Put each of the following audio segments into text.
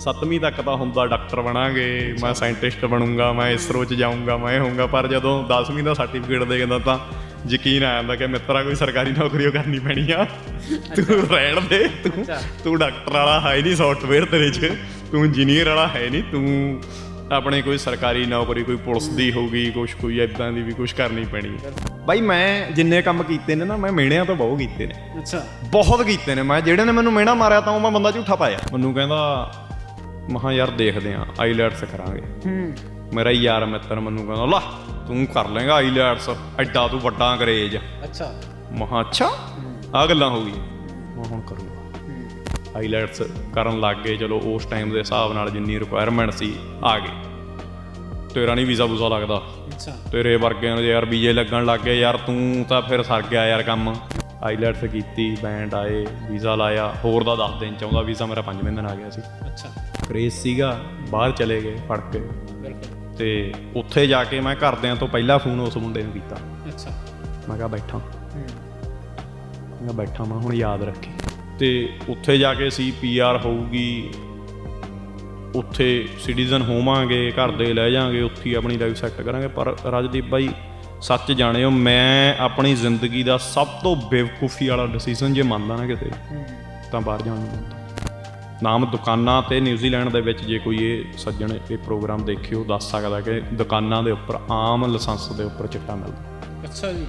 ਸੱਤਵੀਂ ਤੱਕ ਤਾਂ ਹੁੰਦਾ ਡਾਕਟਰ ਬਣਾਂਗੇ ਮੈਂ ਸਾਇੰਟਿਸਟ ਬਣੂੰਗਾ ਮੈਂ ਇਸਰੋ 'ਚ ਜਾਊਂਗਾ ਮੈਂ ਹੋਊਂਗਾ ਪਰ ਜਦੋਂ 10ਵੀਂ ਦਾ ਸਰਟੀਫਿਕੇਟ ਦੇ ਜਾਂਦਾ ਤਾਂ ਯਕੀਨ ਆ ਜਾਂਦਾ ਕਿ ਮਿੱਤਰਾ ਕੋਈ ਸਰਕਾਰੀ ਨੌਕਰੀ ਕਰਨੀ ਪੈਣੀ ਆ ਤੂੰ ਰਹਿਣ ਦੇ ਤੂੰ ਤੂੰ ਡਾਕਟਰ ਵਾਲਾ ਹੈ ਨਹੀਂ ਸੌਫਟਵੇਅਰ ਤੇਰੇ 'ਚ ਤੂੰ ਇੰਜੀਨੀਅਰ ਵਾਲਾ ਹੈ ਨਹੀਂ ਤੂੰ ਆਪਣੇ ਕੋਈ ਸਰਕਾਰੀ ਨੌਕਰੀ ਕੋਈ ਪੁਲਿਸ ਦੀ ਹੋਊਗੀ ਕੁਛ ਕੋਈ ਐਦਾਂ ਦੀ ਵੀ ਕੁਛ ਕਰਨੀ ਪੈਣੀ ਬਾਈ ਮੈਂ ਜਿੰਨੇ ਕੰਮ ਕੀਤੇ ਨੇ ਨਾ ਮੈਂ ਮਿਹਣਿਆਂ ਤੋਂ ਬਹੁਤ ਕੀਤੇ ਨੇ ਅੱਛਾ ਬਹੁਤ ਕੀਤੇ ਨੇ ਮੈਂ ਜਿਹੜੇ ਨੇ ਮੈਨੂੰ ਮਿਹਣਾ ਮਾਰਿਆ ਤਾਂ ਉਹ ਮੈਂ ਬੰਦਾ ਝੂਠਾ ਪਾਇਆ ਮੈਨੂੰ ਕਹਿੰਦਾ ਮਹਾ ਯਾਰ ਦੇਖਦੇ ਆ ਆਈਲੈਟਸ ਕਰਾਂਗੇ ਹੂੰ ਮੇਰਾ ਯਾਰ ਮਿੱਤਰ ਮੈਨੂੰ ਕਹਿੰਦਾ ਲਾ ਤੂੰ ਕਰ ਲੇਗਾ ਆਈਲੈਟਸ ਐਡਾ ਤੂੰ ਵੱਡਾ ਅੰਗਰੇਜ਼ ਅੱਛਾ ਮਹਾ ਅੱਛਾ ਆ ਗੱਲਾਂ ਹੋ ਗਈਆਂ ਮੈਂ ਹੁਣ ਕਰੂੰਗਾ ਆਈਲੈਟਸ ਕਰਨ ਲੱਗ ਗਏ ਚਲੋ ਉਸ ਟਾਈਮ ਦੇ ਹਿਸਾਬ ਨਾਲ ਜਿੰਨੀ ਰਿਕੁਆਇਰਮੈਂਟ ਸੀ ਆ ਗਈ ਤੇਰਾ ਨਹੀਂ ਵੀਜ਼ਾ ਬੂਜ਼ਾ ਲੱਗਦਾ ਅੱਛਾ ਤੇਰੇ ਵਰਗਿਆਂ ਨੂੰ ਯਾਰ ਵੀਜ਼ੇ ਲੱਗਣ ਲੱਗ ਗਏ ਯਾਰ ਤੂੰ ਤਾਂ ਫਿਰ ਸਰ ਗਿਆ ਯਾਰ ਕੰਮ ਆਈਲੈਟਸ ਕੀਤੀ ਬੈਂਡ ਆਏ ਵੀਜ਼ਾ ਲਾਇਆ ਹੋਰ ਦਾ 10 ਦਿਨ ਚਾਹੁੰਦਾ ਵੀਜ਼ਾ ਮੇਰਾ 5ਵੇਂ ਦਿਨ ਆ ਗਿਆ ਸੀ ਅੱਛਾ ਕ੍ਰੇਜ਼ ਸੀਗਾ ਬਾਹਰ ਚਲੇ ਗਏ ਫੜ ਕੇ ਬਿਲਕੁਲ ਤੇ ਉੱਥੇ ਜਾ ਕੇ ਮੈਂ ਘਰਦਿਆਂ ਤੋਂ ਪਹਿਲਾ ਫੋਨ ਉਸ ਮੁੰਡੇ ਨੂੰ ਕੀਤਾ ਅੱਛਾ ਮੈਂ ਕਿਹਾ ਬੈਠਾ ਮੈਂ ਬੈਠਾ ਮੈਂ ਹੁਣ ਯਾਦ ਰੱਖੀ ਤੇ ਉੱਥੇ ਜਾ ਕੇ ਸੀ ਪੀਆਰ ਹੋਊਗੀ ਉੱਥੇ ਸਿਟੀਜ਼ਨ ਹੋਵਾਂਗੇ ਘਰ ਦੇ ਲੈ ਜਾਾਂਗੇ ਉੱਥੇ ਆਪਣੀ ਲਾਈਫ ਸੈੱਟ ਕਰਾਂਗੇ ਪਰ ਰਾਜਦੀਪ ਬਾਈ ਸੱਚ ਜਾਣਿਓ ਮੈਂ ਆਪਣੀ ਜ਼ਿੰਦਗੀ ਦਾ ਸਭ ਤੋਂ ਬੇਵਕੂਫੀ ਵਾਲਾ ਡਿਸੀਜਨ ਜੇ ਮੰਨਦਾ ਨਾ ਕਿਤੇ ਤਾਂ ਬਾਹਰ ਜਾਣ ਨੂੰ ਮੰਨਦਾ ਨਾਮ ਦੁਕਾਨਾਂ ਤੇ ਨਿਊਜ਼ੀਲੈਂਡ ਦੇ ਵਿੱਚ ਜੇ ਕੋਈ ਇਹ ਸੱਜਣ ਇਹ ਪ੍ਰੋਗਰਾਮ ਦੇਖਿਓ ਦੱਸ ਸਕਦਾ ਕਿ ਦੁਕਾਨਾਂ ਦੇ ਉੱਪਰ ਆਮ ਲਾਇਸੈਂਸ ਦੇ ਉੱਪਰ ਚਿੱਟਾ ਮਿਲਦਾ ਅੱਛਾ ਜੀ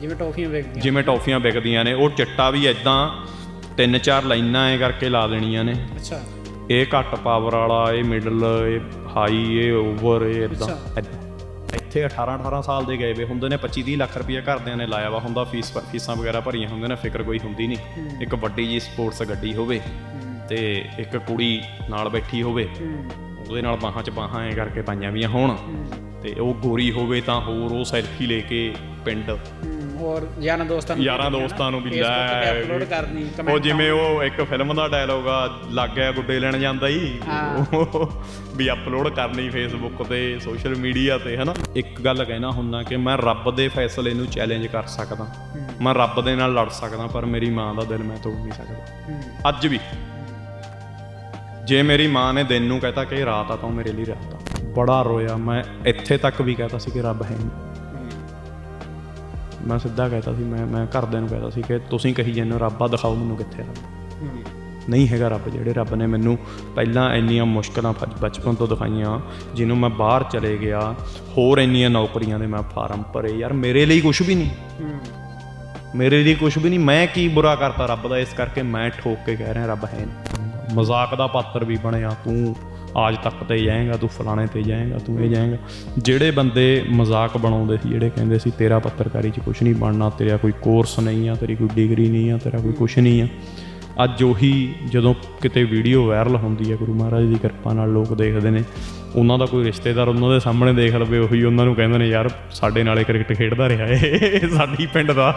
ਜਿਵੇਂ ਟੌਫੀਆਂ ਵਿਕਦੀਆਂ ਜਿਵੇਂ ਟੌਫੀਆਂ ਵਿਕਦੀਆਂ ਨੇ ਉਹ ਚਿੱਟਾ ਵੀ ਇਦਾਂ ਤਿੰਨ ਚਾਰ ਲਾਈਨਾਂ ਐ ਕਰਕੇ ਲਾ ਦੇਣੀਆਂ ਨੇ ਅੱਛਾ ਇਹ ਘੱਟ ਪਾਵਰ ਵਾਲਾ ਇਹ ਮਿਡਲ ਇਹ ਹਾਈ ਇਹ ਓਵਰ ਇਹ ਇਦਾਂ ਜਿੱਥੇ 18 18 ਸਾਲ ਦੇ ਗਏ ਵੇ ਹੁੰਦੇ ਨੇ 25 30 ਲੱਖ ਰੁਪਏ ਘਰਦਿਆਂ ਨੇ ਲਾਇਆ ਵਾ ਹੁੰਦਾ ਫੀਸ ਫੀਸਾਂ ਵਗੈਰਾ ਭਰੀਆਂ ਹੁੰਦੀਆਂ ਨੇ ਫਿਕਰ ਕੋਈ ਹੁੰਦੀ ਨਹੀਂ ਇੱਕ ਵੱਡੀ ਜੀ ਸਪੋਰਟਸ ਗੱਡੀ ਹੋਵੇ ਤੇ ਇੱਕ ਕੁੜੀ ਨਾਲ ਬੈਠੀ ਹੋਵੇ ਉਹਦੇ ਨਾਲ ਬਾਹਾਂ 'ਚ ਬਾਹਾਂ ਐ ਕਰਕੇ ਪਾਈਆਂ ਵੀਆਂ ਹੋਣ ਤੇ ਉਹ ਗੋਰੀ ਹੋਵੇ ਤਾਂ ਹੋਰ ਉਹ ਸੈਲਫੀ ਲੈ ਕੇ ਪਿੰਡ ਹੋਰ ਯਾਰਾਂ ਦੋਸਤਾਂ ਨੂੰ ਯਾਰਾਂ ਦੋਸਤਾਂ ਨੂੰ ਵੀ ਲੈ ਅਪਲੋਡ ਕਰਨੀ ਉਹ ਜਿਵੇਂ ਉਹ ਇੱਕ ਫਿਲਮ ਦਾ ਡਾਇਲੌਗ ਆ ਲੱਗ ਗਿਆ ਗੁੱਡੇ ਲੈਣ ਜਾਂਦਾ ਹੀ ਵੀ ਅਪਲੋਡ ਕਰਨੀ ਫੇਸਬੁੱਕ ਤੇ ਸੋਸ਼ਲ ਮੀਡੀਆ ਤੇ ਹਨਾ ਇੱਕ ਗੱਲ ਕਹਿਣਾ ਹੁੰਦਾ ਕਿ ਮੈਂ ਰੱਬ ਦੇ ਫੈਸਲੇ ਨੂੰ ਚੈਲੰਜ ਕਰ ਸਕਦਾ ਮੈਂ ਰੱਬ ਦੇ ਨਾਲ ਲੜ ਸਕਦਾ ਪਰ ਮੇਰੀ ਮਾਂ ਦਾ ਦਿਲ ਮੈਂ ਤੋੜ ਨਹੀਂ ਸਕਦਾ ਅੱਜ ਵੀ ਜੇ ਮੇਰੀ ਮਾਂ ਨੇ ਦਿਨ ਨੂੰ ਕਹਤਾ ਕਿ ਰਾਤ ਆ ਤਾਂ ਮੇਰੇ ਲਈ ਰਾਤ ਆ ਬੜਾ ਰੋਇਆ ਮੈਂ ਇੱਥੇ ਤੱਕ ਵੀ ਕਹਤਾ ਸੀ ਕਿ ਰੱਬ ਹੈ ਨਹੀਂ ਮੈਂ ਸਿੱਧਾ ਕਹਿਤਾ ਸੀ ਮੈਂ ਮੈਂ ਘਰਦਿਆਂ ਨੂੰ ਕਹਿਤਾ ਸੀ ਕਿ ਤੁਸੀਂ ਕਹੀ ਜਾਂਦੇ ਹੋ ਰੱਬਾ ਦਿਖਾਓ ਮੈਨੂੰ ਕਿੱਥੇ ਰੱਬ ਨਹੀਂ ਹੈਗਾ ਰੱਬ ਜਿਹੜੇ ਰੱਬ ਨੇ ਮੈਨੂੰ ਪਹਿਲਾਂ ਇੰਨੀਆਂ ਮੁਸ਼ਕਲਾਂ ਬਚਪਨ ਤੋਂ ਦਿਖਾਈਆਂ ਜਿਹਨੂੰ ਮੈਂ ਬਾਹਰ ਚਲੇ ਗਿਆ ਹੋਰ ਇੰਨੀਆਂ ਨੌਕਰੀਆਂ ਦੇ ਮੈਂ ਫਾਰਮ ਭਰੇ ਯਾਰ ਮੇਰੇ ਲਈ ਕੁਝ ਵੀ ਨਹੀਂ ਮੇਰੇ ਲਈ ਕੁਝ ਵੀ ਨਹੀਂ ਮੈਂ ਕੀ ਬੁਰਾ ਕਰਤਾ ਰੱਬ ਦਾ ਇਸ ਕਰਕੇ ਮੈਂ ਠੋਕ ਕੇ ਕਹਿ ਰਿਹਾ ਰੱਬ ਹੈ ਮਜ਼ਾਕ ਦਾ ਪਾਤਰ ਵੀ ਬਣਿਆ ਤੂੰ ਆਜ ਤੱਕ ਤੇ ਜਾਏਗਾ ਤੂੰ ਫਲਾਣੇ ਤੇ ਜਾਏਗਾ ਤੂੰ ਇਹ ਜਾਏਗਾ ਜਿਹੜੇ ਬੰਦੇ ਮਜ਼ਾਕ ਬਣਾਉਂਦੇ ਸੀ ਜਿਹੜੇ ਕਹਿੰਦੇ ਸੀ ਤੇਰਾ ਪੱਤਰਕਾਰੀ 'ਚ ਕੁਝ ਨਹੀਂ ਬਣਨਾ ਤੇਰਾ ਕੋਈ ਕੋਰਸ ਨਹੀਂ ਆ ਤੇਰੀ ਕੋਈ ਡਿਗਰੀ ਨਹੀਂ ਆ ਤੇਰਾ ਕੋਈ ਕੁਝ ਨਹੀਂ ਆ ਅੱਜ ਉਹੀ ਜਦੋਂ ਕਿਤੇ ਵੀਡੀਓ ਵਾਇਰਲ ਹੁੰਦੀ ਹੈ ਗੁਰੂ ਮਹਾਰਾਜ ਦੀ ਕਿਰਪਾ ਨਾਲ ਲੋਕ ਦੇਖਦੇ ਨੇ ਉਹਨਾਂ ਦਾ ਕੋਈ ਰਿਸ਼ਤੇਦਾਰ ਉਹਨਾਂ ਦੇ ਸਾਹਮਣੇ ਦੇਖ ਲਵੇ ਉਹੀ ਉਹਨਾਂ ਨੂੰ ਕਹਿੰਦੇ ਨੇ ਯਾਰ ਸਾਡੇ ਨਾਲੇ ਕ੍ਰਿਕਟ ਖੇਡਦਾ ਰਿਹਾ ਏ ਸਾਡੀ ਪਿੰਡ ਦਾ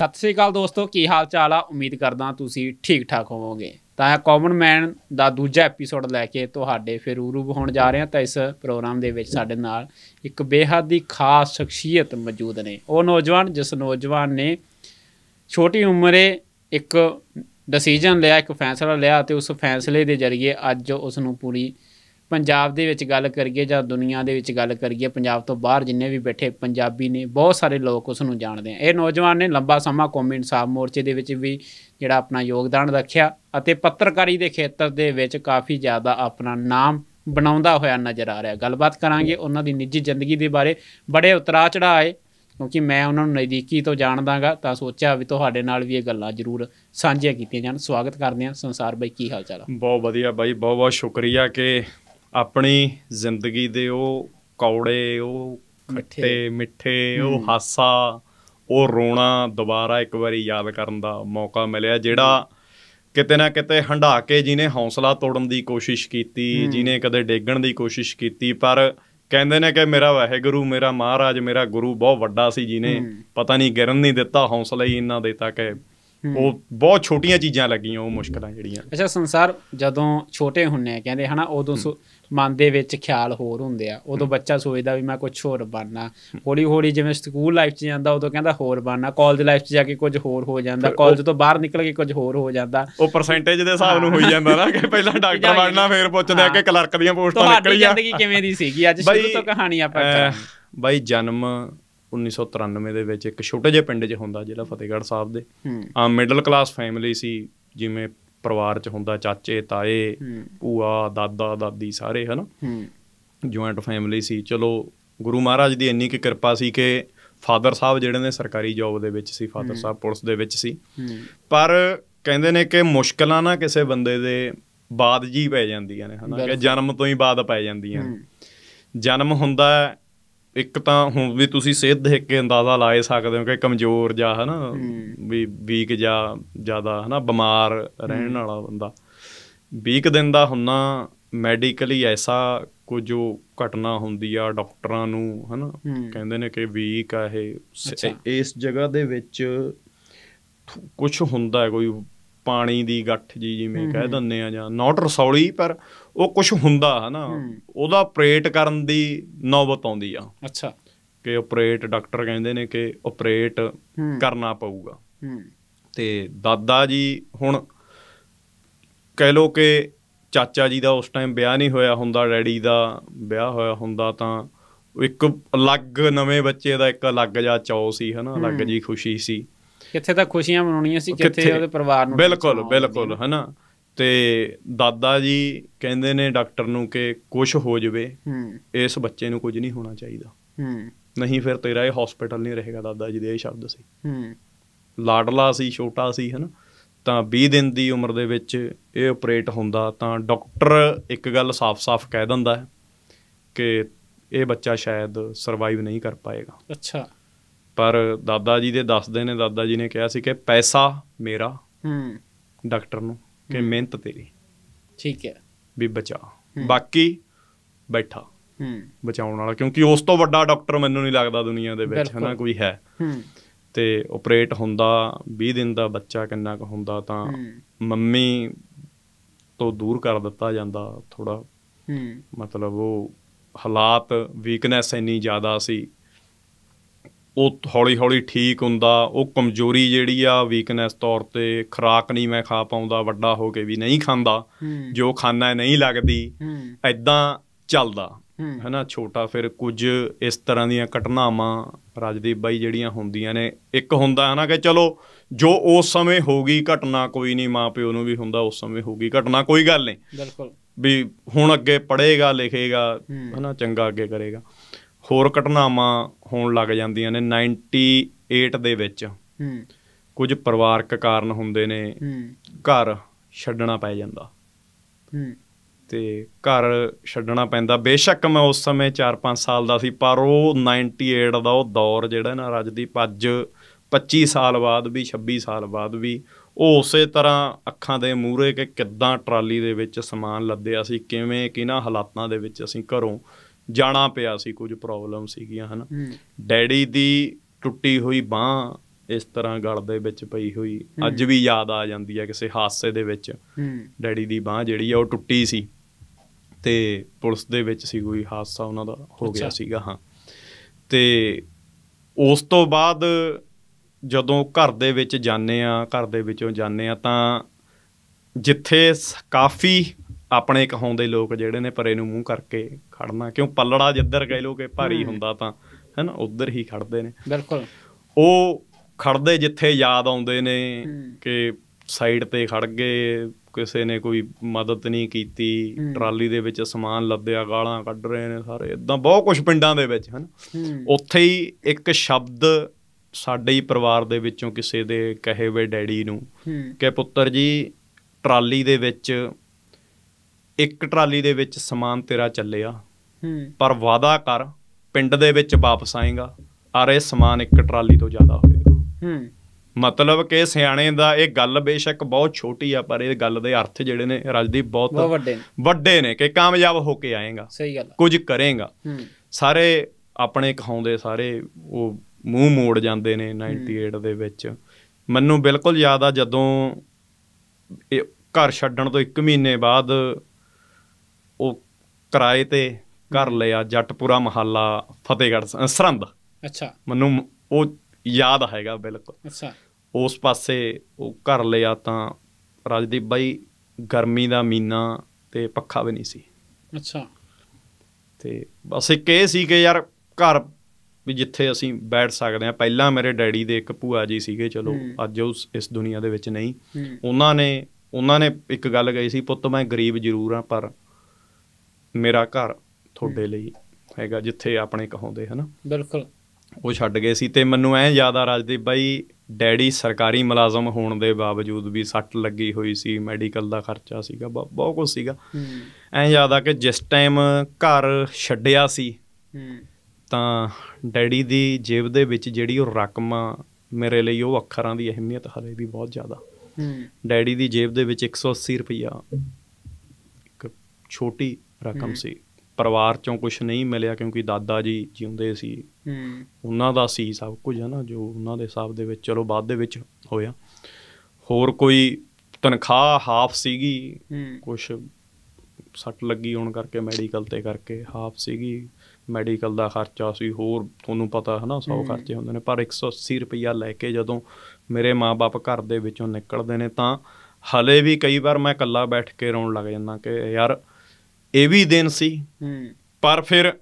ਸਤਿ ਸ੍ਰੀ ਅਕਾਲ ਦੋਸਤੋ ਕੀ ਹਾਲ ਚਾਲ ਆ ਉਮੀਦ ਕਰਦਾ ਤੁਸੀਂ ਠੀਕ ਠਾਕ ਹੋਵੋਗੇ ਤਾਂ ਕਾਮਨ ਮੈਨ ਦਾ ਦੂਜਾ ਐਪੀਸੋਡ ਲੈ ਕੇ ਤੁਹਾਡੇ ਫਿਰ ਉਰੂ ਹੋਣ ਜਾ ਰਹੇ ਹਾਂ ਤਾਂ ਇਸ ਪ੍ਰੋਗਰਾਮ ਦੇ ਵਿੱਚ ਸਾਡੇ ਨਾਲ ਇੱਕ ਬੇਹੱਦ ਹੀ ਖਾਸ ਸ਼ਖਸੀਅਤ ਮੌਜੂਦ ਨੇ ਉਹ ਨੌਜਵਾਨ ਜਿਸ ਨੌਜਵਾਨ ਨੇ ਛੋਟੀ ਉਮਰੇ ਇੱਕ ਡਿਸੀਜਨ ਲਿਆ ਇੱਕ ਫੈਸਲਾ ਲਿਆ ਤੇ ਉਸ ਫੈਸਲੇ ਦੇ ਜ਼ਰੀਏ ਅੱਜ ਉਸ ਨੂੰ ਪੂਰੀ ਪੰਜਾਬ ਦੇ ਵਿੱਚ ਗੱਲ ਕਰੀਏ ਜਾਂ ਦੁਨੀਆ ਦੇ ਵਿੱਚ ਗੱਲ ਕਰੀਏ ਪੰਜਾਬ ਤੋਂ ਬਾਹਰ ਜਿੰਨੇ ਵੀ ਬੈਠੇ ਪੰਜਾਬੀ ਨੇ ਬਹੁਤ ਸਾਰੇ ਲੋਕ ਉਸ ਨੂੰ ਜਾਣਦੇ ਆ ਇਹ ਨੌਜਵਾਨ ਨੇ ਲੰਬਾ ਸਮਾਂ ਕੌਮੀ ਇਨਸਾਫ ਮੋਰਚੇ ਦੇ ਵਿੱਚ ਵੀ ਜਿਹੜਾ ਆਪਣਾ ਯੋਗਦਾਨ ਰੱਖਿਆ ਅਤੇ ਪੱਤਰਕਾਰੀ ਦੇ ਖੇਤਰ ਦੇ ਵਿੱਚ ਕਾਫੀ ਜ਼ਿਆਦਾ ਆਪਣਾ ਨਾਮ ਬਣਾਉਂਦਾ ਹੋਇਆ ਨਜ਼ਰ ਆ ਰਿਹਾ ਗੱਲਬਾਤ ਕਰਾਂਗੇ ਉਹਨਾਂ ਦੀ ਨਿੱਜੀ ਜ਼ਿੰਦਗੀ ਦੇ ਬਾਰੇ ਬੜੇ ਉਤਰਾ ਚੜਾਏ ਕਿਉਂਕਿ ਮੈਂ ਉਹਨਾਂ ਨੂੰ ਨਜ਼ਦੀਕੀ ਤੋਂ ਜਾਣਦਾਗਾ ਤਾਂ ਸੋਚਿਆ ਵੀ ਤੁਹਾਡੇ ਨਾਲ ਵੀ ਇਹ ਗੱਲਾਂ ਜ਼ਰੂਰ ਸਾਂਝੀਆਂ ਕੀਤੀਆਂ ਜਾਣ ਸਵਾਗਤ ਕਰਦੇ ਹਾਂ ਸੰਸਾਰ ਬਾਈ ਕੀ ਹਾਲ ਚਾਲ ਬਹੁਤ ਵਧੀਆ ਬਾਈ ਬਹੁਤ ਬਹੁਤ ਸ਼ੁਕਰੀਆ ਕਿ ਆਪਣੀ ਜ਼ਿੰਦਗੀ ਦੇ ਉਹ ਕੌੜੇ ਉਹ ਖੱਟੇ ਮਿੱਠੇ ਉਹ ਹਾਸਾ ਉਹ ਰੋਣਾ ਦੁਬਾਰਾ ਇੱਕ ਵਾਰੀ ਯਾਦ ਕਰਨ ਦਾ ਮੌਕਾ ਮਿਲਿਆ ਜਿਹੜਾ ਕਿਤੇ ਨਾ ਕਿਤੇ ਹੰਡਾ ਕੇ ਜਿਨੇ ਹੌਸਲਾ ਤੋੜਨ ਦੀ ਕੋਸ਼ਿਸ਼ ਕੀਤੀ ਜਿਨੇ ਕਦੇ ਡੇਗਣ ਦੀ ਕੋਸ਼ਿਸ਼ ਕੀਤੀ ਪਰ ਕਹਿੰਦੇ ਨੇ ਕਿ ਮੇਰਾ ਵਾਹਿਗੁਰੂ ਮੇਰਾ ਮਹਾਰਾਜ ਮੇਰਾ ਗੁਰੂ ਬਹੁਤ ਵੱਡਾ ਸੀ ਜਿਨੇ ਪਤਾ ਨਹੀਂ ਗਿਰਨ ਨਹੀਂ ਦਿੱਤਾ ਹੌਸਲਾ ਹੀ ਇੰਨਾ ਦਿੱਤਾ ਕਿ ਉਹ ਬਹੁਤ ਛੋਟੀਆਂ ਚੀਜ਼ਾਂ ਲੱਗੀਆਂ ਉਹ ਮੁਸ਼ਕਲਾਂ ਜਿਹੜੀਆਂ ਅੱਛਾ ਸੰਸਾਰ ਜਦੋਂ ਛੋਟੇ ਹੁੰਨੇ ਆ ਕਹਿੰਦੇ ਹਨਾ ਉਦੋਂ ਮਨ ਦੇ ਵਿੱਚ ਖਿਆਲ ਹੋਰ ਹੁੰਦੇ ਆ ਉਦੋਂ ਬੱਚਾ ਸੋਚਦਾ ਵੀ ਮੈਂ ਕੁਝ ਹੋਰ ਬਣਨਾ ਹੌਲੀ ਹੌਲੀ ਜਿਵੇਂ ਸਕੂਲ ਲਾਈਫ 'ਚ ਜਾਂਦਾ ਉਦੋਂ ਕਹਿੰਦਾ ਹੋਰ ਬਣਨਾ ਕਾਲਜ ਲਾਈਫ 'ਚ ਜਾ ਕੇ ਕੁਝ ਹੋਰ ਹੋ ਜਾਂਦਾ ਕਾਲਜ ਤੋਂ ਬਾਹਰ ਨਿਕਲ ਕੇ ਕੁਝ ਹੋਰ ਹੋ ਜਾਂਦਾ ਉਹ ਪਰਸੈਂਟੇਜ ਦੇ ਹਿਸਾਬ ਨੂੰ ਹੋਈ ਜਾਂਦਾ ਨਾ ਕਿ ਪਹਿਲਾਂ ਡਾਕਟਰ ਬਣਨਾ ਫਿਰ ਪੁੱਛਦੇ ਆ ਕਿ ਕਲਰਕ ਦੀਆਂ ਪੋਸਟਾਂ ਨਿਕਲੀਆਂ ਤੁਹਾਡੀ ਜ਼ਿੰਦਗੀ ਕਿਵੇਂ ਦੀ ਸੀਗੀ ਅੱਜ ਸ਼ੁਰੂ ਤੋਂ ਕਹਾਣੀ ਆਪਾਂ ਕਰਾਂਗੇ ਬਾਈ ਜਨਮ 1993 ਦੇ ਵਿੱਚ ਇੱਕ ਛੋਟੇ ਜਿਹੇ ਪਿੰਡ 'ਚ ਹੁੰਦਾ ਜਿਹੜਾ ਫਤਿਹਗੜ੍ਹ ਸਾਹਿਬ ਦੇ ਆ ਮਿਡਲ ਕਲਾਸ ਫੈਮਿਲੀ ਸੀ ਜਿਵੇਂ ਪਰਿਵਾਰ 'ਚ ਹੁੰਦਾ ਚਾਚੇ ਤਾਏ ਭੂਆ ਦਾਦਾ ਦਾਦੀ ਸਾਰੇ ਹਨ ਜੁਆਇੰਟ ਫੈਮਿਲੀ ਸੀ ਚਲੋ ਗੁਰੂ ਮਹਾਰਾਜ ਦੀ ਇੰਨੀ ਕਿ ਕਿਰਪਾ ਸੀ ਕਿ ਫਾਦਰ ਸਾਹਿਬ ਜਿਹੜੇ ਨੇ ਸਰਕਾਰੀ ਜੌਬ ਦੇ ਵਿੱਚ ਸੀ ਫਾਦਰ ਸਾਹਿਬ ਪੁਲਿਸ ਦੇ ਵਿੱਚ ਸੀ ਪਰ ਕਹਿੰਦੇ ਨੇ ਕਿ ਮੁਸ਼ਕਲਾਂ ਨਾ ਕਿਸੇ ਬੰਦੇ ਦੇ ਬਾਦ ਜੀ ਪੈ ਜਾਂਦੀਆਂ ਨੇ ਹਨਾ ਕਿ ਜਨਮ ਤੋਂ ਹੀ ਬਾਦ ਪੈ ਜਾਂਦੀਆਂ ਜਨਮ ਹੁੰਦਾ ਇੱਕ ਤਾਂ ਹੁਣ ਵੀ ਤੁਸੀਂ ਸਿਹਤ ਦੇਖ ਕੇ ਅੰਦਾਜ਼ਾ ਲਾਏ ਸਕਦੇ ਹੋ ਕਿ ਕਮਜ਼ੋਰ ਜਾਂ ਹਨਾ ਵੀ ਵੀਕ ਜਾਂ ਜ਼ਿਆਦਾ ਹਨਾ ਬਿਮਾਰ ਰਹਿਣ ਵਾਲਾ ਬੰਦਾ ਵੀਕ ਦਿਨ ਦਾ ਹੁੰਨਾ ਮੈਡੀਕਲੀ ਐਸਾ ਕੋ ਜੋ ਘਟਨਾ ਹੁੰਦੀ ਆ ਡਾਕਟਰਾਂ ਨੂੰ ਹਨਾ ਕਹਿੰਦੇ ਨੇ ਕਿ ਵੀਕ ਆ ਇਹ ਇਸ ਜਗ੍ਹਾ ਦੇ ਵਿੱਚ ਕੁਝ ਹੁੰਦਾ ਕੋਈ ਪਾਣੀ ਦੀ ਗੱਠ ਜੀ ਜਿਵੇਂ ਕਹਿ ਦੰਨੇ ਆ ਜਾਂ ਨਾਟ ਰਸੌਲੀ ਪਰ ਉਹ ਕੁਝ ਹੁੰਦਾ ਹਨਾ ਉਹਦਾ ਆਪਰੇਟ ਕਰਨ ਦੀ ਨੌਬਤ ਆਉਂਦੀ ਆ ਅੱਛਾ ਕਿ ਆਪਰੇਟ ਡਾਕਟਰ ਕਹਿੰਦੇ ਨੇ ਕਿ ਆਪਰੇਟ ਕਰਨਾ ਪਊਗਾ ਤੇ ਦਾਦਾ ਜੀ ਹੁਣ ਕਹਿ ਲੋ ਕਿ ਚਾਚਾ ਜੀ ਦਾ ਉਸ ਟਾਈਮ ਵਿਆਹ ਨਹੀਂ ਹੋਇਆ ਹੁੰਦਾ ਡੈਡੀ ਦਾ ਵਿਆਹ ਹੋਇਆ ਹੁੰਦਾ ਤਾਂ ਇੱਕ ਅਲੱਗ ਨਵੇਂ ਬੱਚੇ ਦਾ ਇੱਕ ਅਲੱਗ ਜਿਹਾ ਚੌ ਸੀ ਹਨਾ ਅਲੱਗ ਜੀ ਖੁਸ਼ੀ ਸੀ ਕਿੱਥੇ ਤਾਂ ਖੁਸ਼ੀਆਂ ਮਨਾਉਣੀਆਂ ਸੀ ਕਿੱਥੇ ਉਹਦੇ ਪਰਿਵਾਰ ਨੂੰ ਬਿਲਕੁਲ ਬਿਲਕੁਲ ਹਨਾ ਤੇ ਦਾਦਾ ਜੀ ਕਹਿੰਦੇ ਨੇ ਡਾਕਟਰ ਨੂੰ ਕਿ ਕੁਝ ਹੋ ਜਵੇ ਹੂੰ ਇਸ ਬੱਚੇ ਨੂੰ ਕੁਝ ਨਹੀਂ ਹੋਣਾ ਚਾਹੀਦਾ ਹੂੰ ਨਹੀਂ ਫਿਰ ਤੇਰਾ ਇਹ ਹਸਪੀਟਲ ਨਹੀਂ ਰਹੇਗਾ ਦਾਦਾ ਜੀ ਦੇ ਇਹ ਸ਼ਬਦ ਸੀ ਹੂੰ ਲਾਡਲਾ ਸੀ ਛੋਟਾ ਸੀ ਹਨ ਤਾਂ 20 ਦਿਨ ਦੀ ਉਮਰ ਦੇ ਵਿੱਚ ਇਹ ਆਪਰੇਟ ਹੁੰਦਾ ਤਾਂ ਡਾਕਟਰ ਇੱਕ ਗੱਲ ਸਾਫ਼-ਸਾਫ਼ ਕਹਿ ਦਿੰਦਾ ਹੈ ਕਿ ਇਹ ਬੱਚਾ ਸ਼ਾਇਦ ਸਰਵਾਈਵ ਨਹੀਂ ਕਰ ਪਾਏਗਾ ਅੱਛਾ ਪਰ ਦਾਦਾ ਜੀ ਦੇ ਦੱਸਦੇ ਨੇ ਦਾਦਾ ਜੀ ਨੇ ਕਿਹਾ ਸੀ ਕਿ ਪੈਸਾ ਮੇਰਾ ਹੂੰ ਡਾਕਟਰ ਨੂੰ ਕਿ ਮਿਹਨਤ ਤੇਰੀ ਠੀਕ ਹੈ ਵੀ ਬਚਾ ਬਾਕੀ ਬੈਠਾ ਹੂੰ ਬਚਾਉਣ ਵਾਲਾ ਕਿਉਂਕਿ ਉਸ ਤੋਂ ਵੱਡਾ ਡਾਕਟਰ ਮੈਨੂੰ ਨਹੀਂ ਲੱਗਦਾ ਦੁਨੀਆ ਦੇ ਵਿੱਚ ਹਨਾ ਕੋਈ ਹੈ ਹੂੰ ਤੇ ਆਪਰੇਟ ਹੁੰਦਾ 20 ਦਿਨ ਦਾ ਬੱਚਾ ਕਿੰਨਾ ਕੁ ਹੁੰਦਾ ਤਾਂ ਮੰਮੀ ਤੋਂ ਦੂਰ ਕਰ ਦਿੱਤਾ ਜਾਂਦਾ ਥੋੜਾ ਹੂੰ ਮਤਲਬ ਉਹ ਹਾਲਾਤ ਵੀਕਨੈਸ ਇੰਨੀ ਜ਼ਿਆਦਾ ਸੀ ਉਹ ਹੌਲੀ-ਹੌਲੀ ਠੀਕ ਹੁੰਦਾ ਉਹ ਕਮਜ਼ੋਰੀ ਜਿਹੜੀ ਆ ਵੀਕਨੈਸ ਤੌਰ ਤੇ ਖਰਾਕ ਨਹੀਂ ਮੈਂ ਖਾ ਪਾਉਂਦਾ ਵੱਡਾ ਹੋ ਕੇ ਵੀ ਨਹੀਂ ਖਾਂਦਾ ਜੋ ਖਾਣਾ ਨਹੀਂ ਲੱਗਦੀ ਐਦਾਂ ਚੱਲਦਾ ਹੈਨਾ ਛੋਟਾ ਫਿਰ ਕੁਝ ਇਸ ਤਰ੍ਹਾਂ ਦੀਆਂ ਘਟਨਾਵਾਂ ਰਾਜਦੀਪ ਬਾਈ ਜਿਹੜੀਆਂ ਹੁੰਦੀਆਂ ਨੇ ਇੱਕ ਹੁੰਦਾ ਹੈ ਨਾ ਕਿ ਚਲੋ ਜੋ ਉਸ ਸਮੇਂ ਹੋ ਗਈ ਘਟਨਾ ਕੋਈ ਨਹੀਂ ਮਾਪਿਓ ਨੂੰ ਵੀ ਹੁੰਦਾ ਉਸ ਸਮੇਂ ਹੋ ਗਈ ਘਟਨਾ ਕੋਈ ਗੱਲ ਨਹੀਂ ਬਿਲਕੁਲ ਵੀ ਹੁਣ ਅੱਗੇ ਪੜ੍ਹੇਗਾ ਲਿਖੇਗਾ ਹੈਨਾ ਚੰਗਾ ਅੱਗੇ ਕਰੇਗਾ ਹੋਰ ਘਟਨਾਵਾਂ ਹੋਣ ਲੱਗ ਜਾਂਦੀਆਂ ਨੇ 98 ਦੇ ਵਿੱਚ ਹੂੰ ਕੁਝ ਪਰਿਵਾਰਕ ਕਾਰਨ ਹੁੰਦੇ ਨੇ ਹੂੰ ਘਰ ਛੱਡਣਾ ਪੈ ਜਾਂਦਾ ਹੂੰ ਤੇ ਘਰ ਛੱਡਣਾ ਪੈਂਦਾ ਬੇਸ਼ੱਕ ਮੈਂ ਉਸ ਸਮੇਂ 4-5 ਸਾਲ ਦਾ ਸੀ ਪਰ ਉਹ 98 ਦਾ ਉਹ ਦੌਰ ਜਿਹੜਾ ਨਾ ਰੱਜ ਦੀ ਪੱਜ 25 ਸਾਲ ਬਾਅਦ ਵੀ 26 ਸਾਲ ਬਾਅਦ ਵੀ ਉਹ ਉਸੇ ਤਰ੍ਹਾਂ ਅੱਖਾਂ ਦੇ ਮੂਹਰੇ ਕਿ ਕਿੱਦਾਂ ਟਰਾਲੀ ਦੇ ਵਿੱਚ ਸਮਾਨ ਲੱਦਿਆ ਸੀ ਕਿਵੇਂ ਕਿਹਨਾਂ ਹਾਲਾਤਾਂ ਦੇ ਵਿੱਚ ਅਸੀਂ ਘਰੋਂ ਜਾਣਾ ਪਿਆ ਸੀ ਕੁਝ ਪ੍ਰੋਬਲਮ ਸੀਗੀਆਂ ਹਨ ਡੈਡੀ ਦੀ ਟੁੱਟੀ ਹੋਈ ਬਾਹ ਇਸ ਤਰ੍ਹਾਂ ਗਲ ਦੇ ਵਿੱਚ ਪਈ ਹੋਈ ਅੱਜ ਵੀ ਯਾਦ ਆ ਜਾਂਦੀ ਹੈ ਕਿਸੇ ਹਾਦਸੇ ਦੇ ਵਿੱਚ ਡੈਡੀ ਦੀ ਬਾਹ ਜਿਹੜੀ ਆ ਉਹ ਟੁੱਟੀ ਸੀ ਤੇ ਪੁਲਿਸ ਦੇ ਵਿੱਚ ਸੀ ਕੋਈ ਹਾਦਸਾ ਉਹਨਾਂ ਦਾ ਹੋ ਗਿਆ ਸੀਗਾ ਹਾਂ ਤੇ ਉਸ ਤੋਂ ਬਾਅਦ ਜਦੋਂ ਘਰ ਦੇ ਵਿੱਚ ਜਾਂਦੇ ਆ ਘਰ ਦੇ ਵਿੱਚੋਂ ਜਾਂਦੇ ਆ ਤਾਂ ਜਿੱਥੇ ਕਾਫੀ ਆਪਣੇ ਕਹਾਉਂਦੇ ਲੋਕ ਜਿਹੜੇ ਨੇ ਪਰੇ ਨੂੰ ਮੂੰਹ ਕਰਕੇ ਖੜਨਾ ਕਿਉਂ ਪੱਲੜਾ ਜਿੱਧਰ ਗਏ ਲੋਕੇ ਭਾਰੀ ਹੁੰਦਾ ਤਾਂ ਹੈਨਾ ਉਧਰ ਹੀ ਖੜਦੇ ਨੇ ਬਿਲਕੁਲ ਉਹ ਖੜਦੇ ਜਿੱਥੇ ਯਾਦ ਆਉਂਦੇ ਨੇ ਕਿ ਸਾਈਡ ਤੇ ਖੜ ਗਏ ਕਿਸੇ ਨੇ ਕੋਈ ਮਦਦ ਨਹੀਂ ਕੀਤੀ ਟਰਾਲੀ ਦੇ ਵਿੱਚ ਸਮਾਨ ਲੱਦਿਆ ਗਾਲਾਂ ਕੱਢ ਰਹੇ ਨੇ ਸਾਰੇ ਇਦਾਂ ਬਹੁਤ ਕੁਝ ਪਿੰਡਾਂ ਦੇ ਵਿੱਚ ਹਨ ਉੱਥੇ ਹੀ ਇੱਕ ਸ਼ਬਦ ਸਾਡੇ ਹੀ ਪਰਿਵਾਰ ਦੇ ਵਿੱਚੋਂ ਕਿਸੇ ਦੇ ਕਹੇ ਵੇ ਡੈਡੀ ਨੂੰ ਕਿ ਪੁੱਤਰ ਜੀ ਟਰਾਲੀ ਦੇ ਵਿੱਚ ਇੱਕ ਟਰਾਲੀ ਦੇ ਵਿੱਚ ਸਮਾਨ ਤੇਰਾ ਚੱਲਿਆ ਹੂੰ ਪਰ ਵਾਦਾ ਕਰ ਪਿੰਡ ਦੇ ਵਿੱਚ ਵਾਪਸ ਆਏਗਾ ਔਰ ਇਹ ਸਮਾਨ ਇੱਕ ਟਰਾਲੀ ਤੋਂ ਜ਼ਿਆਦਾ ਹੋਵੇਗਾ ਹੂੰ ਮਤਲਬ ਕਿ ਸਿਆਣੇ ਦਾ ਇਹ ਗੱਲ ਬੇਸ਼ੱਕ ਬਹੁਤ ਛੋਟੀ ਆ ਪਰ ਇਹ ਗੱਲ ਦੇ ਅਰਥ ਜਿਹੜੇ ਨੇ ਰਜਦੀਪ ਬਹੁਤ ਵੱਡੇ ਨੇ ਕਿ ਕਾਮਯਾਬ ਹੋ ਕੇ ਆਏਗਾ ਸਹੀ ਗੱਲ ਕੁਝ ਕਰੇਗਾ ਸਾਰੇ ਆਪਣੇ ਕਹਾਉਂਦੇ ਸਾਰੇ ਉਹ ਮੂੰਹ ਮੋੜ ਜਾਂਦੇ ਨੇ 98 ਦੇ ਵਿੱਚ ਮੈਨੂੰ ਬਿਲਕੁਲ ਯਾਦ ਆ ਜਦੋਂ ਇਹ ਘਰ ਛੱਡਣ ਤੋਂ 1 ਮਹੀਨੇ ਬਾਅਦ ਉਹ ਕਿਰਾਏ ਤੇ ਘਰ ਲਿਆ ਜੱਟਪੁਰਾ ਮਹੱਲਾ ਫਤੇਗੜ ਸਰੰਦ ਅੱਛਾ ਮੈਨੂੰ ਉਹ ਯਾਦ ਹੈਗਾ ਬਿਲਕੁਲ ਅੱਛਾ ਉਸ ਪਾਸੇ ਉਹ ਘਰ ਲਿਆ ਤਾਂ ਰਾਜਦੀਪ ਬਾਈ ਗਰਮੀ ਦਾ ਮਹੀਨਾ ਤੇ ਪੱਖਾ ਵੀ ਨਹੀਂ ਸੀ ਅੱਛਾ ਤੇ ਬਸ ਇੱਕ ਇਹ ਸੀ ਕਿ ਯਾਰ ਘਰ ਵੀ ਜਿੱਥੇ ਅਸੀਂ ਬੈਠ ਸਕਦੇ ਆ ਪਹਿਲਾਂ ਮੇਰੇ ਡੈਡੀ ਦੇ ਇੱਕ ਭੂਆ ਜੀ ਸੀਗੇ ਚਲੋ ਅੱਜ ਉਸ ਇਸ ਦੁਨੀਆ ਦੇ ਵਿੱਚ ਨਹੀਂ ਉਹਨਾਂ ਨੇ ਉਹਨਾਂ ਨੇ ਇੱਕ ਗੱਲ ਕਹੀ ਸੀ ਪੁੱਤ ਮੈਂ ਗਰੀਬ ਜ਼ਰੂਰ ਆ ਪਰ ਮੇਰਾ ਘਰ ਤੁਹਾਡੇ ਲਈ ਹੈਗਾ ਜਿੱਥੇ ਆਪਣੇ ਕਹੋਂਦੇ ਹਨ ਬਿਲਕੁਲ ਉਹ ਛੱਡ ਗਏ ਸੀ ਤੇ ਮੈਨੂੰ ਐ ਜਿਆਦਾ ਆ ਬਾਈ ਡੈਡੀ ਸਰਕਾਰੀ ਮੁਲਾਜ਼ਮ ਹੋਣ ਦੇ ਬਾਵਜੂਦ ਵੀ ਸੱਟ ਲੱਗੀ ਹੋਈ ਸੀ ਮੈਡੀਕਲ ਦਾ ਖਰਚਾ ਸੀਗਾ ਬਹੁਤ ਕੁਝ ਸੀਗਾ ਐ ਜਿਆਦਾ ਕਿ ਜਿਸ ਟਾਈਮ ਘਰ ਛੱਡਿਆ ਸੀ ਤਾਂ ਡੈਡੀ ਦੀ ਜੇਬ ਦੇ ਵਿੱਚ ਜਿਹੜੀ ਉਹ ਰਕਮ ਮੇਰੇ ਲਈ ਉਹ ਅੱਖਰਾਂ ਦੀ ਅਹਿਮੀਅਤ ਹਲੇ ਵੀ ਬਹੁਤ ਜ਼ਿਆਦਾ ਡੈਡੀ ਦੀ ਜੇਬ ਦੇ ਵਿੱਚ 180 ਰੁਪਇਆ ਇੱਕ ਛੋਟੀ ਰਕਮ ਸੀ ਪਰਿਵਾਰ ਚੋਂ ਕੁਝ ਨਹੀਂ ਮਿਲਿਆ ਕਿਉਂਕਿ ਦਾਦਾ ਜੀ ਜਿਉਂਦੇ ਸੀ ਹੂੰ ਉਹਨਾਂ ਦਾ ਸੀ ਸਭ ਕੁਝ ਹੈ ਨਾ ਜੋ ਉਹਨਾਂ ਦੇ ਹਿਸਾਬ ਦੇ ਵਿੱਚ ਚਲੋ ਬਾਅਦ ਦੇ ਵਿੱਚ ਹੋਇਆ ਹੋਰ ਕੋਈ ਤਨਖਾਹ ਹਾਫ ਸੀਗੀ ਕੁਝ ਸੱਟ ਲੱਗੀ ਹੋਣ ਕਰਕੇ ਮੈਡੀਕਲ ਤੇ ਕਰਕੇ ਹਾਫ ਸੀਗੀ ਮੈਡੀਕਲ ਦਾ ਖਰਚਾ ਸੀ ਹੋਰ ਤੁਹਾਨੂੰ ਪਤਾ ਹੈ ਨਾ ਸੌ ਖਰਚੇ ਹੁੰਦੇ ਨੇ ਪਰ 180 ਰੁਪਇਆ ਲੈ ਕੇ ਜਦੋਂ ਮੇਰੇ ਮਾਪੇ ਘਰ ਦੇ ਵਿੱਚੋਂ ਨਿਕਲਦੇ ਨੇ ਤਾਂ ਹਲੇ ਵੀ ਕਈ ਵਾਰ ਮੈਂ ਇਕੱਲਾ ਬੈਠ ਕੇ ਰੋਣ ਲੱਗ ਜਾਂਦਾ ਕਿ ਯਾਰ ਇਹ ਵੀ ਦਿਨ ਸੀ ਪਰ ਫਿਰ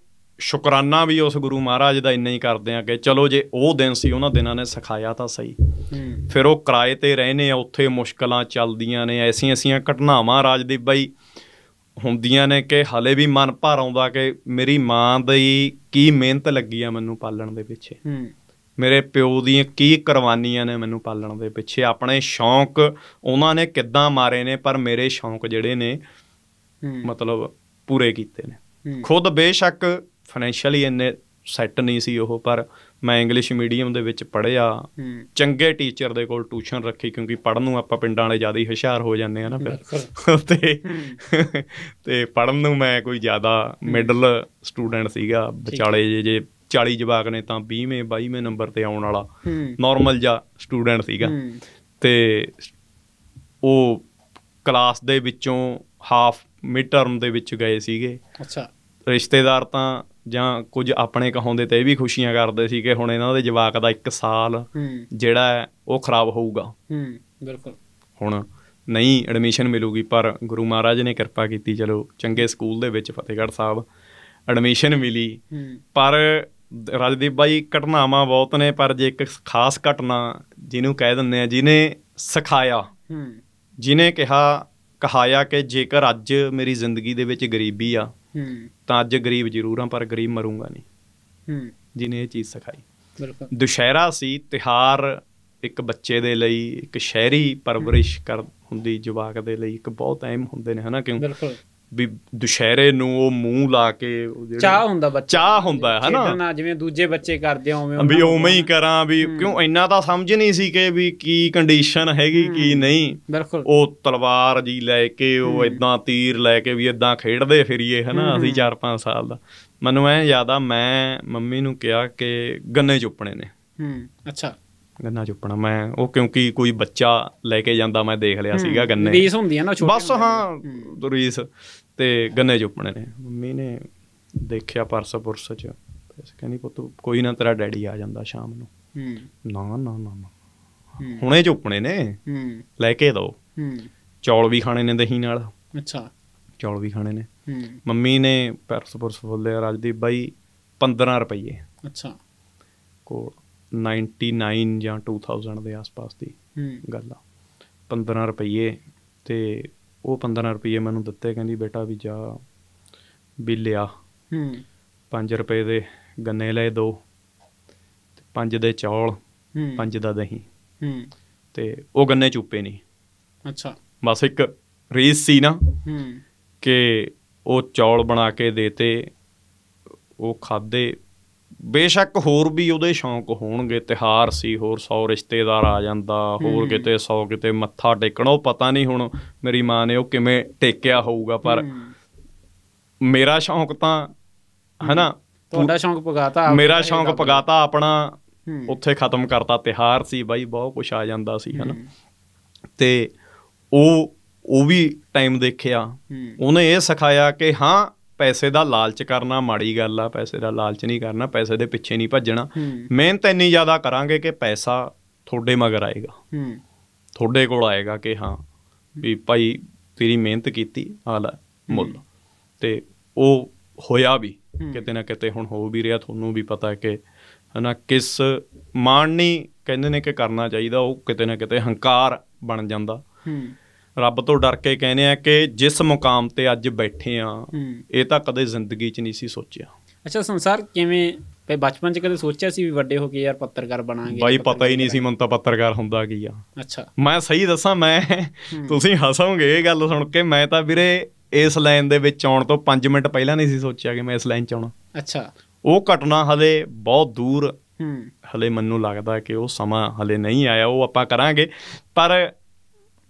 ਸ਼ੁਕਰਾਨਾ ਵੀ ਉਸ ਗੁਰੂ ਮਹਾਰਾਜ ਦਾ ਇੰਨਾ ਹੀ ਕਰਦੇ ਆ ਕਿ ਚਲੋ ਜੇ ਉਹ ਦਿਨ ਸੀ ਉਹਨਾਂ ਦਿਨਾਂ ਨੇ ਸਿਖਾਇਆ ਤਾਂ ਸਹੀ ਫਿਰ ਉਹ ਕਿਰਾਏ ਤੇ ਰਹਿਨੇ ਆ ਉੱਥੇ ਮੁਸ਼ਕਲਾਂ ਚੱਲਦੀਆਂ ਨੇ ਐਸੀਆਂ ਐਸੀਆਂ ਘਟਨਾਵਾਂ ਰਾਜਦੀਪ ਬਾਈ ਹੁੰਦੀਆਂ ਨੇ ਕਿ ਹਲੇ ਵੀ ਮਨ ਭਰ ਆਉਂਦਾ ਕਿ ਮੇਰੀ ਮਾਂ ਦੀ ਕੀ ਮਿਹਨਤ ਲੱਗੀ ਆ ਮੈਨੂੰ ਪਾਲਣ ਦੇ ਪਿੱਛੇ ਮੇਰੇ ਪਿਓ ਦੀਆਂ ਕੀ ਕੁਰਬਾਨੀਆਂ ਨੇ ਮੈਨੂੰ ਪਾਲਣ ਦੇ ਪਿੱਛੇ ਆਪਣੇ ਸ਼ੌਂਕ ਉਹਨਾਂ ਨੇ ਕਿੱਦਾਂ ਮਾਰੇ ਨੇ ਪਰ ਮੇਰੇ ਸ਼ੌਂਕ ਜਿਹੜੇ ਨੇ ਮਤਲਬ ਪੂਰੇ ਕੀਤੇ ਨੇ ਖੁਦ ਬੇਸ਼ੱਕ ਫਾਈਨੈਂਸ਼ੀਅਲੀ ਇੰਨੇ ਸੈੱਟ ਨਹੀਂ ਸੀ ਉਹ ਪਰ ਮੈਂ ਇੰਗਲਿਸ਼ ਮੀਡੀਅਮ ਦੇ ਵਿੱਚ ਪੜ੍ਹਿਆ ਚੰਗੇ ਟੀਚਰ ਦੇ ਕੋਲ ਟਿਊਸ਼ਨ ਰੱਖੀ ਕਿਉਂਕਿ ਪੜਨ ਨੂੰ ਆਪਾਂ ਪਿੰਡਾਂ ਵਾਲੇ ਜ਼ਿਆਦਾ ਹੀ ਹੁਸ਼ਿਆਰ ਹੋ ਜਾਂਦੇ ਆ ਨਾ ਫਿਰ ਤੇ ਤੇ ਪੜਨ ਨੂੰ ਮੈਂ ਕੋਈ ਜ਼ਿਆਦਾ ਮਿਡਲ ਸਟੂਡੈਂਟ ਸੀਗਾ ਵਿਚਾਲੇ ਜੇ ਜੇ 40 ਜਵਾਕ ਨੇ ਤਾਂ 20ਵੇਂ 22ਵੇਂ ਨੰਬਰ ਤੇ ਆਉਣ ਵਾਲਾ ਨਾਰਮਲ ਜਿਹਾ ਸਟੂਡੈਂਟ ਸੀਗਾ ਤੇ ਉਹ ਕਲਾਸ ਦੇ ਵਿੱਚੋਂ ਹਾਫ ਮਿਡ ਟਰਮ ਦੇ ਵਿੱਚ ਗਏ ਸੀਗੇ ਅੱਛਾ ਰਿਸ਼ਤੇਦਾਰ ਤਾਂ ਜਾਂ ਕੁਝ ਆਪਣੇ ਕਹਾਉਂਦੇ ਤੇ ਇਹ ਵੀ ਖੁਸ਼ੀਆਂ ਕਰਦੇ ਸੀ ਕਿ ਹੁਣ ਇਹਨਾਂ ਦੇ ਜਵਾਕ ਦਾ 1 ਸਾਲ ਜਿਹੜਾ ਉਹ ਖਰਾਬ ਹੋਊਗਾ ਹੂੰ ਬਿਲਕੁਲ ਹੁਣ ਨਹੀਂ ਐਡਮਿਸ਼ਨ ਮਿਲੂਗੀ ਪਰ ਗੁਰੂ ਮਹਾਰਾਜ ਨੇ ਕਿਰਪਾ ਕੀਤੀ ਚਲੋ ਚੰਗੇ ਸਕੂਲ ਦੇ ਵਿੱਚ ਫਤਿਹਗੜ੍ਹ ਸਾਹਿਬ ਐਡਮਿਸ਼ਨ ਮਿਲੀ ਪਰ ਰਾਜਦੀਪ ਬਾਈ ਘਟਨਾਵਾਂ ਬਹੁਤ ਨੇ ਪਰ ਜੇ ਇੱਕ ਖਾਸ ਘਟਨਾ ਜਿਹਨੂੰ ਕਹਿ ਦਿੰਦੇ ਆ ਜਿਹਨੇ ਸਿਖਾਇਆ ਹੂੰ ਜਿਹਨੇ ਕਿਹਾ ਕਹਾਇਆ ਕਿ ਜੇਕਰ ਅੱਜ ਮੇਰੀ ਜ਼ਿੰਦਗੀ ਦੇ ਵਿੱਚ ਗਰੀਬੀ ਆ ਤਾਂ ਅੱਜ ਗਰੀਬ ਜ਼ਰੂਰ ਹਾਂ ਪਰ ਗਰੀਬ ਮਰੂੰਗਾ ਨਹੀਂ ਹੂੰ ਜਿਨੇ ਇਹ ਚੀਜ਼ ਸਿਖਾਈ ਬਿਲਕੁਲ ਦੁਸ਼ਹਿਰਾ ਸੀ ਤਿਹਾਰ ਇੱਕ ਬੱਚੇ ਦੇ ਲਈ ਇੱਕ ਸ਼ਹਿਰੀ ਪਰਵਰਿਸ਼ ਕਰ ਹੁੰਦੀ ਜਵਾਕ ਦੇ ਲਈ ਇੱਕ ਬਹੁਤ ਅਹਿਮ ਹੁੰਦੇ ਨੇ ਹਨਾ ਕਿਉਂ ਬਿਲਕੁਲ ਵੀ ਦੁਸ਼ਹਿਰੇ ਨੂੰ ਉਹ ਮੂੰਹ ਲਾ ਕੇ ਉਹ ਚਾਹ ਹੁੰਦਾ ਬੱਚਾ ਚਾਹ ਹੁੰਦਾ ਹੈ ਹਨਾ ਨਾ ਜਿਵੇਂ ਦੂਜੇ ਬੱਚੇ ਕਰਦੇ ਆ ਉਵੇਂ ਵੀ ਉਵੇਂ ਹੀ ਕਰਾਂ ਵੀ ਕਿਉਂ ਇੰਨਾ ਤਾਂ ਸਮਝ ਨਹੀਂ ਸੀ ਕਿ ਵੀ ਕੀ ਕੰਡੀਸ਼ਨ ਹੈਗੀ ਕੀ ਨਹੀਂ ਬਿਲਕੁਲ ਉਹ ਤਲਵਾਰ ਜੀ ਲੈ ਕੇ ਉਹ ਇਦਾਂ ਤੀਰ ਲੈ ਕੇ ਵੀ ਇਦਾਂ ਖੇਡਦੇ ਫਿਰੀਏ ਹਨਾ ਅਸੀਂ 4-5 ਸਾਲ ਦਾ ਮੈਨੂੰ ਐ ਜ਼ਿਆਦਾ ਮੈਂ ਮੰਮੀ ਨੂੰ ਕਿਹਾ ਕਿ ਗੰਨੇ ਚੁੱਪਣੇ ਨੇ ਹੂੰ ਅੱਛਾ ਗੰਨਾ ਚੁੱਪਣਾ ਮੈਂ ਉਹ ਕਿਉਂਕਿ ਕੋਈ ਬੱਚਾ ਲੈ ਕੇ ਜਾਂਦਾ ਮੈਂ ਦੇਖ ਲਿਆ ਸੀਗਾ ਗੰਨੇ ਰੀਸ ਹੁੰਦੀ ਹੈ ਨਾ ਛੋਟੀ ਬਸ ਹਾਂ ਰੀਸ ਤੇ ਗੰਨੇ ਚੁੱਪਣੇ ਨੇ ਮੰਮੀ ਨੇ ਦੇਖਿਆ ਪਰਸਾ ਪੁਰਸਾ ਚ ਐਸ ਕਹਿੰਦੀ ਪੁੱਤ ਕੋਈ ਨਾ ਤੇਰਾ ਡੈਡੀ ਆ ਜਾਂਦਾ ਸ਼ਾਮ ਨੂੰ ਹੂੰ ਨਾ ਨਾ ਨਾ ਨਾ ਹੁਣੇ ਚੁੱਪਣੇ ਨੇ ਹੂੰ ਲੈ ਕੇ ਦੋ ਹੂੰ ਚੌਲ ਵੀ ਖਾਣੇ ਨੇ ਦਹੀਂ ਨਾਲ ਅੱਛਾ ਚੌਲ ਵੀ ਖਾਣੇ ਨੇ ਹੂੰ ਮੰਮੀ ਨੇ ਪਰਸ ਪੁਰਸ ਬੋਲਿਆ ਰਾਜਦੀਪ ਬਾਈ 15 ਰੁਪਏ ਅੱਛਾ ਕੋਲ 99 ਜਾਂ 2000 ਦੇ ਆਸ-ਪਾਸ ਦੀ ਗੱਲ ਆ 15 ਰੁਪਏ ਤੇ ਉਹ 15 ਰੁਪਏ ਮੈਨੂੰ ਦਿੱਤੇ ਕਹਿੰਦੀ ਬੇਟਾ ਵੀ ਜਾ ਵੀ ਲਿਆ ਹੂੰ 5 ਰੁਪਏ ਦੇ ਗੰਨੇ ਲੈ ਦੋ ਤੇ 5 ਦੇ ਚੌਲ ਹੂੰ 5 ਦਾ ਦਹੀਂ ਹੂੰ ਤੇ ਉਹ ਗੰਨੇ ਚੁੱਪੇ ਨਹੀਂ ਅੱਛਾ ਬਸ ਇੱਕ ਰੀਸ ਸੀ ਨਾ ਹੂੰ ਕਿ ਉਹ ਚੌਲ ਬਣਾ ਕੇ ਦੇਤੇ ਉਹ ਖਾਦੇ ਬੇਸ਼ੱਕ ਹੋਰ ਵੀ ਉਹਦੇ ਸ਼ੌਂਕ ਹੋਣਗੇ ਤਿਹਾਰ ਸੀ ਹੋਰ 100 ਰਿਸ਼ਤੇਦਾਰ ਆ ਜਾਂਦਾ ਹੋਰ ਕਿਤੇ 100 ਕਿਤੇ ਮੱਥਾ ਟੇਕਣਾ ਉਹ ਪਤਾ ਨਹੀਂ ਹੁਣ ਮੇਰੀ ਮਾਂ ਨੇ ਉਹ ਕਿਵੇਂ ਟੇਕਿਆ ਹੋਊਗਾ ਪਰ ਮੇਰਾ ਸ਼ੌਂਕ ਤਾਂ ਹਨਾ ਤੁਹਾਡਾ ਸ਼ੌਂਕ ਪਗਾਤਾ ਮੇਰਾ ਸ਼ੌਂਕ ਪਗਾਤਾ ਆਪਣਾ ਉੱਥੇ ਖਤਮ ਕਰਤਾ ਤਿਹਾਰ ਸੀ ਬਾਈ ਬਹੁਤ ਕੁਝ ਆ ਜਾਂਦਾ ਸੀ ਹਨਾ ਤੇ ਉਹ ਉਹ ਵੀ ਟਾਈਮ ਦੇਖਿਆ ਉਹਨੇ ਇਹ ਸਿਖਾਇਆ ਕਿ ਹਾਂ ਪੈਸੇ ਦਾ ਲਾਲਚ ਕਰਨਾ ਮਾੜੀ ਗੱਲ ਆ ਪੈਸੇ ਦਾ ਲਾਲਚ ਨਹੀਂ ਕਰਨਾ ਪੈਸੇ ਦੇ ਪਿੱਛੇ ਨਹੀਂ ਭੱਜਣਾ ਮਿਹਨਤ ਇੰਨੀ ਜ਼ਿਆਦਾ ਕਰਾਂਗੇ ਕਿ ਪੈਸਾ ਤੁਹਾਡੇ ਮਗਰ ਆਏਗਾ ਹੂੰ ਤੁਹਾਡੇ ਕੋਲ ਆਏਗਾ ਕਿ ਹਾਂ ਵੀ ਭਾਈ ਤੇਰੀ ਮਿਹਨਤ ਕੀਤੀ ਹਾਲ ਮੁੱਲ ਤੇ ਉਹ ਹੋਇਆ ਵੀ ਕਿਤੇ ਨਾ ਕਿਤੇ ਹੁਣ ਹੋ ਵੀ ਰਿਹਾ ਤੁਹਾਨੂੰ ਵੀ ਪਤਾ ਹੈ ਕਿ ਹਨਾ ਕਿਸ ਮਾਣ ਨਹੀਂ ਕਹਿੰਦੇ ਨੇ ਕਿ ਕਰਨਾ ਚਾਹੀਦਾ ਉਹ ਕਿਤੇ ਨਾ ਕਿਤੇ ਹੰਕਾਰ ਬਣ ਜਾਂਦਾ ਹੂੰ ਰੱਬ ਤੋਂ ਡਰ ਕੇ ਕਹਿੰਦੇ ਆ ਕਿ ਜਿਸ ਮੁਕਾਮ ਤੇ ਅੱਜ ਬੈਠੇ ਆ ਇਹ ਤਾਂ ਕਦੇ ਜ਼ਿੰਦਗੀ 'ਚ ਨਹੀਂ ਸੀ ਸੋਚਿਆ ਅੱਛਾ ਸੰਸਾਰ ਕਿਵੇਂ ਪਈ ਬਚਪਨ 'ਚ ਕਦੇ ਸੋਚਿਆ ਸੀ ਵੀ ਵੱਡੇ ਹੋ ਕੇ ਯਾਰ ਪੱਤਰਕਾਰ ਬਣਾਂਗੇ ਬਾਈ ਪਤਾ ਹੀ ਨਹੀਂ ਸੀ ਮੈਨੂੰ ਤਾਂ ਪੱਤਰਕਾਰ ਹੁੰਦਾ ਕੀ ਆ ਅੱਛਾ ਮੈਂ ਸਹੀ ਦੱਸਾਂ ਮੈਂ ਤੁਸੀਂ ਹੱਸੋਗੇ ਇਹ ਗੱਲ ਸੁਣ ਕੇ ਮੈਂ ਤਾਂ ਵੀਰੇ ਇਸ ਲਾਈਨ ਦੇ ਵਿੱਚ ਆਉਣ ਤੋਂ 5 ਮਿੰਟ ਪਹਿਲਾਂ ਨਹੀਂ ਸੀ ਸੋਚਿਆ ਕਿ ਮੈਂ ਇਸ ਲਾਈਨ 'ਚ ਆਉਣਾ ਅੱਛਾ ਉਹ ਘਟਨਾ ਹਲੇ ਬਹੁਤ ਦੂਰ ਹਲੇ ਮੈਨੂੰ ਲੱਗਦਾ ਕਿ ਉਹ ਸਮਾਂ ਹਲੇ ਨਹੀਂ ਆਇਆ ਉਹ ਆਪਾਂ ਕਰਾਂਗੇ ਪਰ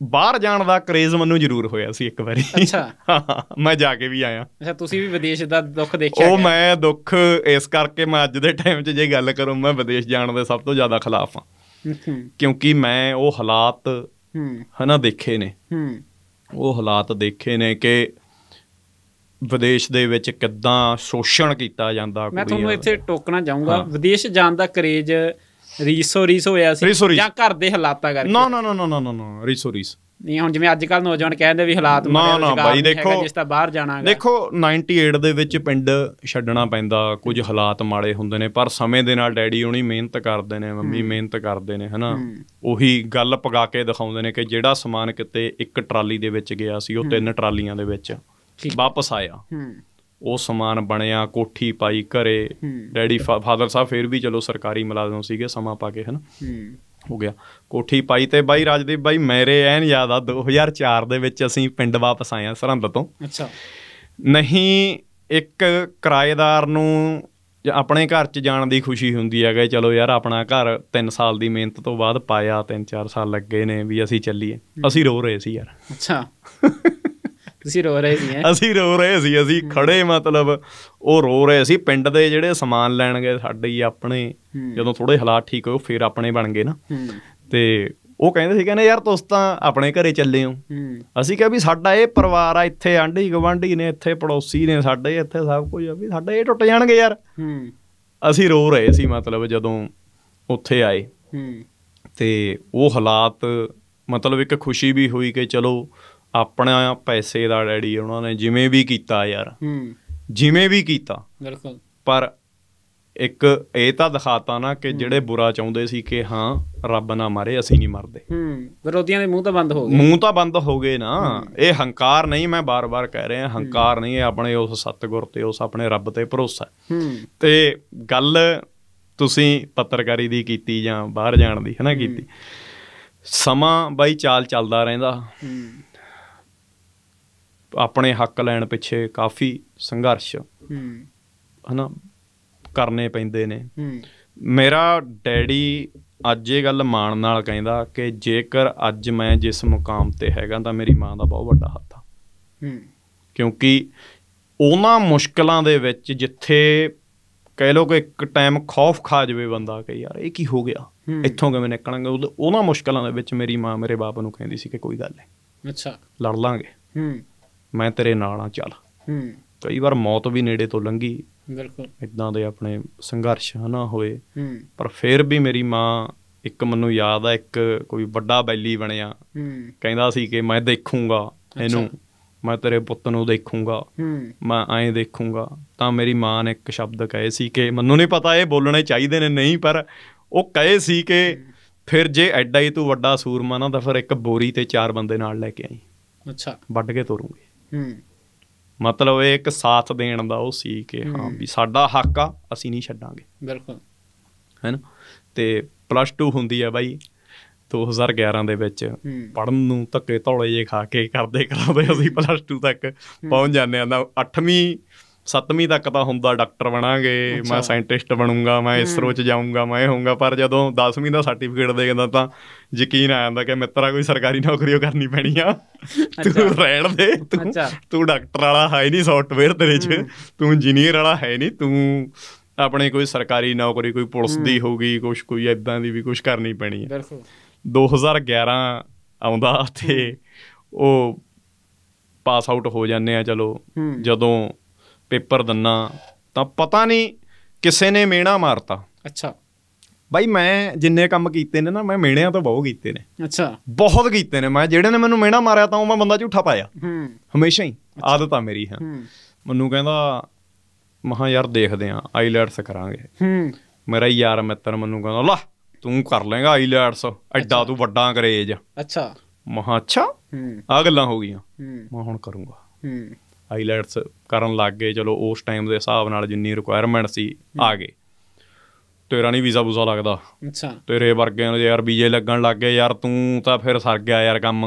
ਬਾਹਰ ਜਾਣ ਦਾ ਕਰੇਜ਼ ਮੈਨੂੰ ਜ਼ਰੂਰ ਹੋਇਆ ਸੀ ਇੱਕ ਵਾਰੀ ਅੱਛਾ ਮੈਂ ਜਾ ਕੇ ਵੀ ਆਇਆ ਅੱਛਾ ਤੁਸੀਂ ਵੀ ਵਿਦੇਸ਼ ਦਾ ਦੁੱਖ ਦੇਖਿਆ ਉਹ ਮੈਂ ਦੁੱਖ ਇਸ ਕਰਕੇ ਮੈਂ ਅੱਜ ਦੇ ਟਾਈਮ 'ਚ ਜੇ ਗੱਲ ਕਰੂੰ ਮੈਂ ਵਿਦੇਸ਼ ਜਾਣ ਦੇ ਸਭ ਤੋਂ ਜ਼ਿਆਦਾ ਖਿਲਾਫ ਹਾਂ ਕਿਉਂਕਿ ਮੈਂ ਉਹ ਹਾਲਾਤ ਨਾ ਦੇਖੇ ਨੇ ਉਹ ਹਾਲਾਤ ਦੇਖੇ ਨੇ ਕਿ ਵਿਦੇਸ਼ ਦੇ ਵਿੱਚ ਕਿੱਦਾਂ ਸ਼ੋਸ਼ਣ ਕੀਤਾ ਜਾਂਦਾ ਕੁੜੀਆਂ ਮੈਂ ਤੁਹਾਨੂੰ ਇੱਥੇ ਟੋਕਣਾ ਚਾਹੂੰਗਾ ਵਿਦੇਸ਼ ਜਾਣ ਦਾ ਕਰੇਜ਼ ਰੀਸੋ ਰੀਸ ਹੋਇਆ ਸੀ ਜਾਂ ਘਰ ਦੇ ਹਾਲਾਤਾਂ ਕਰਕੇ ਨਾ ਨਾ ਨਾ ਨਾ ਨਾ ਨਾ ਰੀਸੋ ਰੀਸ ਨਹੀਂ ਹੁਣ ਜਿਵੇਂ ਅੱਜ ਕੱਲ ਨੌਜਵਾਨ ਕਹਿੰਦੇ ਵੀ ਹਾਲਾਤ ਨਾ, ਮਾੜੇ, ਨਾ ਬਾਈ, ਦੇਖੋ- ਜਿਸ ਤਾਂ ਬਾਹਰ ਜਾਣਾ ਦੇਖੋ 98 ਦੇ ਵਿੱਚ ਪਿੰਡ ਛੱਡਣਾ ਪੈਂਦਾ ਕੁਝ ਹਾਲਾਤ ਮਾੜੇ ਹੁੰਦੇ ਨੇ ਪਰ ਸਮੇਂ ਦੇ ਨਾਲ ਡੈਡੀ ਹੁਣੀ ਮਿਹਨਤ ਕਰਦੇ ਨੇ ਮੰਮੀ ਮਿਹਨਤ ਕਰਦੇ ਨੇ ਹਨਾ ਉਹੀ ਗੱਲ ਪਗਾ ਕੇ ਦਿਖਾਉਂਦੇ ਨੇ ਕਿ ਜਿਹੜਾ ਸਮਾਨ ਕਿਤੇ ਇੱਕ ਟਰਾਲੀ ਦੇ ਵਿੱਚ ਗਿਆ ਸੀ ਉਹ ਤਿੰਨ ਟਰਾਲੀਆਂ ਦੇ ਵਿੱਚ ਵਾਪਸ ਆਇਆ ਹੂੰ ਉਹ ਸਮਾਨ ਬਣਿਆ ਕੋਠੀ ਪਾਈ ਘਰੇ ਡੈਡੀ ਫਾਦਰ ਸਾਹਿਬ ਫੇਰ ਵੀ ਚਲੋ ਸਰਕਾਰੀ ਮੁਲਾਜ਼ਮ ਸੀਗੇ ਸਮਾਂ ਪਾ ਕੇ ਹਨਾ ਹੋ ਗਿਆ ਕੋਠੀ ਪਾਈ ਤੇ ਬਾਈ ਰਾਜਦੀਪ ਬਾਈ ਮੇਰੇ ਐਨ ਯਾਦ ਆ 2004 ਦੇ ਵਿੱਚ ਅਸੀਂ ਪਿੰਡ ਵਾਪਸ ਆਏ ਆ ਸਰਹੰਦ ਤੋਂ ਅੱਛਾ ਨਹੀਂ ਇੱਕ ਕਿਰਾਏਦਾਰ ਨੂੰ ਆਪਣੇ ਘਰ 'ਚ ਜਾਣ ਦੀ ਖੁਸ਼ੀ ਹੁੰਦੀ ਹੈ ਕਿ ਚਲੋ ਯਾਰ ਆਪਣਾ ਘਰ 3 ਸਾਲ ਦੀ ਮਿਹਨਤ ਤੋਂ ਬਾਅਦ ਪਾਇਆ 3-4 ਸਾਲ ਲੱਗੇ ਨੇ ਵੀ ਅਸੀਂ ਚੱਲੀਏ ਅਸੀਂ ਰੋ ਰਹੇ ਸੀ ਯਾਰ ਅੱਛਾ ਤੁਸੀਂ ਰੋ ਰਹੇ ਸੀ ਅਸੀਂ ਰੋ ਰਹੇ ਸੀ ਅਸੀਂ ਖੜੇ ਮਤਲਬ ਉਹ ਰੋ ਰਹੇ ਸੀ ਪਿੰਡ ਦੇ ਜਿਹੜੇ ਸਮਾਨ ਲੈਣ ਗਏ ਸਾਡੇ ਹੀ ਆਪਣੇ ਜਦੋਂ ਥੋੜੇ ਹਾਲਾਤ ਠੀਕ ਹੋਏ ਫਿਰ ਆਪਣੇ ਬਣ ਗਏ ਨਾ ਤੇ ਉਹ ਕਹਿੰਦੇ ਸੀ ਕਹਿੰਦੇ ਯਾਰ ਤੁਸੀਂ ਤਾਂ ਆਪਣੇ ਘਰੇ ਚੱਲੇ ਹੋ ਅਸੀਂ ਕਿਹਾ ਵੀ ਸਾਡਾ ਇਹ ਪਰਿਵਾਰ ਆ ਇੱਥੇ ਆਂਢੀ ਗਵਾਂਢੀ ਨੇ ਇੱਥੇ ਪੜੋਸੀ ਨੇ ਸਾਡੇ ਇੱਥੇ ਸਭ ਕੁਝ ਆ ਵੀ ਸਾਡਾ ਇਹ ਟੁੱਟ ਜਾਣਗੇ ਯਾਰ ਅਸੀਂ ਰੋ ਰਹੇ ਸੀ ਮਤਲਬ ਜਦੋਂ ਉੱਥੇ ਆਏ ਤੇ ਉਹ ਹਾਲਾਤ ਮਤਲਬ ਇੱਕ ਖੁਸ਼ੀ ਵੀ ਹੋਈ ਕਿ ਚਲੋ ਆਪਣਾ ਪੈਸੇ ਦਾ ਡੈਡੀ ਉਹਨਾਂ ਨੇ ਜਿਵੇਂ ਵੀ ਕੀਤਾ ਯਾਰ ਹੂੰ ਜਿਵੇਂ ਵੀ ਕੀਤਾ ਬਿਲਕੁਲ ਪਰ ਇੱਕ ਇਹ ਤਾਂ ਦਿਖਾਤਾ ਨਾ ਕਿ ਜਿਹੜੇ ਬੁਰਾ ਚਾਹੁੰਦੇ ਸੀ ਕਿ ਹਾਂ ਰੱਬ ਨਾ ਮਾਰੇ ਅਸੀਂ ਨਹੀਂ ਮਰਦੇ ਹੂੰ ਵਿਰੋਧੀਆਂ ਦੇ ਮੂੰਹ ਤਾਂ ਬੰਦ ਹੋ ਗਏ ਮੂੰਹ ਤਾਂ ਬੰਦ ਹੋ ਗਏ ਨਾ ਇਹ ਹੰਕਾਰ ਨਹੀਂ ਮੈਂ ਬਾਰ-ਬਾਰ ਕਹਿ ਰਿਹਾ ਹੰਕਾਰ ਨਹੀਂ ਇਹ ਆਪਣੇ ਉਸ ਸਤਗੁਰ ਤੇ ਉਸ ਆਪਣੇ ਰੱਬ ਤੇ ਭਰੋਸਾ ਹੂੰ ਤੇ ਗੱਲ ਤੁਸੀਂ ਪੱਤਰਕਾਰੀ ਦੀ ਕੀਤੀ ਜਾਂ ਬਾਹਰ ਜਾਣ ਦੀ ਹੈ ਨਾ ਕੀਤੀ ਸਮਾਂ ਬਾਈ ਚਾਲ ਚੱਲਦਾ ਰਹਿੰਦਾ ਹੂੰ ਆਪਣੇ ਹੱਕ ਲੈਣ ਪਿੱਛੇ ਕਾਫੀ ਸੰਘਰਸ਼ ਹੂੰ ਹਨਾ ਕਰਨੇ ਪੈਂਦੇ ਨੇ ਹੂੰ ਮੇਰਾ ਡੈਡੀ ਅੱਜ ਇਹ ਗੱਲ ਮਾਣ ਨਾਲ ਕਹਿੰਦਾ ਕਿ ਜੇਕਰ ਅੱਜ ਮੈਂ ਜਿਸ ਮੁਕਾਮ ਤੇ ਹੈਗਾ ਤਾਂ ਮੇਰੀ ਮਾਂ ਦਾ ਬਹੁਤ ਵੱਡਾ ਹੱਥ ਆ ਹੂੰ ਕਿਉਂਕਿ ਉਹਨਾਂ ਮੁਸ਼ਕਲਾਂ ਦੇ ਵਿੱਚ ਜਿੱਥੇ ਕਹਿ ਲੋ ਕਿ ਇੱਕ ਟਾਈਮ ਖੌਫ ਖਾ ਜਵੇ ਬੰਦਾ ਕਿ ਯਾਰ ਇਹ ਕੀ ਹੋ ਗਿਆ ਇੱਥੋਂ ਕਿਵੇਂ ਨਿਕਲਾਂਗੇ ਉਹਨਾਂ ਮੁਸ਼ਕਲਾਂ ਦੇ ਵਿੱਚ ਮੇਰੀ ਮਾਂ ਮੇਰੇ ਬਾਪ ਨੂੰ ਕਹਿੰਦੀ ਸੀ ਕਿ ਕੋਈ ਗੱਲ ਨਹੀਂ ਅੱਛਾ ਲੜ ਲਾਂਗੇ ਹੂੰ ਮੈਂ ਤੇਰੇ ਨਾਲ ਆ ਚੱਲ ਹੂੰ ਕਈ ਵਾਰ ਮੌਤ ਵੀ ਨੇੜੇ ਤੋਂ ਲੰਗੀ ਬਿਲਕੁਲ ਇਦਾਂ ਦੇ ਆਪਣੇ ਸੰਘਰਸ਼ ਹਨਾ ਹੋਏ ਹੂੰ ਪਰ ਫਿਰ ਵੀ ਮੇਰੀ ਮਾਂ ਇੱਕ ਮੈਨੂੰ ਯਾਦ ਆ ਇੱਕ ਕੋਈ ਵੱਡਾ ਬੈਲੀ ਬਣਿਆ ਹੂੰ ਕਹਿੰਦਾ ਸੀ ਕਿ ਮੈਂ ਦੇਖੂੰਗਾ ਇਹਨੂੰ ਮੈਂ ਤੇਰੇ ਪੁੱਤ ਨੂੰ ਦੇਖੂੰਗਾ ਮੈਂ ਐਂ ਦੇਖੂੰਗਾ ਤਾਂ ਮੇਰੀ ਮਾਂ ਨੇ ਇੱਕ ਸ਼ਬਦ ਕਹੇ ਸੀ ਕਿ ਮੈਨੂੰ ਨਹੀਂ ਪਤਾ ਇਹ ਬੋਲਣੇ ਚਾਹੀਦੇ ਨੇ ਨਹੀਂ ਪਰ ਉਹ ਕਹੇ ਸੀ ਕਿ ਫਿਰ ਜੇ ਐਡਾ ਹੀ ਤੂੰ ਵੱਡਾ ਸੂਰਮਾ ਨਾ ਤਾਂ ਫਿਰ ਇੱਕ ਬੋਰੀ ਤੇ ਚਾਰ ਬੰਦੇ ਨਾਲ ਲੈ ਕੇ ਆਈ ਅੱਛਾ ਵੱਢ ਕੇ ਤੋਰੂੰਗੇ ਹੂੰ ਮਤਲਬ ਇਹ ਇੱਕ ਸਾਥ ਦੇਣ ਦਾ ਉਹ ਸੀ ਕਿ ਹਾਂ ਵੀ ਸਾਡਾ ਹੱਕ ਆ ਅਸੀਂ ਨਹੀਂ ਛੱਡਾਂਗੇ ਬਿਲਕੁਲ ਹੈਨਾ ਤੇ ਪਲੱਸ 2 ਹੁੰਦੀ ਆ ਬਾਈ 2011 ਦੇ ਵਿੱਚ ਪੜਨ ਨੂੰ ਧੱਕੇ ਧੌਲੇ ਜੇ ਖਾ ਕੇ ਕਰਦੇ ਕਰਦੇ ਅਸੀਂ ਪਲੱਸ 2 ਤੱਕ ਪਹੁੰਚ ਜਾਂਦੇ ਆ ਨਾ 8ਵੀਂ ਸੱਤਵੀਂ ਤੱਕ ਤਾਂ ਹੁੰਦਾ ਡਾਕਟਰ ਬਣਾਂਗੇ ਮੈਂ ਸਾਇੰਟਿਸਟ ਬਣੂੰਗਾ ਮੈਂ ਇਸਰੋ 'ਚ ਜਾਊਂਗਾ ਮੈਂ ਇਹ ਹੋਊਂਗਾ ਪਰ ਜਦੋਂ 10ਵੀਂ ਦਾ ਸਰਟੀਫਿਕੇਟ ਦੇ ਜਾਂਦਾ ਤਾਂ ਯਕੀਨ ਆ ਜਾਂਦਾ ਕਿ ਮਿੱਤਰਾ ਕੋਈ ਸਰਕਾਰੀ ਨੌਕਰੀ ਉਹ ਕਰਨੀ ਪੈਣੀ ਆ ਤੂੰ ਰਹਿਣ ਦੇ ਤੂੰ ਤੂੰ ਡਾਕਟਰ ਵਾਲਾ ਹੈ ਨਹੀਂ ਸੌਫਟਵੇਅਰ ਤੇਰੇ 'ਚ ਤੂੰ ਇੰਜੀਨੀਅਰ ਵਾਲਾ ਹੈ ਨਹੀਂ ਤੂੰ ਆਪਣੇ ਕੋਈ ਸਰਕਾਰੀ ਨੌਕਰੀ ਕੋਈ ਪੁਲਿਸ ਦੀ ਹੋਊਗੀ ਕੁਛ ਕੋਈ ਐਦਾਂ ਦੀ ਵੀ ਕੁਛ ਕਰਨੀ ਪੈਣੀ ਹੈ ਬਿਲਕੁਲ 2011 ਆਉਂਦਾ ਤੇ ਉਹ ਪਾਸ ਆਊਟ ਹੋ ਜਾਂਦੇ ਆ ਚਲੋ ਜਦੋਂ ਪੇਪਰ ਦਿੰਨਾ ਤਾਂ ਪਤਾ ਨਹੀਂ ਕਿਸੇ ਨੇ ਮੇਣਾ ਮਾਰਤਾ ਅੱਛਾ ਬਾਈ ਮੈਂ ਜਿੰਨੇ ਕੰਮ ਕੀਤੇ ਨੇ ਨਾ ਮੈਂ ਮੇਣਿਆਂ ਤੋਂ ਬਹੁਤ ਕੀਤੇ ਨੇ ਅੱਛਾ ਬਹੁਤ ਕੀਤੇ ਨੇ ਮੈਂ ਜਿਹੜੇ ਨੇ ਮੈਨੂੰ ਮੇਣਾ ਮਾਰਿਆ ਤਾਂ ਉਹ ਮੈਂ ਬੰਦਾ ਝੂਠਾ ਪਾਇਆ ਹੂੰ ਹਮੇਸ਼ਾ ਹੀ ਆਦਤ ਆ ਮੇਰੀ ਹਾਂ ਮੈਨੂੰ ਕਹਿੰਦਾ ਮਹਾ ਯਾਰ ਦੇਖਦੇ ਆ ਆਈਲੈਟਸ ਕਰਾਂਗੇ ਹੂੰ ਮੇਰਾ ਯਾਰ ਮਿੱਤਰ ਮੈਨੂੰ ਕਹਿੰਦਾ ਲਾ ਤੂੰ ਕਰ ਲੇਗਾ ਆਈਲੈਟਸ ਐਡਾ ਤੂੰ ਵੱਡਾ ਅੰਗਰੇਜ਼ ਅੱਛਾ ਮਹਾ ਅੱਛਾ ਆ ਗੱਲਾਂ ਹੋ ਗਈਆਂ ਮੈਂ ਹੁਣ ਕਰੂੰਗਾ ਹੂੰ ਆਈਲੈਟਸ ਕਰਨ ਲੱਗ ਗਏ ਚਲੋ ਉਸ ਟਾਈਮ ਦੇ ਹਿਸਾਬ ਨਾਲ ਜਿੰਨੀ ਰਿਕੁਆਇਰਮੈਂਟ ਸੀ ਆ ਗਏ ਤੇਰਾ ਨਹੀਂ ਵੀਜ਼ਾ ਬੂਜ਼ਾ ਲੱਗਦਾ ਅੱਛਾ ਤੇਰੇ ਵਰਗਿਆਂ ਨੂੰ ਯਾਰ ਵੀਜ਼ੇ ਲੱਗਣ ਲੱਗ ਗਏ ਯਾਰ ਤੂੰ ਤਾਂ ਫਿਰ ਸਰ ਗਿਆ ਯਾਰ ਕੰਮ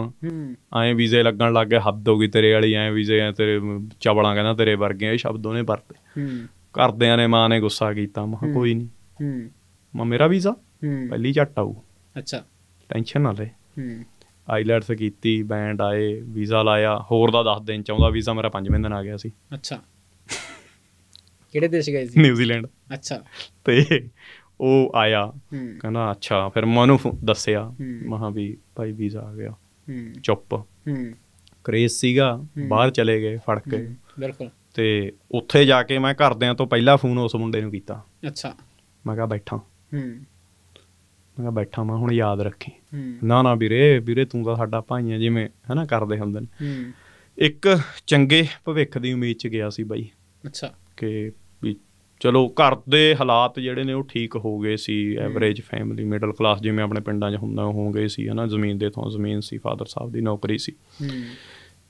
ਐਂ ਵੀਜ਼ੇ ਲੱਗਣ ਲੱਗ ਗਏ ਹੱਦ ਹੋ ਗਈ ਤੇਰੇ ਵਾਲੀ ਐਂ ਵੀਜ਼ੇ ਐ ਤੇਰੇ ਚਾਵਲਾਂ ਕਹਿੰਦਾ ਤੇਰੇ ਵਰਗਿਆਂ ਇਹ ਸ਼ਬਦ ਉਹਨੇ ਵਰਤੇ ਕਰਦਿਆਂ ਨੇ ਮਾਂ ਨੇ ਗੁੱਸਾ ਕੀਤਾ ਮਾਂ ਕੋਈ ਨਹੀਂ ਮਾਂ ਮੇਰਾ ਵੀਜ਼ਾ ਪਹਿਲੀ ਝਟ ਆਊ ਅੱਛਾ ਟੈਨਸ਼ਨ ਨਾ ਲੈ ਆਈਲੈਟਸ ਕੀਤੀ ਬੈਂਡ ਆਏ ਵੀਜ਼ਾ ਲਾਇਆ ਹੋਰ ਦਾ 10 ਦਿਨ ਚਾਹੁੰਦਾ ਵੀਜ਼ਾ ਮੇਰਾ 5ਵੇਂ ਦਿਨ ਆ ਗਿਆ ਸੀ ਅੱਛਾ ਕਿਹੜੇ ਦੇਸ਼ ਗਏ ਸੀ ਨਿਊਜ਼ੀਲੈਂਡ ਅੱਛਾ ਤੇ ਉਹ ਆਇਆ ਕਹਿੰਦਾ ਅੱਛਾ ਫਿਰ ਮਨੂ ਦੱਸਿਆ ਮਹਾ ਵੀ ਭਾਈ ਵੀਜ਼ਾ ਆ ਗਿਆ ਚੁੱਪ ਕ੍ਰੇਜ਼ ਸੀਗਾ ਬਾਹਰ ਚਲੇ ਗਏ ਫੜ ਕੇ ਬਿਲਕੁਲ ਤੇ ਉੱਥੇ ਜਾ ਕੇ ਮੈਂ ਘਰਦਿਆਂ ਤੋਂ ਪਹਿਲਾ ਫੋਨ ਉਸ ਮੁੰਡੇ ਨੂੰ ਕੀਤਾ ਅੱਛਾ ਮੈਂ ਕਿਹਾ ਬੈਠਾ ਹੂੰ ਮੈਂ ਕਿਹਾ ਬੈਠਾ ਮੈਂ ਹੁਣ ਯਾਦ ਰੱਖੀ ਨਾ ਨਾ ਵੀਰੇ ਵੀਰੇ ਤੂੰ ਤਾਂ ਸਾਡਾ ਆ ਜਿਵੇਂ ਹਨਾ ਕਰਦੇ ਹੁੰਦੇ ਨੇ ਇੱਕ ਚੰਗੇ ਭਵਿੱਖ ਦੀ ਉਮੀਦ ਚ ਗਿਆ ਸੀ ਬਾਈ ਅੱਛਾ ਕਿ ਵੀ ਚਲੋ ਘਰ ਦੇ ਹਾਲਾਤ ਜਿਹੜੇ ਨੇ ਉਹ ਠੀਕ ਹੋ ਗਏ ਸੀ ਐਵਰੇਜ ਫੈਮਿਲੀ ਮਿਡਲ ਕਲਾਸ ਜਿਵੇਂ ਆਪਣੇ ਪਿੰਡਾਂ 'ਚ ਹੁੰਦਾ ਹੋ ਗਏ ਸੀ ਹਨਾ ਜ਼ਮੀਨ ਦੇ ਤੋਂ ਜ਼ਮੀਨ ਸੀ ਫਾਦਰ ਸਾਹਿਬ ਦੀ ਨੌਕਰੀ ਸੀ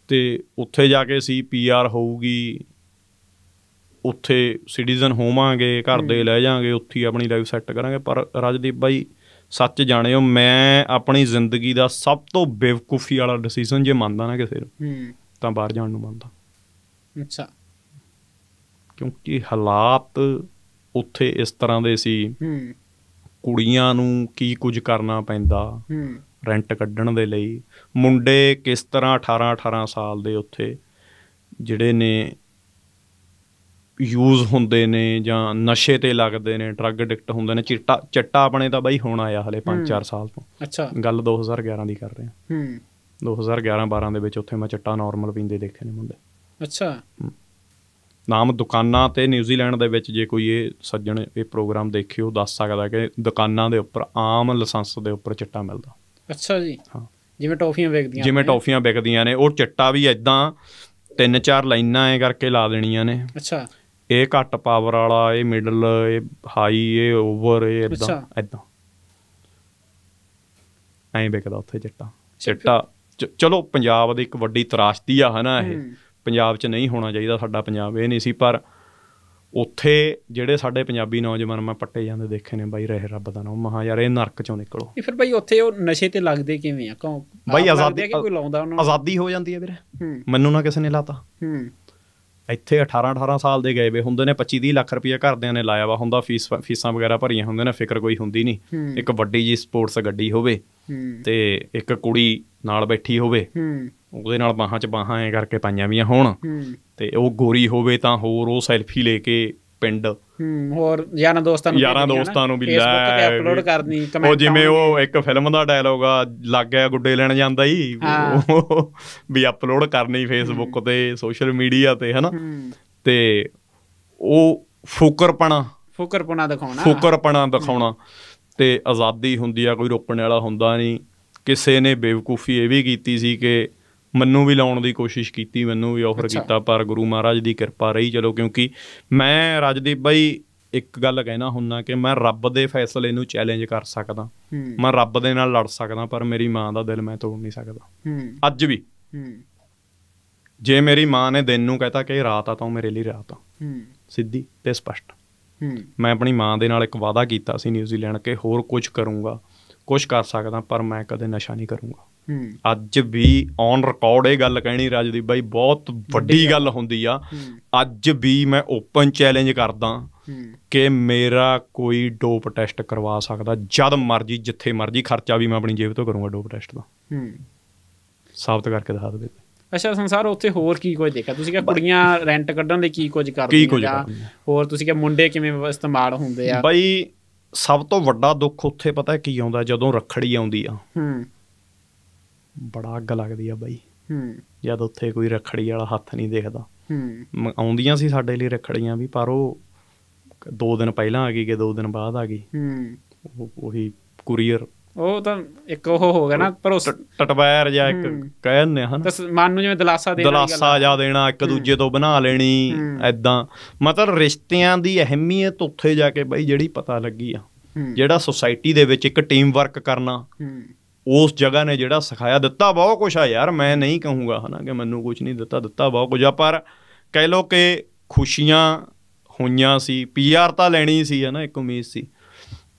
ਤੇ ਉੱਥੇ ਜਾ ਕੇ ਸੀ ਪੀਆਰ ਹੋਊਗੀ ਉੱਥੇ ਸਿਟੀਜ਼ਨ ਹੋਵਾਂਗੇ ਘਰ ਦੇ ਲੈ ਜਾਾਂਗੇ ਉੱਥੇ ਆਪਣੀ ਲਾਈਫ ਸੈੱਟ ਕਰਾਂਗੇ ਪਰ ਰਾਜਦੀਪ ਬਾਈ ਸੱਚ ਜਾਣਿਓ ਮੈਂ ਆਪਣੀ ਜ਼ਿੰਦਗੀ ਦਾ ਸਭ ਤੋਂ ਬੇਵਕੂਫੀ ਵਾਲਾ ਡਿਸੀਜਨ ਜੇ ਮੰਨਦਾ ਨਾ ਕਿਸੇ ਨੂੰ ਹੂੰ ਤਾਂ ਬਾਹਰ ਜਾਣ ਨੂੰ ਮੰਨਦਾ ਅੱਛਾ ਕਿਉਂਕਿ ਹਾਲਾਤ ਉੱਥੇ ਇਸ ਤਰ੍ਹਾਂ ਦੇ ਸੀ ਹੂੰ ਕੁੜੀਆਂ ਨੂੰ ਕੀ ਕੁਝ ਕਰਨਾ ਪੈਂਦਾ ਹੂੰ ਰੈਂਟ ਕੱਢਣ ਦੇ ਲਈ ਮੁੰਡੇ ਕਿਸ ਤਰ੍ਹਾਂ 18 18 ਸਾਲ ਦੇ ਉੱਥੇ ਜਿਹੜੇ ਨੇ ਯੂਜ਼ ਹੁੰਦੇ ਨੇ ਜਾਂ ਨਸ਼ੇ ਤੇ ਲੱਗਦੇ ਨੇ ਡਰੱਗ ਐਡਿਕਟ ਹੁੰਦੇ ਨੇ ਚਿੱਟਾ ਚੱਟਾ ਆਪਣੇ ਤਾਂ ਬਾਈ ਹੁਣ ਆਇਆ ਹਲੇ 5-4 ਸਾਲ ਤੋਂ ਅੱਛਾ ਗੱਲ 2011 ਦੀ ਕਰ ਰਹੇ ਹਾਂ ਹੂੰ 2011-12 ਦੇ ਵਿੱਚ ਉੱਥੇ ਮੈਂ ਚਿੱਟਾ ਨਾਰਮਲ ਪੀਂਦੇ ਦੇਖੇ ਨੇ ਮੁੰਡੇ ਅੱਛਾ ਨਾਮ ਦੁਕਾਨਾਂ ਤੇ ਨਿਊਜ਼ੀਲੈਂਡ ਦੇ ਵਿੱਚ ਜੇ ਕੋਈ ਇਹ ਸੱਜਣ ਇਹ ਪ੍ਰੋਗਰਾਮ ਦੇਖਿਓ ਦੱਸ ਸਕਦਾ ਕਿ ਦੁਕਾਨਾਂ ਦੇ ਉੱਪਰ ਆਮ ਲਾਇਸੈਂਸ ਦੇ ਉੱਪਰ ਚਿੱਟਾ ਮਿਲਦਾ ਅੱਛਾ ਜੀ ਹਾਂ ਜਿਵੇਂ ਟੌਫੀਆਂ ਵਿਕਦੀਆਂ ਜਿਵੇਂ ਟੌਫੀਆਂ ਵਿਕਦੀਆਂ ਨੇ ਉਹ ਚਿੱਟਾ ਵੀ ਐਦਾਂ ਤਿੰਨ ਚਾਰ ਲਾਈਨਾਂ ਐ ਕਰਕੇ ਲਾ ਦੇਣੀਆਂ ਨੇ ਅੱਛਾ ਇਹ ਘੱਟ ਪਾਵਰ ਵਾਲਾ ਇਹ ਮਿਡਲ ਇਹ ਹਾਈ ਇਹ ਓਵਰ ਇਹ ਇਦਾਂ ਇਦਾਂ ਐਂ ਦਾ ਉੱਥੇ ਚਿੱਟਾ ਚਿੱਟਾ ਚਲੋ ਪੰਜਾਬ ਦੀ ਇੱਕ ਵੱਡੀ ਤਰਾਸ਼ਤੀ ਆ ਹਨਾ ਇਹ ਪੰਜਾਬ 'ਚ ਨਹੀਂ ਹੋਣਾ ਚਾਹੀਦਾ ਸਾਡਾ ਪੰਜਾਬ ਇਹ ਨਹੀਂ ਸੀ ਪਰ ਉੱਥੇ ਜਿਹੜੇ ਸਾਡੇ ਪੰਜਾਬੀ ਨੌਜਵਾਨ ਮੈਂ ਪੱਟੇ ਜਾਂਦੇ ਦੇਖੇ ਨੇ ਬਾਈ ਰਹਿ ਰੱਬ ਦਾ ਨਾਮ ਮਹਾ ਯਾਰ ਇਹ ਨਰਕ ਚੋਂ ਨਿਕਲੋ ਇਹ ਫਿਰ ਬਾਈ ਉੱਥੇ ਉਹ ਨਸ਼ੇ ਤੇ ਲੱਗਦੇ ਕਿਵੇਂ ਆ ਕੋਈ ਆਜ਼ਾਦੀ ਕੋਈ ਲਾਉਂਦਾ ਉਹਨਾਂ ਨੂੰ ਆਜ਼ਾਦੀ ਹੋ ਜਾਂਦੀ ਹੈ ਵੀਰੇ ਮੈਨੂੰ ਨਾ ਕਿਸੇ ਨੇ ਲਾਤਾ ਹੂੰ ਇੱਥੇ 18 18 ਸਾਲ ਦੇ ਗਏ ਵੇ ਹੁੰਦੇ ਨੇ 25 30 ਲੱਖ ਰੁਪਏ ਘਰਦਿਆਂ ਨੇ ਲਾਇਆ ਵਾ ਹੁੰਦਾ ਫੀਸ ਫੀਸਾਂ ਵਗੈਰਾ ਭਰੀਆਂ ਹੁੰਦੇ ਨੇ ਫਿਕਰ ਕੋਈ ਹੁੰਦੀ ਨਹੀਂ ਇੱਕ ਵੱਡੀ ਜੀ ਸਪੋਰਟਸ ਗੱਡੀ ਹੋਵੇ ਤੇ ਇੱਕ ਕੁੜੀ ਨਾਲ ਬੈਠੀ ਹੋਵੇ ਉਹਦੇ ਨਾਲ ਬਾਹਾਂ 'ਚ ਬਾਹਾਂ ਐ ਕਰਕੇ ਪਾਈਆਂ ਵੀਆਂ ਹੋਣ ਤੇ ਉਹ ਗੋਰੀ ਹੋਵੇ ਤਾਂ ਹੋਰ ਉਹ ਸੈਲਫੀ ਲੈ ਕੇ ਪਿੰਡ ਹੂੰ ਹੋਰ ਯਾਰਾਂ ਦੋਸਤਾਂ ਨੂੰ ਯਾਰਾਂ ਦੋਸਤਾਂ ਨੂੰ ਵੀ ਲੈ ਫੇਸਬੁੱਕ ਤੇ ਅਪਲੋਡ ਕਰਨੀ ਕਮੈਂਟ ਉਹ ਜਿਵੇਂ ਉਹ ਇੱਕ ਫਿਲਮ ਦਾ ਡਾਇਲੌਗ ਆ ਲੱਗ ਗਿਆ ਗੁੱਡੇ ਲੈਣ ਜਾਂਦਾ ਹੀ ਵੀ ਅਪਲੋਡ ਕਰਨੀ ਫੇਸਬੁੱਕ ਤੇ ਸੋਸ਼ਲ ਮੀਡੀਆ ਤੇ ਹਨਾ ਤੇ ਉਹ ਫੋਕਰਪਣਾ ਫੋਕਰਪਣਾ ਦਿਖਾਉਣਾ ਫੋਕਰਪਣਾ ਦਿਖਾਉਣਾ ਤੇ ਆਜ਼ਾਦੀ ਹੁੰਦੀ ਆ ਕੋਈ ਰੋਕਣ ਵਾਲਾ ਹੁੰਦਾ ਨਹੀਂ ਕਿਸੇ ਨੇ ਬੇਵਕੂਫੀ ਇਹ ਵੀ ਕੀਤੀ ਸੀ ਕਿ ਮੈਨੂੰ ਵੀ ਲਾਉਣ ਦੀ ਕੋਸ਼ਿਸ਼ ਕੀਤੀ ਮੈਨੂੰ ਵੀ ਆਫਰ ਕੀਤਾ ਪਰ ਗੁਰੂ ਮਹਾਰਾਜ ਦੀ ਕਿਰਪਾ ਰਹੀ ਚਲੋ ਕਿਉਂਕਿ ਮੈਂ ਰਜਦੀਪ ਬਾਈ ਇੱਕ ਗੱਲ ਕਹਿਣਾ ਹੁੰਨਾ ਕਿ ਮੈਂ ਰੱਬ ਦੇ ਫੈਸਲੇ ਨੂੰ ਚੈਲੰਜ ਕਰ ਸਕਦਾ ਮੈਂ ਰੱਬ ਦੇ ਨਾਲ ਲੜ ਸਕਦਾ ਪਰ ਮੇਰੀ ਮਾਂ ਦਾ ਦਿਲ ਮੈਂ ਤੋੜ ਨਹੀਂ ਸਕਦਾ ਅੱਜ ਵੀ ਜੇ ਮੇਰੀ ਮਾਂ ਨੇ ਦਿਨ ਨੂੰ ਕਹਤਾ ਕਿ ਰਾਤ ਆ ਤਾਂ ਮੇਰੇ ਲਈ ਰਾਤ ਆ ਸਿੱਧੀ ਤੇ ਸਪਸ਼ਟ ਮੈਂ ਆਪਣੀ ਮਾਂ ਦੇ ਨਾਲ ਇੱਕ ਵਾਅਦਾ ਕੀਤਾ ਸੀ ਨਿਊਜ਼ੀਲੈਂਡ ਕਿ ਹੋਰ ਕੁਝ ਕਰੂੰਗਾ ਕੁਝ ਕਰ ਸਕਦਾ ਪਰ ਮੈਂ ਕਦੇ ਨਸ਼ਾ ਨਹੀਂ ਕਰੂੰਗਾ ਅੱਜ ਵੀ ਔਨ ਰਿਕਾਰਡ ਇਹ ਗੱਲ ਕਹਿਣੀ ਰਾਜਦੀਪ ਬਾਈ ਬਹੁਤ ਵੱਡੀ ਗੱਲ ਹੁੰਦੀ ਆ ਅੱਜ ਵੀ ਮੈਂ ਓਪਨ ਚੈਲੰਜ ਕਰਦਾ ਕਿ ਮੇਰਾ ਕੋਈ ਡੋਪ ਟੈਸਟ ਕਰਵਾ ਸਕਦਾ ਜਦ ਮਰਜੀ ਜਿੱਥੇ ਮਰਜੀ ਖਰਚਾ ਵੀ ਮੈਂ ਆਪਣੀ ਜੇਬ ਤੋਂ ਕਰੂੰਗਾ ਡੋਪ ਟੈਸਟ ਦਾ ਸਾਬਤ ਕਰਕੇ ਦਿਖਾ ਦੇ ਅੱਛਾ ਸੰਸਾਰ ਉੱਥੇ ਹੋਰ ਕੀ ਕੁਝ ਦੇਖਿਆ ਤੁਸੀਂ ਕਿਹਾ ਕੁੜੀਆਂ ਰੈਂਟ ਕੱਢਣ ਲਈ ਕੀ ਕੁਝ ਕਰਦੀਆਂ ਹੋਰ ਤੁਸੀਂ ਕਿਹਾ ਮੁੰਡੇ ਕਿਵੇਂ ਇਸਤੇਮਾਲ ਹੁੰਦੇ ਆ ਬਾਈ ਸਭ ਤੋਂ ਵੱਡਾ ਦੁੱਖ ਉੱਥੇ ਪਤਾ ਕੀ ਆਉਂਦਾ ਜਦੋਂ ਰਖੜੀ ਆਉਂਦੀ ਆ ਹੂੰ ਬੜਾ ਅੱਗ ਲੱਗਦੀ ਆ ਬਾਈ ਹੂੰ ਜਦ ਉੱਥੇ ਕੋਈ ਰਖੜੀ ਵਾਲਾ ਹੱਥ ਨਹੀਂ ਦੇਖਦਾ ਹੂੰ ਆਉਂਦੀਆਂ ਸੀ ਸਾਡੇ ਲਈ ਰਖੜੀਆਂ ਵੀ ਪਰ ਉਹ ਦੋ ਦਿਨ ਪਹਿਲਾਂ ਆ ਗਈ ਕਿ ਦੋ ਦਿਨ ਬਾਅਦ ਆ ਗਈ ਹੂੰ ਉਹੀ ਕੁਰੀਅਰ ਉਹ ਤਾਂ ਇੱਕ ਉਹ ਹੋ ਗਿਆ ਨਾ ਪਰ ਉਸ ਟਟਵਾਇਰ ਜਾਂ ਇੱਕ ਕਹਿੰਦੇ ਹਨ ਤਾਂ ਮਨ ਨੂੰ ਜਿਵੇਂ ਦਲਾਸਾ ਦੇਣਾ ਦਲਾਸਾ ਜਾ ਦੇਣਾ ਇੱਕ ਦੂਜੇ ਤੋਂ ਬਣਾ ਲੈਣੀ ਐਦਾਂ ਮਤਲਬ ਰਿਸ਼ਤਿਆਂ ਦੀ ਅਹਿਮੀਅਤ ਉੱਥੇ ਜਾ ਕੇ ਬਈ ਜਿਹੜੀ ਪਤਾ ਲੱਗੀ ਆ ਜਿਹੜਾ ਸੋਸਾਇਟੀ ਦੇ ਵਿੱਚ ਇੱਕ ਟੀਮ ਵਰਕ ਕਰਨਾ ਉਸ ਜਗ੍ਹਾ ਨੇ ਜਿਹੜਾ ਸਿਖਾਇਆ ਦਿੱਤਾ ਬਹੁਤ ਕੁਝ ਆ ਯਾਰ ਮੈਂ ਨਹੀਂ ਕਹੂੰਗਾ ਹਨਾ ਕਿ ਮੈਨੂੰ ਕੁਝ ਨਹੀਂ ਦਿੱਤਾ ਦਿੱਤਾ ਬਹੁਤ ਕੁਝ ਆ ਪਰ ਕਹਿ ਲੋ ਕਿ ਖੁਸ਼ੀਆਂ ਹੋਈਆਂ ਸੀ ਪੀਆਰ ਤਾਂ ਲੈਣੀ ਸੀ ਹਨਾ ਇੱਕ ਉਮੀਦ ਸੀ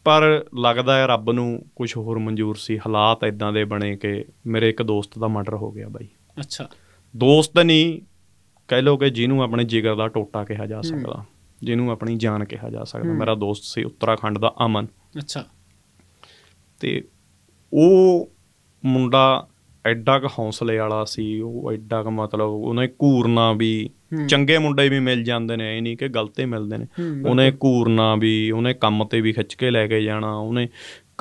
ਪਰ ਲੱਗਦਾ ਹੈ ਰੱਬ ਨੂੰ ਕੁਝ ਹੋਰ ਮਨਜ਼ੂਰ ਸੀ ਹਾਲਾਤ ਇਦਾਂ ਦੇ ਬਣੇ ਕਿ ਮੇਰੇ ਇੱਕ ਦੋਸਤ ਦਾ ਮਰਡਰ ਹੋ ਗਿਆ ਬਾਈ ਅੱਛਾ ਦੋਸਤ ਨਹੀਂ ਕਹਿ ਲੋ ਕਿ ਜਿਹਨੂੰ ਆਪਣੇ ਜਿਗਰ ਦਾ ਟੋਟਾ ਕਿਹਾ ਜਾ ਸਕਦਾ ਜਿਹਨੂੰ ਆਪਣੀ ਜਾਨ ਕਿਹਾ ਜਾ ਸਕਦਾ ਮੇਰਾ ਦੋਸਤ ਸੀ ਉੱਤਰਾਖੰਡ ਦਾ ਅਮਨ ਅੱਛਾ ਤੇ ਉਹ ਮੁੰਡਾ ਐਡਾ ਕ ਹੌਸਲੇ ਵਾਲਾ ਸੀ ਉਹ ਐਡਾ ਕ ਮਤਲਬ ਉਹਨੇ ਘੂਰਨਾ ਵੀ ਚੰਗੇ ਮੁੰਡੇ ਵੀ ਮਿਲ ਜਾਂਦੇ ਨੇ ਐ ਨਹੀਂ ਕਿ ਗਲਤੇ ਮਿਲਦੇ ਨੇ ਉਹਨੇ ਘੂਰਨਾ ਵੀ ਉਹਨੇ ਕੰਮ ਤੇ ਵੀ ਖਿੱਚ ਕੇ ਲੈ ਕੇ ਜਾਣਾ ਉਹਨੇ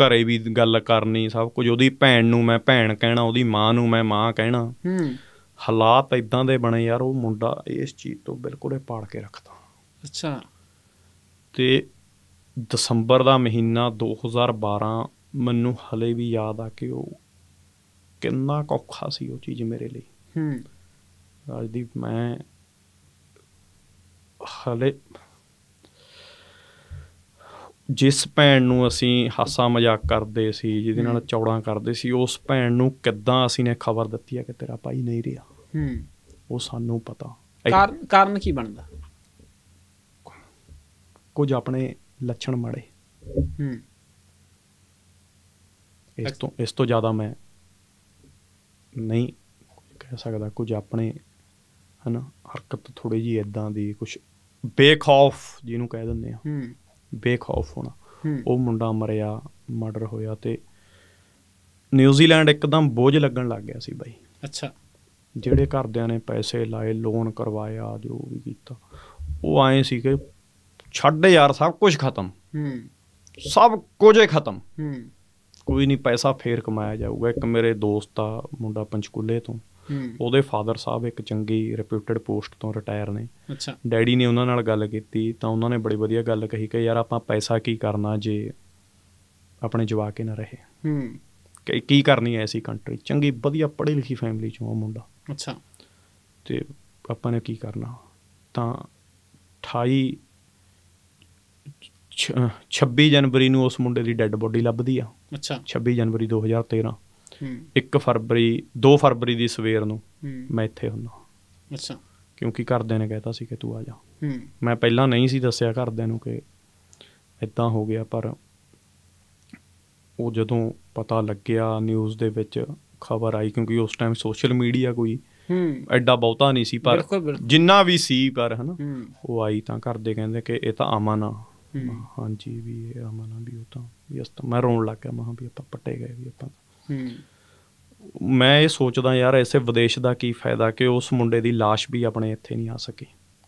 ਘਰੇ ਵੀ ਗੱਲ ਕਰਨੀ ਸਭ ਕੁਝ ਉਹਦੀ ਭੈਣ ਨੂੰ ਮੈਂ ਭੈਣ ਕਹਿਣਾ ਉਹਦੀ ਮਾਂ ਨੂੰ ਮੈਂ ਮਾਂ ਕਹਿਣਾ ਹਾਲਾਤ ਇਦਾਂ ਦੇ ਬਣੇ ਯਾਰ ਉਹ ਮੁੰਡਾ ਇਸ ਚੀਜ਼ ਤੋਂ ਬਿਲਕੁਲ ਹੀ ਪਾੜ ਕੇ ਰੱਖਦਾ ਅੱਛਾ ਤੇ ਦਸੰਬਰ ਦਾ ਮਹੀਨਾ 2012 ਮੈਨੂੰ ਹਲੇ ਵੀ ਯਾਦ ਆ ਕਿ ਉਹ ਕਿੰਨਾ ਔਖਾ ਸੀ ਉਹ ਚੀਜ਼ ਮੇਰੇ ਲਈ ਹੂੰ ਰਾਜਦੀਪ ਮੈਂ ਹਲੇ ਜਿਸ ਭੈਣ ਨੂੰ ਅਸੀਂ ਹਾਸਾ ਮਜ਼ਾਕ ਕਰਦੇ ਸੀ ਜਿਹਦੇ ਨਾਲ ਚੌੜਾਂ ਕਰਦੇ ਸੀ ਉਸ ਭੈਣ ਨੂੰ ਕਿੱਦਾਂ ਅਸੀਂ ਨੇ ਖਬਰ ਦਿੱਤੀ ਆ ਕਿ ਤੇਰਾ ਭਾਈ ਨਹੀਂ ਰਿਹਾ ਹੂੰ ਉਹ ਸਾਨੂੰ ਪਤਾ ਕਾਰਨ ਕੀ ਬਣਦਾ ਕੁਝ ਆਪਣੇ ਲੱਛਣ ਮੜੇ ਹੂੰ ਇਸ ਤੋਂ ਇਸ ਤੋਂ ਜ਼ਿਆਦਾ ਮੈਂ ਨਹੀਂ ਕਹਿ ਸਕਦਾ ਕੁਝ ਆਪਣੇ ਹਨਾ ਹਰਕਤ ਥੋੜੀ ਜੀ ਇਦਾਂ ਦੀ ਕੁਝ ਬੇਖੌਫ ਜਿਹਨੂੰ ਕਹਿ ਦਿੰਦੇ ਆ ਹੂੰ ਬੇਖੌਫ ਹੋਣਾ ਉਹ ਮੁੰਡਾ ਮਰਿਆ ਮਰਡਰ ਹੋਇਆ ਤੇ ਨਿਊਜ਼ੀਲੈਂਡ ਇੱਕਦਮ ਬੋਝ ਲੱਗਣ ਲੱਗ ਗਿਆ ਸੀ ਬਾਈ ਅੱਛਾ ਜਿਹੜੇ ਘਰਦਿਆਂ ਨੇ ਪੈਸੇ ਲਾਏ ਲੋਨ ਕਰਵਾਇਆ ਜੋ ਵੀ ਕੀਤਾ ਉਹ ਆਏ ਸੀ ਕਿ ਛੱਡ ਯਾਰ ਸਭ ਕੁਝ ਖਤਮ ਹੂੰ ਸਭ ਕੁਝ ਖਤਮ ਹੂੰ ਕੋਈ ਨਹੀਂ ਪੈਸਾ ਫੇਰ ਕਮਾਇਆ ਜਾਊਗਾ ਇੱਕ ਮੇਰੇ ਦੋਸਤ ਆ ਮੁੰਡਾ ਪੰਚਕੂਲੇ ਤੋਂ ਉਹਦੇ ਫਾਦਰ ਸਾਹਿਬ ਇੱਕ ਚੰਗੀ ਰਿਪਿਊਟਡ ਪੋਸਟ ਤੋਂ ਰਿਟਾਇਰ ਨੇ ਅੱਛਾ ਡੈਡੀ ਨੇ ਉਹਨਾਂ ਨਾਲ ਗੱਲ ਕੀਤੀ ਤਾਂ ਉਹਨਾਂ ਨੇ ਬੜੀ ਵਧੀਆ ਗੱਲ ਕਹੀ ਕਿ ਯਾਰ ਆਪਾਂ ਪੈਸਾ ਕੀ ਕਰਨਾ ਜੇ ਆਪਣੇ ਜਵਾਕ ਹੀ ਨਾ ਰਹੇ ਹੂੰ ਕੀ ਕਰਨੀ ਐ ਐਸੀ ਕੰਟਰੀ ਚੰਗੀ ਵਧੀਆ ਪੜ੍ਹੀ ਲਿਖੀ ਫੈਮਿਲੀ ਚੋਂ ਆ ਮੁੰਡਾ ਅੱਛਾ ਤੇ ਆਪਾਂ ਨੇ ਕੀ ਕਰਨਾ ਤਾਂ 28 26 ਜਨਵਰੀ ਨੂੰ ਉਸ ਮੁੰਡੇ ਦੀ ਡੈੱਡ ਬੋਡੀ ਲੱਭਦੀ ਆ ਅੱਛਾ 26 ਜਨਵਰੀ 2013 ਹੂੰ 1 ਫਰਵਰੀ 2 ਫਰਵਰੀ ਦੀ ਸਵੇਰ ਨੂੰ ਮੈਂ ਇੱਥੇ ਹੁੰਦਾ ਅੱਛਾ ਕਿਉਂਕਿ ਘਰਦਿਆਂ ਨੇ ਕਹਿਤਾ ਸੀ ਕਿ ਤੂੰ ਆ ਜਾ ਹੂੰ ਮੈਂ ਪਹਿਲਾਂ ਨਹੀਂ ਸੀ ਦੱਸਿਆ ਘਰਦਿਆਂ ਨੂੰ ਕਿ ਇਦਾਂ ਹੋ ਗਿਆ ਪਰ ਉਹ ਜਦੋਂ ਪਤਾ ਲੱਗਿਆ ਨਿਊਜ਼ ਦੇ ਵਿੱਚ ਖਬਰ ਆਈ ਕਿਉਂਕਿ ਉਸ ਟਾਈਮ ਸੋਸ਼ਲ ਮੀਡੀਆ ਕੋਈ ਹੂੰ ਐਡਾ ਬਹੁਤਾ ਨਹੀਂ ਸੀ ਪਰ ਜਿੰਨਾ ਵੀ ਸੀ ਪਰ ਹਨਾ ਉਹ ਆਈ ਤਾਂ ਕਰਦੇ ਕਹਿੰਦੇ ਕਿ ਇਹ ਤਾਂ ਅਮਨ ਆ ਹਾਂਜੀ ਵੀ ਇਹ ਅਮਨ ਵੀ ਉਹ ਤਾਂ ਵੀ ਤਾਂ ਮੈਂ ਰੋਣ ਲੱਗ ਗਿਆ ਮਹਾਂ ਵੀ ਆਪਾਂ ਪੱਟੇ ਗਏ ਵੀ ਆਪਾਂ ਮੈਂ ਇਹ ਸੋਚਦਾ ਯਾਰ ਐਸੇ ਵਿਦੇਸ਼ ਦਾ ਕੀ ਫਾਇਦਾ ਕਿ ਉਸ ਮੁੰਡੇ ਦੀ লাশ ਵੀ ਆਪਣੇ ਇੱਥੇ ਨਹੀਂ ਆ ਸਕੀ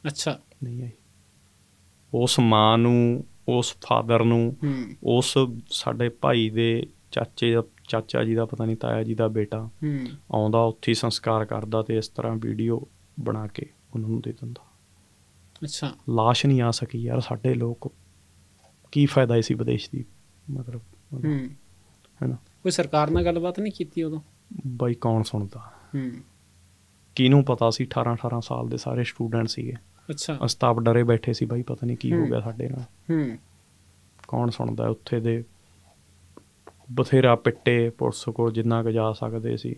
ਅੱਛਾ ਨਹੀਂ ਆਈ ਉਸ ਮਾਂ ਨੂੰ ਉਸ ਫਾਦਰ ਨੂੰ ਉਸ ਸਾਡੇ ਭਾਈ ਦੇ ਚਾਚੇ ਚਾਚਾ ਜੀ ਦਾ ਪਤਾ ਨਹੀਂ ਤਾਇਆ ਜੀ ਦਾ ਬੇਟਾ ਆਉਂਦਾ ਉੱਥੇ ਹੀ ਸੰਸਕਾਰ ਕਰਦਾ ਤੇ ਇਸ ਤਰ੍ਹਾਂ ਵੀਡੀਓ ਬਣਾ ਕੇ ਉਹਨਾਂ ਨੂੰ ਦੇ ਦਿੰਦਾ ਅੱਛਾ লাশ ਨਹੀਂ ਆ ਸਕੀ ਯਾਰ ਸਾਡੇ ਲੋਕ ਕੀ ਫਾਇਦਾ ਸੀ ਵਿਦੇਸ਼ ਦੀ ਮਤਲਬ ਹੂੰ ਹੈਨਾ ਕੋਈ ਸਰਕਾਰ ਨਾਲ ਗੱਲਬਾਤ ਨਹੀਂ ਕੀਤੀ ਉਦੋਂ ਬਾਈ ਕੌਣ ਸੁਣਦਾ ਹੂੰ ਕਿਨੂੰ ਪਤਾ ਸੀ 18 18 ਸਾਲ ਦੇ ਸਾਰੇ ਸਟੂਡੈਂਟ ਸੀਗੇ ਅੱਛਾ ਅਸਤਾਪ ਡਰੇ ਬੈਠੇ ਸੀ ਬਾਈ ਪਤਾ ਨਹੀਂ ਕੀ ਹੋ ਗਿਆ ਸਾਡੇ ਨਾਲ ਹੂੰ ਕੌਣ ਸੁਣਦਾ ਉੱਥੇ ਦੇ ਬਥੇਰਾ ਪਿੱਟੇ ਪੁਲਿਸ ਕੋਲ ਜਿੰਨਾ ਕੁ ਜਾ ਸਕਦੇ ਸੀ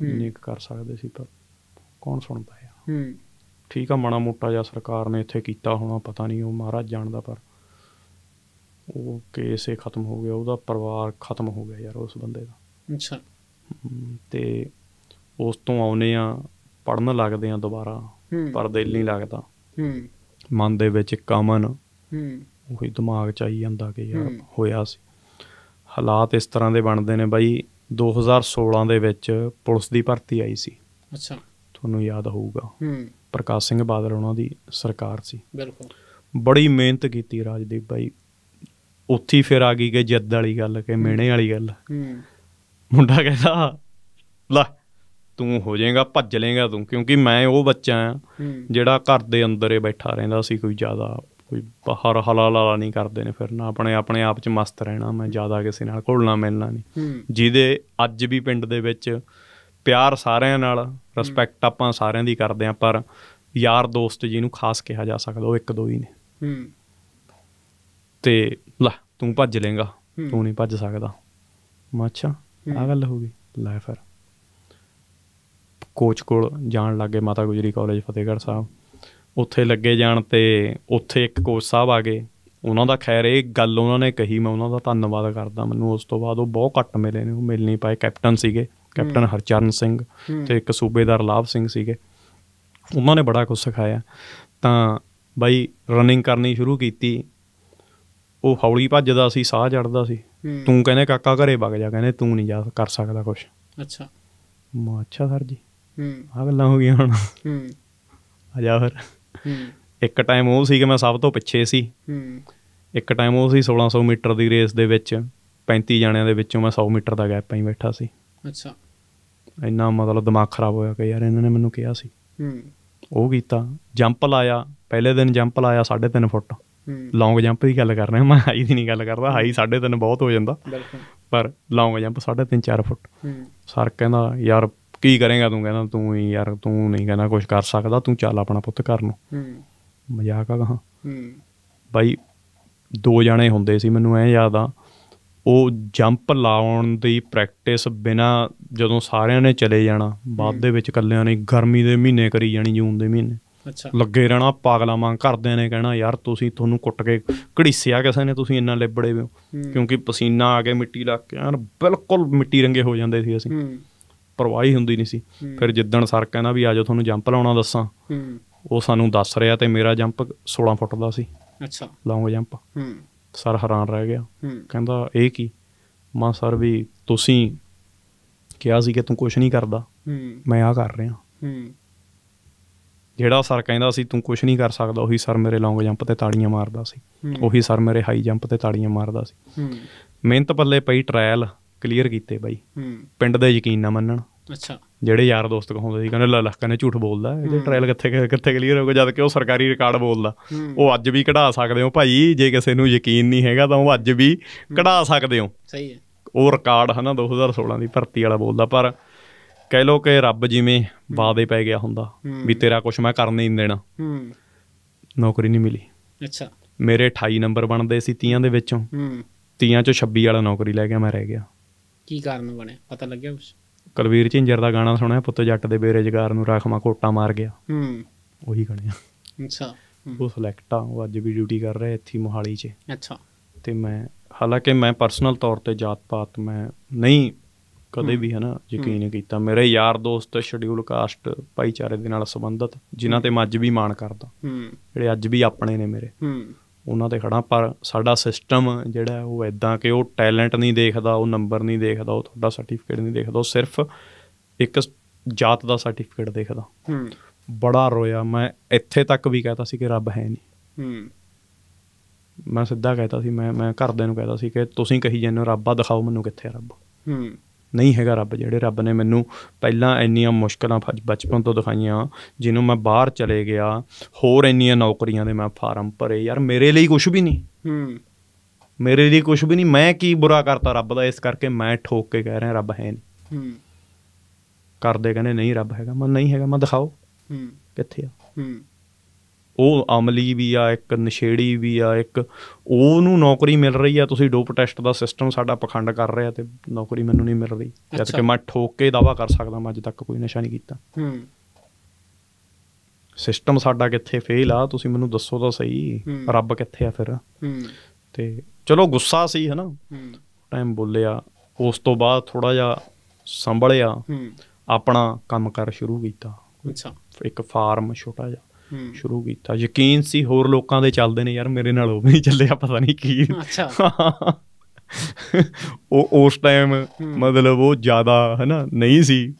ਉਨੀ ਕਰ ਸਕਦੇ ਸੀ ਪਰ ਕੌਣ ਸੁਣਦਾ ਹੈ ਹੂੰ ਠੀਕ ਆ ਮਣਾ ਮੋਟਾ ਜਾਂ ਸਰਕਾਰ ਨੇ ਇੱਥੇ ਕੀਤਾ ਹੋਣਾ ਪਤਾ ਨਹੀਂ ਉਹ ਮਹਾਰਾਜ ਜਾਣਦਾ ਪਰ ਉਹ ਕੇਸ ਹੀ ਖਤਮ ਹੋ ਗਿਆ ਉਹਦਾ ਪਰਿਵਾਰ ਖਤਮ ਹੋ ਗਿਆ ਯਾਰ ਉਸ ਬੰਦੇ ਦਾ ਅੱਛਾ ਤੇ ਉਸ ਤੋਂ ਆਉਨੇ ਆ ਪੜਨ ਲੱਗਦੇ ਆ ਦੁਬਾਰਾ ਪਰ ਦਿਲ ਨਹੀਂ ਲੱਗਦਾ ਹੂੰ ਮਨ ਦੇ ਵਿੱਚ ਕਮਨ ਹੂੰ ਉਹੀ ਦਿਮਾਗ ਚ ਆਈ ਜਾਂਦਾ ਕਿ ਯਾਰ ਹੋਇਆ ਸੀ ਹਾਲਾਤ ਇਸ ਤਰ੍ਹਾਂ ਦੇ ਬਣਦੇ ਨੇ ਬਾਈ 2016 ਦੇ ਵਿੱਚ ਪੁਲਿਸ ਦੀ ਭਰਤੀ ਆਈ ਸੀ ਅੱਛਾ ਤੁਹਾਨੂੰ ਯਾਦ ਹੋਊਗਾ ਹੂੰ ਪ੍ਰਕਾਸ਼ ਸਿੰਘ ਬਾਦਲ ਉਹਨਾਂ ਦੀ ਸਰਕਾਰ ਸੀ ਬਿਲਕੁਲ ਬੜੀ ਮਿਹਨਤ ਕੀਤੀ ਰਾਜਦੀਪ ਬਾਈ ਉੱਥੇ ਫਿਰ ਆ ਗਈ ਕਿ ਜਿੱਦ ਵਾਲੀ ਗੱਲ ਕਿ ਮੇਣੇ ਵਾਲੀ ਗੱਲ ਮੁੰਡਾ ਕਹਿੰਦਾ ਲੈ ਤੂੰ ਹੋ ਜਾਏਗਾ ਭੱਜ ਲੇਗਾ ਤੂੰ ਕਿਉਂਕਿ ਮੈਂ ਉਹ ਬੱਚਾ ਆ ਜਿਹੜਾ ਘਰ ਦੇ ਅੰਦਰ ਹੀ ਬੈਠਾ ਰਹਿੰਦਾ ਸੀ ਕੋਈ ਜ਼ਿਆਦਾ ਕੋਈ ਬਾਹਰ ਹਲਾਲਾਲਾ ਨਹੀਂ ਕਰਦੇ ਨੇ ਫਿਰਨਾ ਆਪਣੇ ਆਪਣੇ ਆਪ ਚ ਮਸਤ ਰਹਿਣਾ ਮੈਂ ਜ਼ਿਆਦਾ ਕਿਸੇ ਨਾਲ ਘੁਲਣਾ ਮਿਲਣਾ ਨਹੀਂ ਜਿਹਦੇ ਅੱਜ ਵੀ ਪਿੰਡ ਦੇ ਵਿੱਚ ਪਿਆਰ ਸਾਰਿਆਂ ਨਾਲ ਰਿਸਪੈਕਟ ਆਪਾਂ ਸਾਰਿਆਂ ਦੀ ਕਰਦੇ ਆ ਪਰ ਯਾਰ ਦੋਸਤ ਜਿਹਨੂੰ ਖਾਸ ਕਿਹਾ ਜਾ ਸਕਦਾ ਉਹ ਇੱਕ ਦੋ ਹੀ ਨੇ ਤੇ ਲੈ ਤੂੰ ਭੱਜ ਲੇਗਾ ਤੂੰ ਨਹੀਂ ਭੱਜ ਸਕਦਾ ਮਾਛਾ ਅੱਛਾ ਆ ਗੱਲ ਹੋ ਗਈ ਲੈ ਫਿਰ ਕੋਚ ਕੋਲ ਜਾਣ ਲੱਗੇ ਮਾਤਾ ਗੁਜਰੀ ਕਾਲਜ ਫਤੇਗੜ ਸਾਹਿਬ ਉੱਥੇ ਲੱਗੇ ਜਾਣ ਤੇ ਉੱਥੇ ਇੱਕ ਕੋਚ ਸਾਹਿਬ ਆ ਗਏ ਉਹਨਾਂ ਦਾ ਖੈਰ ਇਹ ਗੱਲ ਉਹਨਾਂ ਨੇ ਕਹੀ ਮੈਂ ਉਹਨਾਂ ਦਾ ਧੰਨਵਾਦ ਕਰਦਾ ਮੈਨੂੰ ਉਸ ਤੋਂ ਬਾਅਦ ਉਹ ਬਹੁਤ ਘੱਟ ਮਿਲੇ ਨੇ ਉਹ ਮਿਲ ਨਹੀਂ ਪਾਏ ਕੈਪਟਨ ਸੀਗੇ ਕੈਪਟਨ ਹਰਚਰਨ ਸਿੰਘ ਤੇ ਇੱਕ ਸੂਬੇਦਾਰ ਲਾਭ ਸਿੰਘ ਸੀਗੇ ਉਹਨਾਂ ਨੇ ਬੜਾ ਕੁਝ ਸਿਖਾਇਆ ਤਾਂ ਬਾਈ ਰਨਿੰਗ ਕਰਨੀ ਸ਼ੁਰੂ ਕੀਤੀ ਉਹ ਹੌਲੀ ਭੱਜਦਾ ਸੀ ਸਾਹ ਚੜਦਾ ਸੀ ਤੂੰ ਕਹਿੰਦੇ ਕਾਕਾ ਘਰੇ ਵਗ ਜਾ ਕਹਿੰਦੇ ਤੂੰ ਨਹੀਂ ਜਾ ਕਰ ਸਕਦਾ ਕੁਝ ਅੱਛਾ ਮਾ ਅੱਛਾ ਸਰ ਜੀ ਹੂੰ ਆ ਗੱਲਾਂ ਹੋ ਗਈਆਂ ਹੁਣ ਹੂੰ ਆ ਜਾ ਫਿਰ ਹੂੰ ਇੱਕ ਟਾਈਮ ਉਹ ਸੀ ਕਿ ਮੈਂ ਸਭ ਤੋਂ ਪਿੱਛੇ ਸੀ ਹੂੰ ਇੱਕ ਟਾਈਮ ਉਹ ਸੀ 1600 ਮੀਟਰ ਦੀ ਰੇਸ ਦੇ ਵਿੱਚ 35 ਜਣਿਆਂ ਦੇ ਵਿੱਚੋਂ ਮੈਂ 100 ਮੀਟਰ ਦਾ ਗੈਪ ਪਾਈ ਬੈਠਾ ਸੀ ਅੱਛਾ ਇੰਨਾ ਮਤਲਬ ਦਿਮਾਗ ਖਰਾਬ ਹੋਇਆ ਕਿ ਯਾਰ ਇਹਨਾਂ ਨੇ ਮੈਨੂੰ ਕਿਹਾ ਸੀ ਹੂੰ ਉਹ ਕੀਤਾ ਜੰਪ ਲਾਇਆ ਪਹਿਲੇ ਦਿਨ ਜੰਪ ਲਾਇਆ 3.5 ਫੁੱਟ ਲੌਂਗ ਜੰਪ ਦੀ ਗੱਲ ਕਰ ਰਹੇ ਮੈਂ ਹਾਈ ਦੀ ਨਹੀਂ ਗੱਲ ਕਰਦਾ ਹਾਈ 3.5 ਬਹੁਤ ਹੋ ਜਾਂਦਾ ਪਰ ਲੌਂਗ ਜੰਪ 3.5 4 ਫੁੱਟ ਸਰ ਕਹਿੰਦਾ ਯਾਰ ਕੀ ਕਰੇਗਾ ਤੂੰ ਕਹਿੰਦਾ ਤੂੰ ਹੀ ਯਾਰ ਤੂੰ ਨਹੀਂ ਕਹਿੰਦਾ ਕੁਝ ਕਰ ਸਕਦਾ ਤੂੰ ਚੱਲ ਆਪਣਾ ਪੁੱਤ ਕਰਨ ਨੂੰ ਮਜ਼ਾਕ ਆ ਕਹਾ ਬਾਈ ਦੋ ਜਾਣੇ ਹੁੰਦੇ ਸੀ ਮੈਨੂੰ ਐ ਯਾਦ ਆ ਉਹ ਜੰਪ ਲਾਉਣ ਦੀ ਪ੍ਰੈਕਟਿਸ ਬਿਨਾ ਜਦੋਂ ਸਾਰਿਆਂ ਨੇ ਚਲੇ ਜਾਣਾ ਬਾਅਦ ਦੇ ਵਿੱਚ ਕੱਲਿਆਂ ਨੇ ਗਰਮੀ ਦੇ ਮਹੀਨੇ ਕਰੀ ਜਾਣੀ ਜੂਨ ਦੇ ਮਹੀਨੇ ਅੱਛਾ ਲੱਗੇ ਰਹਿਣਾ ਪਾਗਲਾ ਮਾਂ ਕਰਦੇ ਨੇ ਕਹਿਣਾ ਯਾਰ ਤੁਸੀਂ ਤੁਹਾਨੂੰ ਕੁੱਟ ਕੇ ਘੜੀਸਿਆ ਕਿਸੇ ਨੇ ਤੁਸੀਂ ਇੰਨਾ ਲਿਬੜੇ ਹੋ ਕਿਉਂਕਿ ਪਸੀਨਾ ਆ ਕੇ ਮਿੱਟੀ ਲੱਗ ਕੇ ਯਾਰ ਬਿਲਕੁਲ ਮਿੱਟੀ ਰੰਗੇ ਹੋ ਜਾਂਦੇ ਸੀ ਅਸੀਂ ਪਰਵਾਹੀ ਹੁੰਦੀ ਨਹੀਂ ਸੀ ਫਿਰ ਜਿੱਦਣ ਸਰ ਕਹਿੰਦਾ ਵੀ ਆਜੋ ਤੁਹਾਨੂੰ ਜੰਪ ਲਾਉਣਾ ਦੱਸਾਂ ਉਹ ਸਾਨੂੰ ਦੱਸ ਰਿਹਾ ਤੇ ਮੇਰਾ ਜੰਪ 16 ਫੁੱਟ ਦਾ ਸੀ ਅੱਛਾ ਲੌਂਗ ਜੰਪ ਸਰ ਹੈਰਾਨ ਰਹਿ ਗਿਆ ਕਹਿੰਦਾ ਇਹ ਕੀ ਮਾਂ ਸਰ ਵੀ ਤੁਸੀਂ ਕਿਹਾ ਸੀ ਕਿ ਤੂੰ ਕੁਝ ਨਹੀਂ ਕਰਦਾ ਮੈਂ ਆ ਕਰ ਰਿਹਾ ਜਿਹੜਾ ਸਰ ਕਹਿੰਦਾ ਸੀ ਤੂੰ ਕੁਝ ਨਹੀਂ ਕਰ ਸਕਦਾ ਉਹੀ ਸਰ ਮੇਰੇ ਲੌਂਗ ਜੰਪ ਤੇ ਤਾੜੀਆਂ ਮਾਰਦਾ ਸੀ ਉਹੀ ਸਰ ਮੇਰੇ ਹਾਈ ਜੰਪ ਤੇ ਤਾੜੀਆਂ ਮਾਰਦਾ ਸੀ ਮਿਹਨਤ ਪੱਲੇ ਪਈ ਟ੍ਰਾਇਲ ਕਲੀਅਰ ਕੀਤੇ ਬਾਈ ਪਿੰਡ ਦੇ ਯਕੀਨ ਨਾ ਮੰਨਣ ਅੱਛਾ ਜਿਹੜੇ ਯਾਰ ਦੋਸਤ ਕਹਿੰਦੇ ਸੀ ਕਹਿੰਦੇ ਲੱਖ ਕਹਿੰਦੇ ਝੂਠ ਬੋਲਦਾ ਇਹਦੇ ਟ੍ਰਾਇਲ ਕਿੱਥੇ ਕਿੱਥੇ ਕਲੀਅਰ ਹੋਊਗਾ ਜਦ ਕਿ ਉਹ ਸਰਕਾਰੀ ਰਿਕਾਰਡ ਬੋਲਦਾ ਉਹ ਅੱਜ ਵੀ ਕਢਾ ਸਕਦੇ ਹੋ ਭਾਈ ਜੇ ਕਿਸੇ ਨੂੰ ਯਕੀਨ ਨਹੀਂ ਹੈਗਾ ਤਾਂ ਉਹ ਅੱਜ ਵੀ ਕਢਾ ਸਕਦੇ ਹੋ ਸਹੀ ਹੈ ਉਹ ਰਿਕਾਰਡ ਹਨਾ 2016 ਦੀ ਭਰਤੀ ਵਾਲਾ ਬੋਲਦਾ ਪਰ ਕਹਿ ਲੋ ਕਿ ਰੱਬ ਜਿਵੇਂ ਵਾਅਦੇ ਪੈ ਗਿਆ ਹੁੰਦਾ ਵੀ ਤੇਰਾ ਕੁਝ ਮੈਂ ਕਰਨ ਨਹੀਂ ਦੇਣਾ ਹੂੰ ਨੌਕਰੀ ਨਹੀਂ ਮਿਲੀ ਅੱਛਾ ਮੇਰੇ 28 ਨੰਬਰ ਬਣਦੇ ਸੀ 30 ਦੇ ਵਿੱਚੋਂ ਹੂੰ 30 ਚੋਂ 26 ਵਾਲਾ ਨੌਕਰੀ ਲੈ ਗਿਆ ਮੈਂ ਰਹਿ ਗਿਆ ਕੀ ਕਾਰਨ ਬਣਿਆ ਪਤਾ ਲੱਗਿਆ ਕੁਝ ਕਲਵੀਰ ਝਿੰਜਰ ਦਾ ਗਾਣਾ ਸੁਣਿਆ ਪੁੱਤ ਜੱਟ ਦੇ ਬੇਰੋਜ਼ਗਾਰ ਨੂੰ ਰਾਖਵਾ ਕੋਟਾ ਮਾਰ ਗਿਆ ਹੂੰ ਉਹੀ ਗਾਣੇ ਅੱਛਾ ਉਹ ਸਿਲੈਕਟ ਆ ਉਹ ਅੱਜ ਵੀ ਡਿਊਟੀ ਕਰ ਰਿਹਾ ਇੱਥੇ ਮੋਹਾਲੀ 'ਚ ਅੱਛਾ ਤੇ ਮੈਂ ਹਾਲਾਂਕਿ ਮੈਂ ਪਰਸਨਲ ਤੌਰ ਤੇ ਜਾਤ ਪਾਤ ਮੈਂ ਨਹੀਂ ਕਦੇ ਵੀ ਹਨਾ ਯਕੀਨ ਕੀਤਾ ਮੇਰੇ ਯਾਰ ਦੋਸਤ ਸ਼ਡਿਊਲ ਕਾਸਟ ਭਾਈਚਾਰੇ ਦੇ ਨਾਲ ਸੰਬੰਧਤ ਜਿਨ੍ਹਾਂ ਤੇ ਮੈਂ ਅੱਜ ਵੀ ਮਾਣ ਕਰਦਾ ਹੂੰ ਜਿਹੜੇ ਅੱਜ ਵੀ ਆਪਣੇ ਨੇ ਮੇਰੇ ਹੂੰ ਉਹਨਾਂ ਤੇ ਖੜਾ ਪਰ ਸਾਡਾ ਸਿਸਟਮ ਜਿਹੜਾ ਉਹ ਐਦਾਂ ਕਿ ਉਹ ਟੈਲੈਂਟ ਨਹੀਂ ਦੇਖਦਾ ਉਹ ਨੰਬਰ ਨਹੀਂ ਦੇਖਦਾ ਉਹ ਤੁਹਾਡਾ ਸਰਟੀਫਿਕੇਟ ਨਹੀਂ ਦੇਖਦਾ ਉਹ ਸਿਰਫ ਇੱਕ ਜਾਤ ਦਾ ਸਰਟੀਫਿਕੇਟ ਦੇਖਦਾ ਹੂੰ ਬੜਾ ਰੋਇਆ ਮੈਂ ਇੱਥੇ ਤੱਕ ਵੀ ਕਹਤਾ ਸੀ ਕਿ ਰੱਬ ਹੈ ਨਹੀਂ ਹੂੰ ਮੈਂ ਸਿੱਧਾ ਕਹਤਾ ਸੀ ਮੈਂ ਮੈਂ ਘਰਦਿਆਂ ਨੂੰ ਕਹਤਾ ਸੀ ਕਿ ਤੁਸੀਂ ਕਹੀ ਜਾਂਦੇ ਹੋ ਰੱਬਾ ਦਿਖਾਓ ਮੈਨੂੰ ਕਿੱਥੇ ਰੱਬ ਹੂੰ ਨਹੀਂ ਹੈਗਾ ਰੱਬ ਜਿਹੜੇ ਰੱਬ ਨੇ ਮੈਨੂੰ ਪਹਿਲਾਂ ਇੰਨੀਆਂ ਮੁਸ਼ਕਲਾਂ ਬਚਪਨ ਤੋਂ ਦਿਖਾਈਆਂ ਜਿਹਨੂੰ ਮੈਂ ਬਾਹਰ ਚਲੇ ਗਿਆ ਹੋਰ ਇੰਨੀਆਂ ਨੌਕਰੀਆਂ ਦੇ ਮੈਂ ਫਾਰਮ ਭਰੇ ਯਾਰ ਮੇਰੇ ਲਈ ਕੁਝ ਵੀ ਨਹੀਂ ਹੂੰ ਮੇਰੇ ਲਈ ਕੁਝ ਵੀ ਨਹੀਂ ਮੈਂ ਕੀ ਬੁਰਾ ਕਰਤਾ ਰੱਬ ਦਾ ਇਸ ਕਰਕੇ ਮੈਂ ਠੋਕ ਕੇ ਕਹਿ ਰਿਹਾ ਰੱਬ ਹੈ ਨਹੀਂ ਹੂੰ ਕਰਦੇ ਕਹਿੰਦੇ ਨਹੀਂ ਰੱਬ ਹੈਗਾ ਮੈਂ ਨਹੀਂ ਹੈਗਾ ਮੈਂ ਦਿਖਾਓ ਹੂੰ ਕਿੱਥੇ ਆ ਹੂੰ ਉਹ ਅਮਲੀ ਵੀ ਆ ਇੱਕ ਨਸ਼ੇੜੀ ਵੀ ਆ ਇੱਕ ਉਹ ਨੂੰ ਨੌਕਰੀ ਮਿਲ ਰਹੀ ਆ ਤੁਸੀਂ ਡੋਪ ਟੈਸਟ ਦਾ ਸਿਸਟਮ ਸਾਡਾ ਪਖੰਡ ਕਰ ਰਿਹਾ ਤੇ ਨੌਕਰੀ ਮੈਨੂੰ ਨਹੀਂ ਮਿਲ ਰਹੀ ਜਦ ਕਿ ਮੈਂ ਠੋਕ ਕੇ ਦਾਵਾ ਕਰ ਸਕਦਾ ਮੈਂ ਅੱਜ ਤੱਕ ਕੋਈ ਨਸ਼ਾ ਨਹੀਂ ਕੀਤਾ ਹੂੰ ਸਿਸਟਮ ਸਾਡਾ ਕਿੱਥੇ ਫੇਲ ਆ ਤੁਸੀਂ ਮੈਨੂੰ ਦੱਸੋ ਤਾਂ ਸਹੀ ਰੱਬ ਕਿੱਥੇ ਆ ਫਿਰ ਹੂੰ ਤੇ ਚਲੋ ਗੁੱਸਾ ਸੀ ਹਨਾ ਟਾਈਮ ਬੋਲਿਆ ਉਸ ਤੋਂ ਬਾਅਦ ਥੋੜਾ ਜਿਹਾ ਸੰਭਲਿਆ ਆਪਣਾ ਕੰਮ ਕਰ ਸ਼ੁਰੂ ਕੀਤਾ ਅੱਛਾ ਇੱਕ ਫਾਰਮ ਛੋਟਾ ਜਿਹਾ ਸ਼ੁਰੂ ਕੀਤਾ ਯਕੀਨ ਸੀ ਹੋਰ ਲੋਕਾਂ ਦੇ ਚੱਲਦੇ ਨੇ ਯਾਰ ਮੇਰੇ ਨਾਲ ਉਹ ਵੀ ਚੱਲੇ ਚੱਲਿਆ ਪਤਾ ਨਹੀਂ ਕੀ ਅੱਛਾ ਉਹ ਉਸ ਟਾਈਮ ਮਤਲਬ ਉਹ ਜ਼ਿਆਦਾ ਹਨਾ ਨਹੀਂ ਸੀ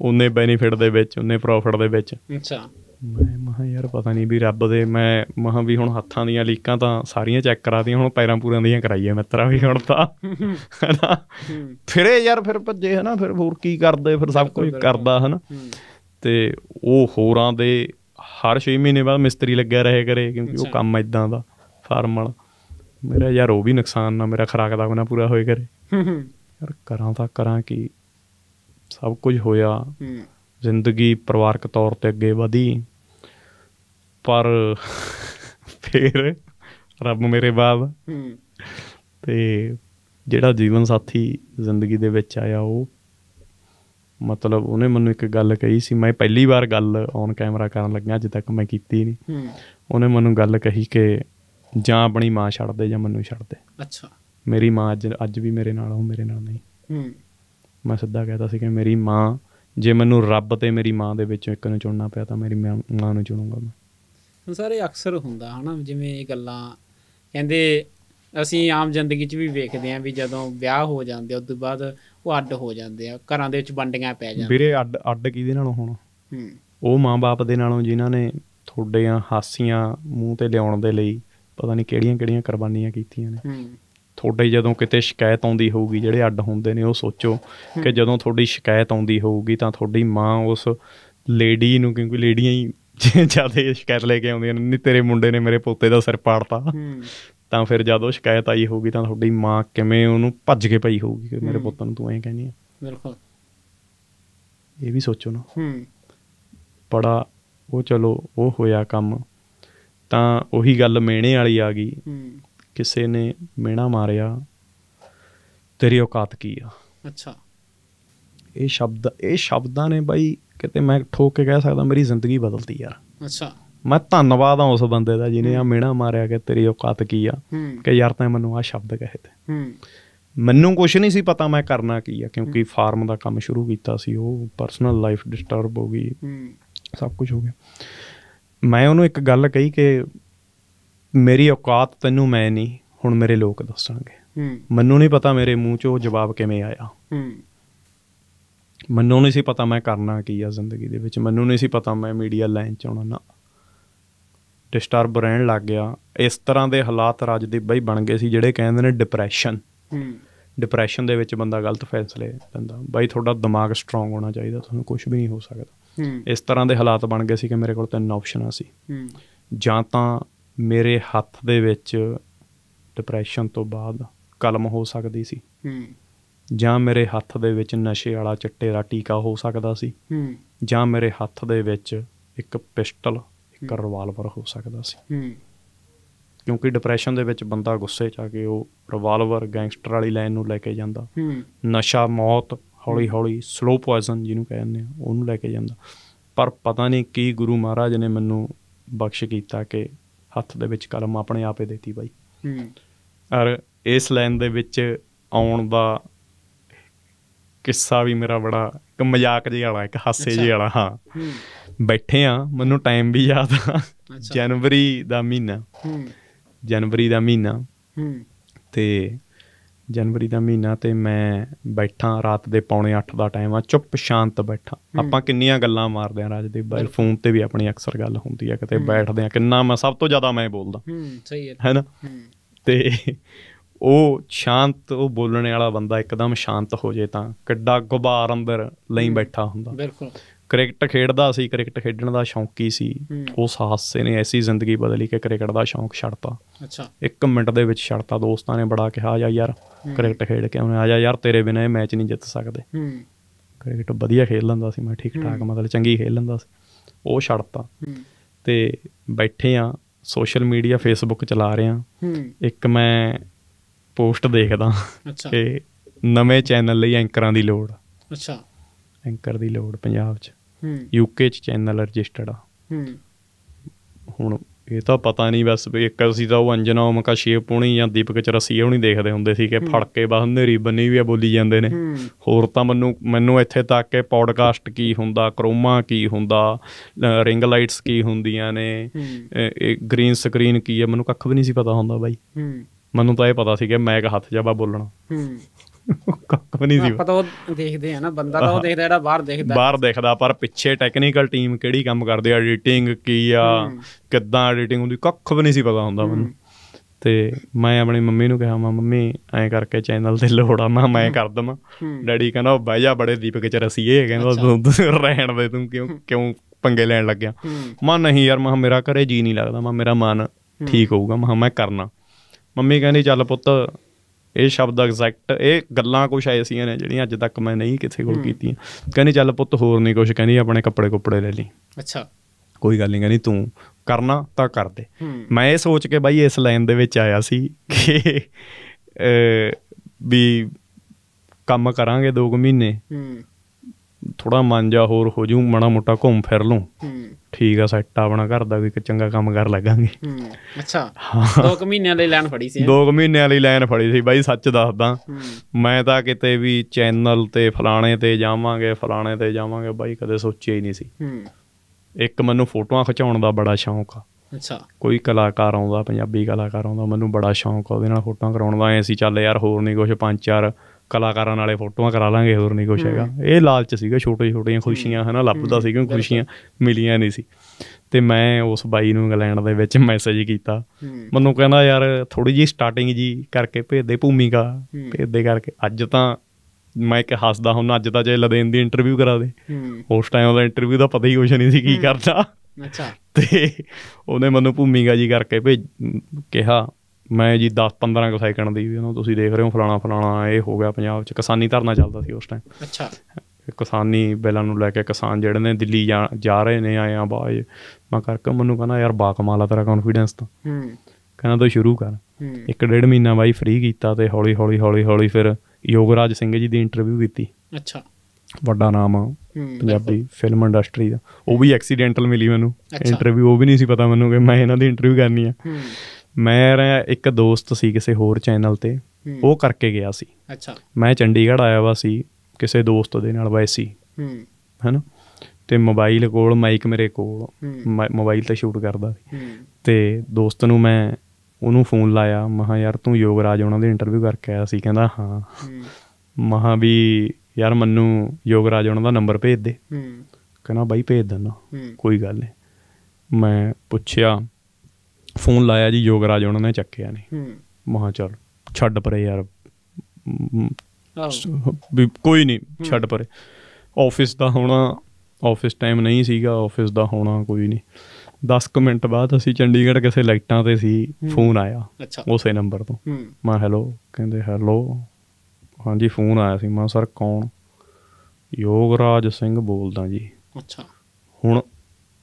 ਉਹਨੇ ਬੈਨੀਫਿਟ ਦੇ ਵਿੱਚ ਉਹਨੇ ਪ੍ਰੋਫਿਟ ਦੇ ਵਿੱਚ ਅੱਛਾ ਮੈਂ ਮਹਾ ਯਾਰ ਪਤਾ ਨਹੀਂ ਵੀ ਰੱਬ ਦੇ ਮੈਂ ਮਹਾ ਵੀ ਹੁਣ ਹੱਥਾਂ ਦੀਆਂ ਲੀਕਾਂ ਤਾਂ ਸਾਰੀਆਂ ਚੈੱਕ ਕਰਾਤੀਆਂ ਹੁਣ ਪੈਰਾਂ ਪੂਰਾਂ ਦੀਆਂ ਕਰਾਈਏ ਮਿੱਤਰਾ ਵੀ ਹੁਣ ਤਾਂ ਹਨਾ ਫਿਰੇ ਯਾਰ ਫਿਰ ਭੱਜੇ ਹਨਾ ਫਿਰ ਹੋਰ ਕੀ ਕਰਦੇ ਫਿਰ ਸਭ ਕੁਝ ਕਰਦਾ ਹਨਾ ਤੇ ਉਹ ਹੋਰਾਂ ਦੇ ਹਰ 6 ਮਹੀਨੇ ਬਾਅਦ ਮਿਸਤਰੀ ਲੱਗਿਆ ਰਹੇ ਕਰੇ ਕਿਉਂਕਿ ਉਹ ਕੰਮ ਇਦਾਂ ਦਾ ਫਾਰਮ ਵਾਲਾ ਮੇਰਾ ਯਾਰ ਉਹ ਵੀ ਨੁਕਸਾਨ ਨਾ ਮੇਰਾ ਖਰਾਕ ਦਾ ਨਾ ਪੂਰਾ ਹੋਏ ਕਰੇ ਯਾਰ ਕਰਾਂ ਤਾਂ ਕਰਾਂ ਕਿ ਸਭ ਕੁਝ ਹੋਇਆ ਜ਼ਿੰਦਗੀ ਪਰਿਵਾਰਕ ਤੌਰ ਤੇ ਅੱਗੇ ਵਧੀ ਪਰ ਫਿਰ ਰੱਬ ਮੇਰੇ ਬਾਪ ਤੇ ਜਿਹੜਾ ਜੀਵਨ ਸਾਥੀ ਜ਼ਿੰਦਗੀ ਦੇ ਵਿੱਚ ਆਇਆ ਉਹ ਮਤਲਬ ਉਹਨੇ ਮੈਨੂੰ ਇੱਕ ਗੱਲ ਕਹੀ ਸੀ ਮੈਂ ਪਹਿਲੀ ਵਾਰ ਗੱਲ ਔਨ ਕੈਮਰਾ ਕਰਨ ਲੱਗਿਆ ਅਜੇ ਤੱਕ ਮੈਂ ਕੀਤੀ ਨਹੀਂ ਹੂੰ ਉਹਨੇ ਮੈਨੂੰ ਗੱਲ ਕਹੀ ਕਿ ਜਾਂ ਆਪਣੀ ਮਾਂ ਛੱਡ ਦੇ ਜਾਂ ਮੈਨੂੰ ਛੱਡ ਦੇ ਅੱਛਾ ਮੇਰੀ ਮਾਂ ਅੱਜ ਅੱਜ ਵੀ ਮੇਰੇ ਨਾਲ ਉਹ ਮੇਰੇ ਨਾਲ ਨਹੀਂ ਹੂੰ ਮੈਂ ਸਿੱਧਾ ਕਹਤਾ ਸੀ ਕਿ ਮੇਰੀ ਮਾਂ ਜੇ ਮੈਨੂੰ ਰੱਬ ਤੇ ਮੇਰੀ ਮਾਂ ਦੇ ਵਿੱਚੋਂ ਇੱਕ ਨੂੰ ਚੁਣਨਾ ਪਿਆ ਤਾਂ ਮੇਰੀ ਮਾਂ ਨੂੰ ਚੁਣੂੰਗਾ ਮੈਂ ਸੰਸਾਰੇ ਅਕਸਰ ਹੁੰਦਾ ਹਨਾ ਜਿਵੇਂ ਇਹ ਗੱਲਾਂ ਕਹਿੰਦੇ ਅਸੀਂ ਆਮ ਜ਼ਿੰਦਗੀ 'ਚ ਵੀ ਵੇਖਦੇ ਆਂ ਵੀ ਜਦੋਂ ਵਿਆਹ ਹੋ ਜਾਂਦੇ ਉਸ ਤੋਂ ਬਾਅਦ ਉਹ ਅੱਡ ਹੋ ਜਾਂਦੇ ਆ ਘਰਾਂ ਦੇ ਵਿੱਚ ਵੰਡੀਆਂ ਪੈ ਜਾਂਦੀਆਂ ਵੀਰੇ ਅੱਡ ਅੱਡ ਕਿਹਦੇ ਨਾਲੋਂ ਹੋਣਾ ਹੂੰ ਉਹ ਮਾਂ-ਬਾਪ ਦੇ ਨਾਲੋਂ ਜਿਨ੍ਹਾਂ ਨੇ ਤੁਹਾਡੀਆਂ ਹਾਸੀਆਂ ਮੂੰਹ ਤੇ ਲਿਆਉਣ ਦੇ ਲਈ ਪਤਾ ਨਹੀਂ ਕਿਹੜੀਆਂ-ਕਿਹੜੀਆਂ ਕੁਰਬਾਨੀਆਂ ਕੀਤੀਆਂ ਨੇ ਹੂੰ ਤੁਹਾਡੇ ਜਦੋਂ ਕਿਤੇ ਸ਼ਿਕਾਇਤ ਆਉਂਦੀ ਹੋਊਗੀ ਜਿਹੜੇ ਅੱਡ ਹੁੰਦੇ ਨੇ ਉਹ ਸੋਚੋ ਕਿ ਜਦੋਂ ਤੁਹਾਡੀ ਸ਼ਿਕਾਇਤ ਆਉਂਦੀ ਹੋਊਗੀ ਤਾਂ ਤੁਹਾਡੀ ਮਾਂ ਉਸ ਲੇਡੀ ਨੂੰ ਕਿਉਂਕਿ ਲੇਡੀਆਂ ਹੀ ਜਿਆਦਾ ਸ਼ਿਕਾਇਤ ਲੈ ਕੇ ਆਉਂਦੀਆਂ ਨੇ ਨਹੀਂ ਤੇਰੇ ਮੁੰਡੇ ਨੇ ਮੇਰੇ ਪੋਤੇ ਦਾ ਸਿਰ ਪਾੜਤਾ ਤਾਂ ਫਿਰ ਜਦ ਉਹ ਸ਼ਿਕਾਇਤ ਆਈ ਹੋਊਗੀ ਤਾਂ ਤੁਹਾਡੀ ਮਾਂ ਕਿਵੇਂ ਉਹਨੂੰ ਭੱਜ ਕੇ ਪਈ ਹੋਊਗੀ ਕਿ ਮੇਰੇ ਪੁੱਤ ਨੂੰ ਤੂੰ ਐਂ ਕਹਿੰਦੀ ਆ ਬਿਲਕੁਲ ਇਹ ਵੀ ਸੋਚੋ ਨਾ ਹੂੰ ਬੜਾ ਉਹ ਚਲੋ ਉਹ ਹੋਇਆ ਕੰਮ ਤਾਂ ਉਹੀ ਗੱਲ ਮੇਣੇ ਵਾਲੀ ਆ ਗਈ ਹੂੰ ਕਿਸੇ ਨੇ ਮੇਣਾ ਮਾਰਿਆ ਤੇਰੀ ਔਕਾਤ ਕੀ ਆ ਅੱਛਾ ਇਹ ਸ਼ਬਦ ਇਹ ਸ਼ਬਦਾਂ ਨੇ ਬਾਈ ਕਿਤੇ ਮੈਂ ਠੋਕ ਕੇ ਕਹਿ ਸਕਦਾ ਮੇਰੀ ਜ਼ਿੰਦਗੀ ਬਦਲਦੀ ਯਾਰ ਅੱਛਾ ਮੈਂ ਧੰਨਵਾਦ ਆ ਉਸ ਬੰਦੇ ਦਾ ਜਿਨੇ ਆ ਮਿਹਣਾ ਮਾਰਿਆ ਕਿ ਤੇਰੀ ਔਕਾਤ ਕੀ ਆ ਕਿ ਯਾਰ ਤੈਂ ਮੈਨੂੰ ਆ ਸ਼ਬਦ ਕਹੇ ਤੇ ਮੈਨੂੰ ਕੁਝ ਨਹੀਂ ਸੀ ਪਤਾ ਮੈਂ ਕਰਨਾ ਕੀ ਆ ਕਿਉਂਕਿ ਫਾਰਮ ਦਾ ਕੰਮ ਸ਼ੁਰੂ ਕੀਤਾ ਸੀ ਉਹ ਪਰਸਨਲ ਲਾਈਫ ਡਿਸਟਰਬ ਹੋ ਗਈ ਸਭ ਕੁਝ ਹੋ ਗਿਆ ਮੈਂ ਉਹਨੂੰ ਇੱਕ ਗੱਲ ਕਹੀ ਕਿ ਮੇਰੀ ਔਕਾਤ ਤੈਨੂੰ ਮੈਂ ਨਹੀਂ ਹੁਣ ਮੇਰੇ ਲੋਕ ਦੱਸਣਗੇ ਮੈਨੂੰ ਨਹੀਂ ਪਤਾ ਮੇਰੇ ਮੂੰਹ 'ਚੋਂ ਜਵਾਬ ਕਿਵੇਂ ਆਇਆ ਮੈਨੂੰ ਨਹੀਂ ਸੀ ਪਤਾ ਮੈਂ ਕਰਨਾ ਕੀ ਆ ਜ਼ਿੰਦਗੀ ਦੇ ਵਿੱਚ ਮੈਨੂੰ ਨਹੀਂ ਸੀ ਪਤਾ ਮੈਂ ਮੀਡੀਆ ਲਾਈਨ 'ਚ ਆਉਣਾ ਨਾ ਡਿਸਟਰਬ ਰਹਿਣ ਲੱਗ ਗਿਆ ਇਸ ਤਰ੍ਹਾਂ ਦੇ ਹਾਲਾਤ ਰਾਜ ਦੇ ਬਈ ਬਣ ਗਏ ਸੀ ਜਿਹੜੇ ਕਹਿੰਦੇ ਨੇ ਡਿਪਰੈਸ਼ਨ ਡਿਪਰੈਸ਼ਨ ਦੇ ਵਿੱਚ ਬੰਦਾ ਗਲਤ ਫੈਸਲੇ ਲੈਂਦਾ ਬਾਈ ਤੁਹਾਡਾ ਦਿਮਾਗ ਸਟਰੋਂਗ ਹੋਣਾ ਚਾਹੀਦਾ ਤੁਹਾਨੂੰ ਕੁਝ ਵੀ ਨਹੀਂ ਹੋ ਸਕਦਾ ਇਸ ਤਰ੍ਹਾਂ ਦੇ ਹਾਲਾਤ ਬਣ ਗਏ ਸੀ ਕਿ ਮੇਰੇ ਕੋਲ ਤਿੰਨ ਆਪਸ਼ਨਾਂ ਸੀ ਜਾਂ ਤਾਂ ਮੇਰੇ ਹੱਥ ਦੇ ਵਿੱਚ ਡਿਪਰੈਸ਼ਨ ਤੋਂ ਬਾਅਦ ਕਲਮ ਹੋ ਸਕਦੀ ਸੀ ਜਾਂ ਮੇਰੇ ਹੱਥ ਦੇ ਵਿੱਚ ਨਸ਼ੇ ਵਾਲਾ ਚਿੱਟੇ ਦਾ ਟੀਕਾ ਹੋ ਸਕਦਾ ਸੀ ਜਾਂ ਮੇਰੇ ਹੱਥ ਦੇ ਵਿੱਚ ਇੱਕ ਪਿਸਟਲ ਇੱਕ ਰਿਵਾਲਵਰ ਹੋ ਸਕਦਾ ਸੀ ਹੂੰ ਕਿਉਂਕਿ ਡਿਪਰੈਸ਼ਨ ਦੇ ਵਿੱਚ ਬੰਦਾ ਗੁੱਸੇ 'ਚ ਆ ਕੇ ਉਹ ਰਿਵਾਲਵਰ ਗੈਂਗਸਟਰ ਵਾਲੀ ਲਾਈਨ ਨੂੰ ਲੈ ਕੇ ਜਾਂਦਾ ਹੂੰ ਨਸ਼ਾ ਮੌਤ ਹੌਲੀ ਹੌਲੀ ਸਲੋ ਪੋਇਜ਼ਨ ਜਿਹਨੂੰ ਕਹਿੰਦੇ ਆ ਉਹਨੂੰ ਲੈ ਕੇ ਜਾਂਦਾ ਪਰ ਪਤਾ ਨਹੀਂ ਕੀ ਗੁਰੂ ਮਹਾਰਾਜ ਨੇ ਮੈਨੂੰ ਬਖਸ਼ ਕੀਤਾ ਕਿ ਹੱਥ ਦੇ ਵਿੱਚ ਕਲਮ ਆਪਣੇ ਆਪ ਹੀ ਦਿੱਤੀ ਬਾਈ ਹੂੰ ਔਰ ਇਸ ਲਾਈਨ ਦੇ ਵਿੱਚ ਆਉਣ ਦਾ ਕਿੱਸਾ ਵੀ ਮੇਰਾ ਬੜਾ ਇੱਕ ਮਜ਼ਾਕ ਜਿਹਾ ਵਾਲਾ ਇੱਕ ਹਾਸੇ ਜਿਹਾ ਵਾਲਾ ਹਾਂ ਹੂੰ ਬੈਠੇ ਆ ਮੈਨੂੰ ਟਾਈਮ ਵੀ ਯਾਦ ਆ ਜਨਵਰੀ ਦਾ ਮਹੀਨਾ ਜਨਵਰੀ ਦਾ ਮਹੀਨਾ ਤੇ ਜਨਵਰੀ ਦਾ ਮਹੀਨਾ ਤੇ ਮੈਂ ਬੈਠਾ ਰਾਤ ਦੇ ਪੌਣੇ 8 ਦਾ ਟਾਈਮ ਆ ਚੁੱਪ ਸ਼ਾਂਤ ਬੈਠਾ ਆਪਾਂ ਕਿੰਨੀਆਂ ਗੱਲਾਂ ਮਾਰਦੇ ਆ ਰਾਜਦੀਪ ਬਾਈ ਫੋਨ ਤੇ ਵੀ ਆਪਣੀ ਅਕਸਰ ਗੱਲ ਹੁੰਦੀ ਆ ਕਿਤੇ ਬੈਠਦੇ ਆ ਕਿੰਨਾ ਮੈਂ ਸਭ ਤੋਂ ਜ਼ਿਆਦਾ ਮੈਂ ਬੋਲਦਾ ਹੂੰ ਸਹੀ ਹੈ ਹੈਨਾ ਤੇ ਉਹ ਸ਼ਾਂਤ ਉਹ ਬੋਲਣ ਵਾਲਾ ਬੰਦਾ ਇੱਕਦਮ ਸ਼ਾਂਤ ਹੋ ਜੇ ਤਾਂ ਕਿੱਡਾ ਗੁਬਾਰ ਅੰਦਰ ਲਈ ਬੈਠਾ ਹੁੰਦਾ ਬਿਲਕੁਲ ਕ੍ਰਿਕਟ ਖੇਡਦਾ ਸੀ ਕ੍ਰਿਕਟ ਖੇਡਣ ਦਾ ਸ਼ੌਂਕੀ ਸੀ ਉਸ ਹਾਦਸੇ ਨੇ ਐਸੀ ਜ਼ਿੰਦਗੀ ਬਦਲੀ ਕਿ ਕ੍ਰਿਕਟ ਦਾ ਸ਼ੌਂਕ ਛੱਡਤਾ ਅੱਛਾ 1 ਮਿੰਟ ਦੇ ਵਿੱਚ ਛੱਡਤਾ ਦੋਸਤਾਂ ਨੇ ਬੜਾ ਕਿਹਾ ਆ ਜਾ ਯਾਰ ਕ੍ਰਿਕਟ ਖੇਡ ਕੇ ਆਉਣਾ ਆ ਜਾ ਯਾਰ ਤੇਰੇ ਬਿਨਾਂ ਇਹ ਮੈਚ ਨਹੀਂ ਜਿੱਤ ਸਕਦੇ ਕ੍ਰਿਕਟ ਵਧੀਆ ਖੇਡ ਲੈਂਦਾ ਸੀ ਮੈਂ ਠੀਕ ਠਾਕ ਮਤਲਬ ਚੰਗੀ ਖੇਡ ਲੈਂਦਾ ਸੀ ਉਹ ਛੱਡਤਾ ਤੇ ਬੈਠੇ ਆ ਸੋਸ਼ਲ ਮੀਡੀਆ ਫੇਸਬੁੱਕ ਚਲਾ ਆ ਇੱਕ ਮੈਂ ਪੋਸਟ ਦੇਖਦਾ ਕਿ ਨਵੇਂ ਚੈਨਲ ਲਈ ਐਂਕਰਾਂ ਦੀ ਲੋੜ ਅੱਛਾ ਐਂਕਰ ਦੀ ਲੋੜ ਪੰਜਾਬ 'ਚ ਯੂਕੇ ਚ ਚੈਨਲ ਰਜਿਸਟਰਡ ਆ ਹੁਣ ਇਹ ਤਾਂ ਪਤਾ ਨਹੀਂ ਬਸ ਵੀ ਇੱਕ ਅਸੀਂ ਤਾਂ ਉਹ ਅੰਜਨਾ ਓਮਕਾ ਸ਼ੇਪ ਪੋਣੀ ਜਾਂ ਦੀਪਕ ਚਰਸੀ ਉਹ ਨਹੀਂ ਦੇਖਦੇ ਹੁੰਦੇ ਸੀ ਕਿ ਫੜ ਕੇ ਬਸ ਹਨੇਰੀ ਬੰਨੀ ਵੀ ਆ ਬੋਲੀ ਜਾਂਦੇ ਨੇ ਹੋਰ ਤਾਂ ਮੈਨੂੰ ਮੈਨੂੰ ਇੱਥੇ ਤੱਕ ਕਿ ਪੌਡਕਾਸਟ ਕੀ ਹੁੰਦਾ ਕਰੋਮਾ ਕੀ ਹੁੰਦਾ ਰਿੰਗ ਲਾਈਟਸ ਕੀ ਹੁੰਦੀਆਂ ਨੇ ਇਹ ਗ੍ਰੀਨ ਸਕਰੀਨ ਕੀ ਆ ਮੈਨੂੰ ਕੱਖ ਵੀ ਨਹੀਂ ਸੀ ਪਤਾ ਹੁੰਦਾ ਬਾਈ ਮੈਨੂੰ ਤਾਂ ਇਹ ਪਤਾ ਸੀ ਕਿ ਮੈਂ ਇੱਕ ਹੱਥ ਜਾਬਾ ਬੋਲਣਾ ਕੱਖ ਨਹੀਂ ਸੀ ਆਪਾਂ ਤਾਂ ਉਹ ਦੇਖਦੇ ਆ ਨਾ ਬੰਦਾ ਤਾਂ ਉਹ ਦੇਖਦਾ ਜਿਹੜਾ ਬਾਹਰ ਦੇਖਦਾ ਬਾਹਰ ਦੇਖਦਾ ਪਰ ਪਿੱਛੇ ਟੈਕਨੀਕਲ ਟੀਮ ਕਿਹੜੀ ਕੰਮ ਕਰਦੇ ਆ ਐਡੀਟਿੰਗ ਕੀ ਆ ਕਿੱਦਾਂ ਐਡੀਟਿੰਗ ਹੁੰਦੀ ਕੱਖ ਵੀ ਨਹੀਂ ਸੀ ਪਤਾ ਹੁੰਦਾ ਮੈਨੂੰ ਤੇ ਮੈਂ ਆਪਣੀ ਮੰਮੀ ਨੂੰ ਕਿਹਾ ਮਾਂ ਮੰਮੀ ਐਂ ਕਰਕੇ ਚੈਨਲ ਤੇ ਲੋੜਾ ਮੈਂ ਮੈਂ ਕਰ ਦਵਾਂ ਡੈਡੀ ਕਹਿੰਦਾ ਉਹ ਬਹਿ ਜਾ ਬੜੇ ਦੀਪਕ ਚ ਰਸੀਏ ਕਹਿੰਦਾ ਤੂੰ ਰਹਿਣ ਦੇ ਤੂੰ ਕਿਉਂ ਕਿਉਂ ਪੰਗੇ ਲੈਣ ਲੱਗਿਆ ਮਾ ਨਹੀਂ ਯਾਰ ਮਾ ਮੇਰਾ ਘਰੇ ਜੀ ਨਹੀਂ ਲੱਗਦਾ ਮਾ ਮੇਰਾ ਮਨ ਠੀਕ ਹੋਊਗਾ ਮਾ ਮੈਂ ਕਰਨਾ ਮੰਮੀ ਕਹਿੰਦੀ ਚੱਲ ਪੁੱਤ ਇਹ ਸ਼ਬਦ ਐਗਜ਼ੈਕਟ ਇਹ ਗੱਲਾਂ ਕੁਝ ਐਸੀਆਂ ਨੇ ਜਿਹੜੀਆਂ ਅੱਜ ਤੱਕ ਮੈਂ ਨਹੀਂ ਕਿਸੇ ਕੋਲ ਕੀਤੀਆਂ ਕਹਿੰਦੀ ਚੱਲ ਪੁੱਤ ਹੋਰ ਨਹੀਂ ਕੁਝ ਕਹਿੰਦੀ ਆਪਣੇ ਕੱਪੜੇ ਕੁੱਪੜੇ ਲੈ ਲਈ ਅੱਛਾ ਕੋਈ ਗੱਲ ਨਹੀਂ ਕਹਿੰਦੀ ਤੂੰ ਕਰਨਾ ਤਾਂ ਕਰ ਦੇ ਮੈਂ ਇਹ ਸੋਚ ਕੇ ਬਾਈ ਇਸ ਲਾਈਨ ਦੇ ਵਿੱਚ ਆਇਆ ਸੀ ਕਿ ਵੀ ਕੰਮ ਕਰਾਂਗੇ 2 ਮਹੀਨੇ ਹੂੰ ਥੋੜਾ ਮਨ ਜਾ ਹੋਰ ਹੋ ਜੂ ਮਣਾ ਮੋਟਾ ਘੁੰਮ ਫਿਰ ਲੂੰ ਠੀਕ ਆ ਸੈਟ ਆਪਣਾ ਘਰ ਦਾ ਵੀ ਇੱਕ ਚੰਗਾ ਕੰਮ ਕਰ ਲੱਗਾਂਗੇ ਹੂੰ ਅੱਛਾ 2 ਮਹੀਨਿਆਂ ਲਈ ਲਾਈਨ ਫੜੀ ਸੀ 2 ਮਹੀਨਿਆਂ ਲਈ ਲਾਈਨ ਫੜੀ ਸੀ ਬਾਈ ਸੱਚ ਦੱਸਦਾ ਮੈਂ ਤਾਂ ਕਿਤੇ ਵੀ ਚੈਨਲ ਤੇ ਫਲਾਣੇ ਤੇ ਜਾਵਾਂਗੇ ਫਲਾਣੇ ਤੇ ਜਾਵਾਂਗੇ ਬਾਈ ਕਦੇ ਸੋਚਿਆ ਹੀ ਨਹੀਂ ਸੀ ਹੂੰ ਇੱਕ ਮੈਨੂੰ ਫੋਟੋਆਂ ਖਿਚਾਉਣ ਦਾ ਬੜਾ ਸ਼ੌਂਕ ਆ ਅੱਛਾ ਕੋਈ ਕਲਾਕਾਰ ਆਉਂਦਾ ਪੰਜਾਬੀ ਕਲਾਕਾਰ ਆਉਂਦਾ ਮੈਨੂੰ ਬੜਾ ਸ਼ੌਂਕ ਆ ਉਹਦੇ ਨਾਲ ਫੋਟੋਆਂ ਕਰਾਉਣ ਦਾ ਐ ਸੀ ਚੱਲ ਯਾਰ ਹੋਰ ਨਹੀਂ ਕੁਝ ਪੰਜ ਚਾਰ ਕਲਾਕਾਰਾਂ ਨਾਲੇ ਫੋਟੋਆਂ ਕਰਾ ਲਾਂਗੇ ਹੋਰ ਨਹੀਂ ਕੁਛ ਹੈਗਾ ਇਹ ਲਾਲਚ ਸੀਗਾ ਛੋਟੇ ਛੋਟੀਆਂ ਖੁਸ਼ੀਆਂ ਹਨਾ ਲੱਭਦਾ ਸੀ ਕਿਉਂ ਖੁਸ਼ੀਆਂ ਮਿਲੀਆਂ ਨਹੀਂ ਸੀ ਤੇ ਮੈਂ ਉਸ ਬਾਈ ਨੂੰ ਇੰਗਲੈਂਡ ਦੇ ਵਿੱਚ ਮੈਸੇਜ ਕੀਤਾ ਮੈਨੂੰ ਕਹਿੰਦਾ ਯਾਰ ਥੋੜੀ ਜੀ ਸਟਾਰਟਿੰਗ ਜੀ ਕਰਕੇ ਭੇਜਦੇ ਭੂਮਿਕਾ ਭੇਜਦੇ ਕਰਕੇ ਅੱਜ ਤਾਂ ਮੈਂ ਇੱਕ ਹੱਸਦਾ ਹੁਣ ਅੱਜ ਤਾਂ ਜੇ ਲਦੇਨ ਦੀ ਇੰਟਰਵਿਊ ਕਰਾ ਦੇ ਉਸ ਟਾਈਮ ਦਾ ਇੰਟਰਵਿਊ ਦਾ ਪਤਾ ਹੀ ਕੁਛ ਨਹੀਂ ਸੀ ਕੀ ਕਰਦਾ ਅੱਛਾ ਤੇ ਉਹਨੇ ਮੈਨੂੰ ਭੂਮਿਕਾ ਜੀ ਕਰਕੇ ਭੇਜ ਕਿਹਾ ਮੈਂ ਜੀ 10-15 ਕ ਸੈਕਿੰਡ ਦੀ ਉਹਨਾਂ ਤੁਸੀਂ ਦੇਖ ਰਹੇ ਹੋ ਫਲਾਣਾ ਫਲਾਣਾ ਇਹ ਹੋ ਗਿਆ ਪੰਜਾਬ 'ਚ ਕਿਸਾਨੀ ਧਰਨਾ ਚੱਲਦਾ ਸੀ ਉਸ ਟਾਈਮ ਅੱਛਾ ਕਿਸਾਨੀ ਬਿੱਲਾਂ ਨੂੰ ਲੈ ਕੇ ਕਿਸਾਨ ਜਿਹੜੇ ਨੇ ਦਿੱਲੀ ਜਾ ਰਹੇ ਨੇ ਆਇਆ ਬਾਜ ਮੈਂ ਕਰਕੇ ਮੈਨੂੰ ਕਹਿੰਦਾ ਯਾਰ ਬਾ ਕਮਾਲ ਆ ਤੇਰਾ ਕੌਨਫੀਡੈਂਸ ਤਾਂ ਹੂੰ ਕਹਿੰਦਾ ਤੂੰ ਸ਼ੁਰੂ ਕਰ ਇੱਕ ਡੇਢ ਮਹੀਨਾ ਬਾਈ ਫ੍ਰੀ ਕੀਤਾ ਤੇ ਹੌਲੀ ਹੌਲੀ ਹੌਲੀ ਹੌਲੀ ਫਿਰ ਯੋਗਰਾਜ ਸਿੰਘ ਜੀ ਦੀ ਇੰਟਰਵਿਊ ਕੀਤੀ ਅੱਛਾ ਵੱਡਾ ਨਾਮ ਆ ਪੰਜਾਬੀ ਫਿਲਮ ਇੰਡਸਟਰੀ ਦਾ ਉਹ ਵੀ ਐਕਸੀਡੈਂਟਲ ਮਿਲੀ ਮੈਨੂੰ ਇੰਟਰਵਿਊ ਉਹ ਵੀ ਨਹੀਂ ਸੀ ਪਤਾ ਮੈਨੂੰ ਕਿ ਮੈਂ ਇਹਨਾਂ ਦੀ ਇੰਟਰਵਿਊ ਕਰਨੀ ਆ ਮੇਰਾ ਇੱਕ ਦੋਸਤ ਸੀ ਕਿਸੇ ਹੋਰ ਚੈਨਲ ਤੇ ਉਹ ਕਰਕੇ ਗਿਆ ਸੀ ਅੱਛਾ ਮੈਂ ਚੰਡੀਗੜ੍ਹ ਆਇਆ ਵਾ ਸੀ ਕਿਸੇ ਦੋਸਤ ਦੇ ਨਾਲ ਵੈਸੀ ਹੂੰ ਹੈਨਾ ਤੇ ਮੋਬਾਈਲ ਕੋਲ ਮਾਈਕ ਮੇਰੇ ਕੋਲ ਮੋਬਾਈਲ ਤੇ ਸ਼ੂਟ ਕਰਦਾ ਤੇ ਦੋਸਤ ਨੂੰ ਮੈਂ ਉਹਨੂੰ ਫੋਨ ਲਾਇਆ ਮਹਾ ਯਾਰ ਤੂੰ ਯੋਗਰਾਜ ਉਹਨਾਂ ਦੇ ਇੰਟਰਵਿਊ ਕਰਕੇ ਆਇਆ ਸੀ ਕਹਿੰਦਾ ਹਾਂ ਮਹਾ ਵੀ ਯਾਰ ਮੰਨੂ ਯੋਗਰਾਜ ਉਹਨਾਂ ਦਾ ਨੰਬਰ ਭੇਜ ਦੇ ਕਹਿੰਦਾ ਬਾਈ ਭੇਜ ਦਿੰਦਾ ਕੋਈ ਗੱਲ ਨਹੀਂ ਮੈਂ ਪੁੱਛਿਆ ਫੋਨ ਲਾਇਆ ਜੀ ਯੋਗਰਾਜ ਉਹਨਾਂ ਨੇ ਚੱਕਿਆ ਨੇ ਹੂੰ ਮਹਾ ਚਲ ਛੱਡ ਪਰੇ ਯਾਰ ਵੀ ਕੋਈ ਨਹੀਂ ਛੱਡ ਪਰੇ ਆਫਿਸ ਦਾ ਹੋਣਾ ਆਫਿਸ ਟਾਈਮ ਨਹੀਂ ਸੀਗਾ ਆਫਿਸ ਦਾ ਹੋਣਾ ਕੋਈ ਨਹੀਂ 10 ਮਿੰਟ ਬਾਅਦ ਅਸੀਂ ਚੰਡੀਗੜ੍ਹ ਕਿਸੇ ਲਾਈਟਾਂ ਤੇ ਸੀ ਫੋਨ ਆਇਆ ਉਸੇ ਨੰਬਰ ਤੋਂ ਮੈਂ ਹੈਲੋ ਕਹਿੰਦੇ ਹੈਲੋ ਹਾਂਜੀ ਫੋਨ ਆਇਆ ਸੀ ਮੈਂ ਸਰ ਕੌਣ ਯੋਗਰਾਜ ਸਿੰਘ ਬੋਲਦਾ ਜੀ ਅੱਛਾ ਹੁਣ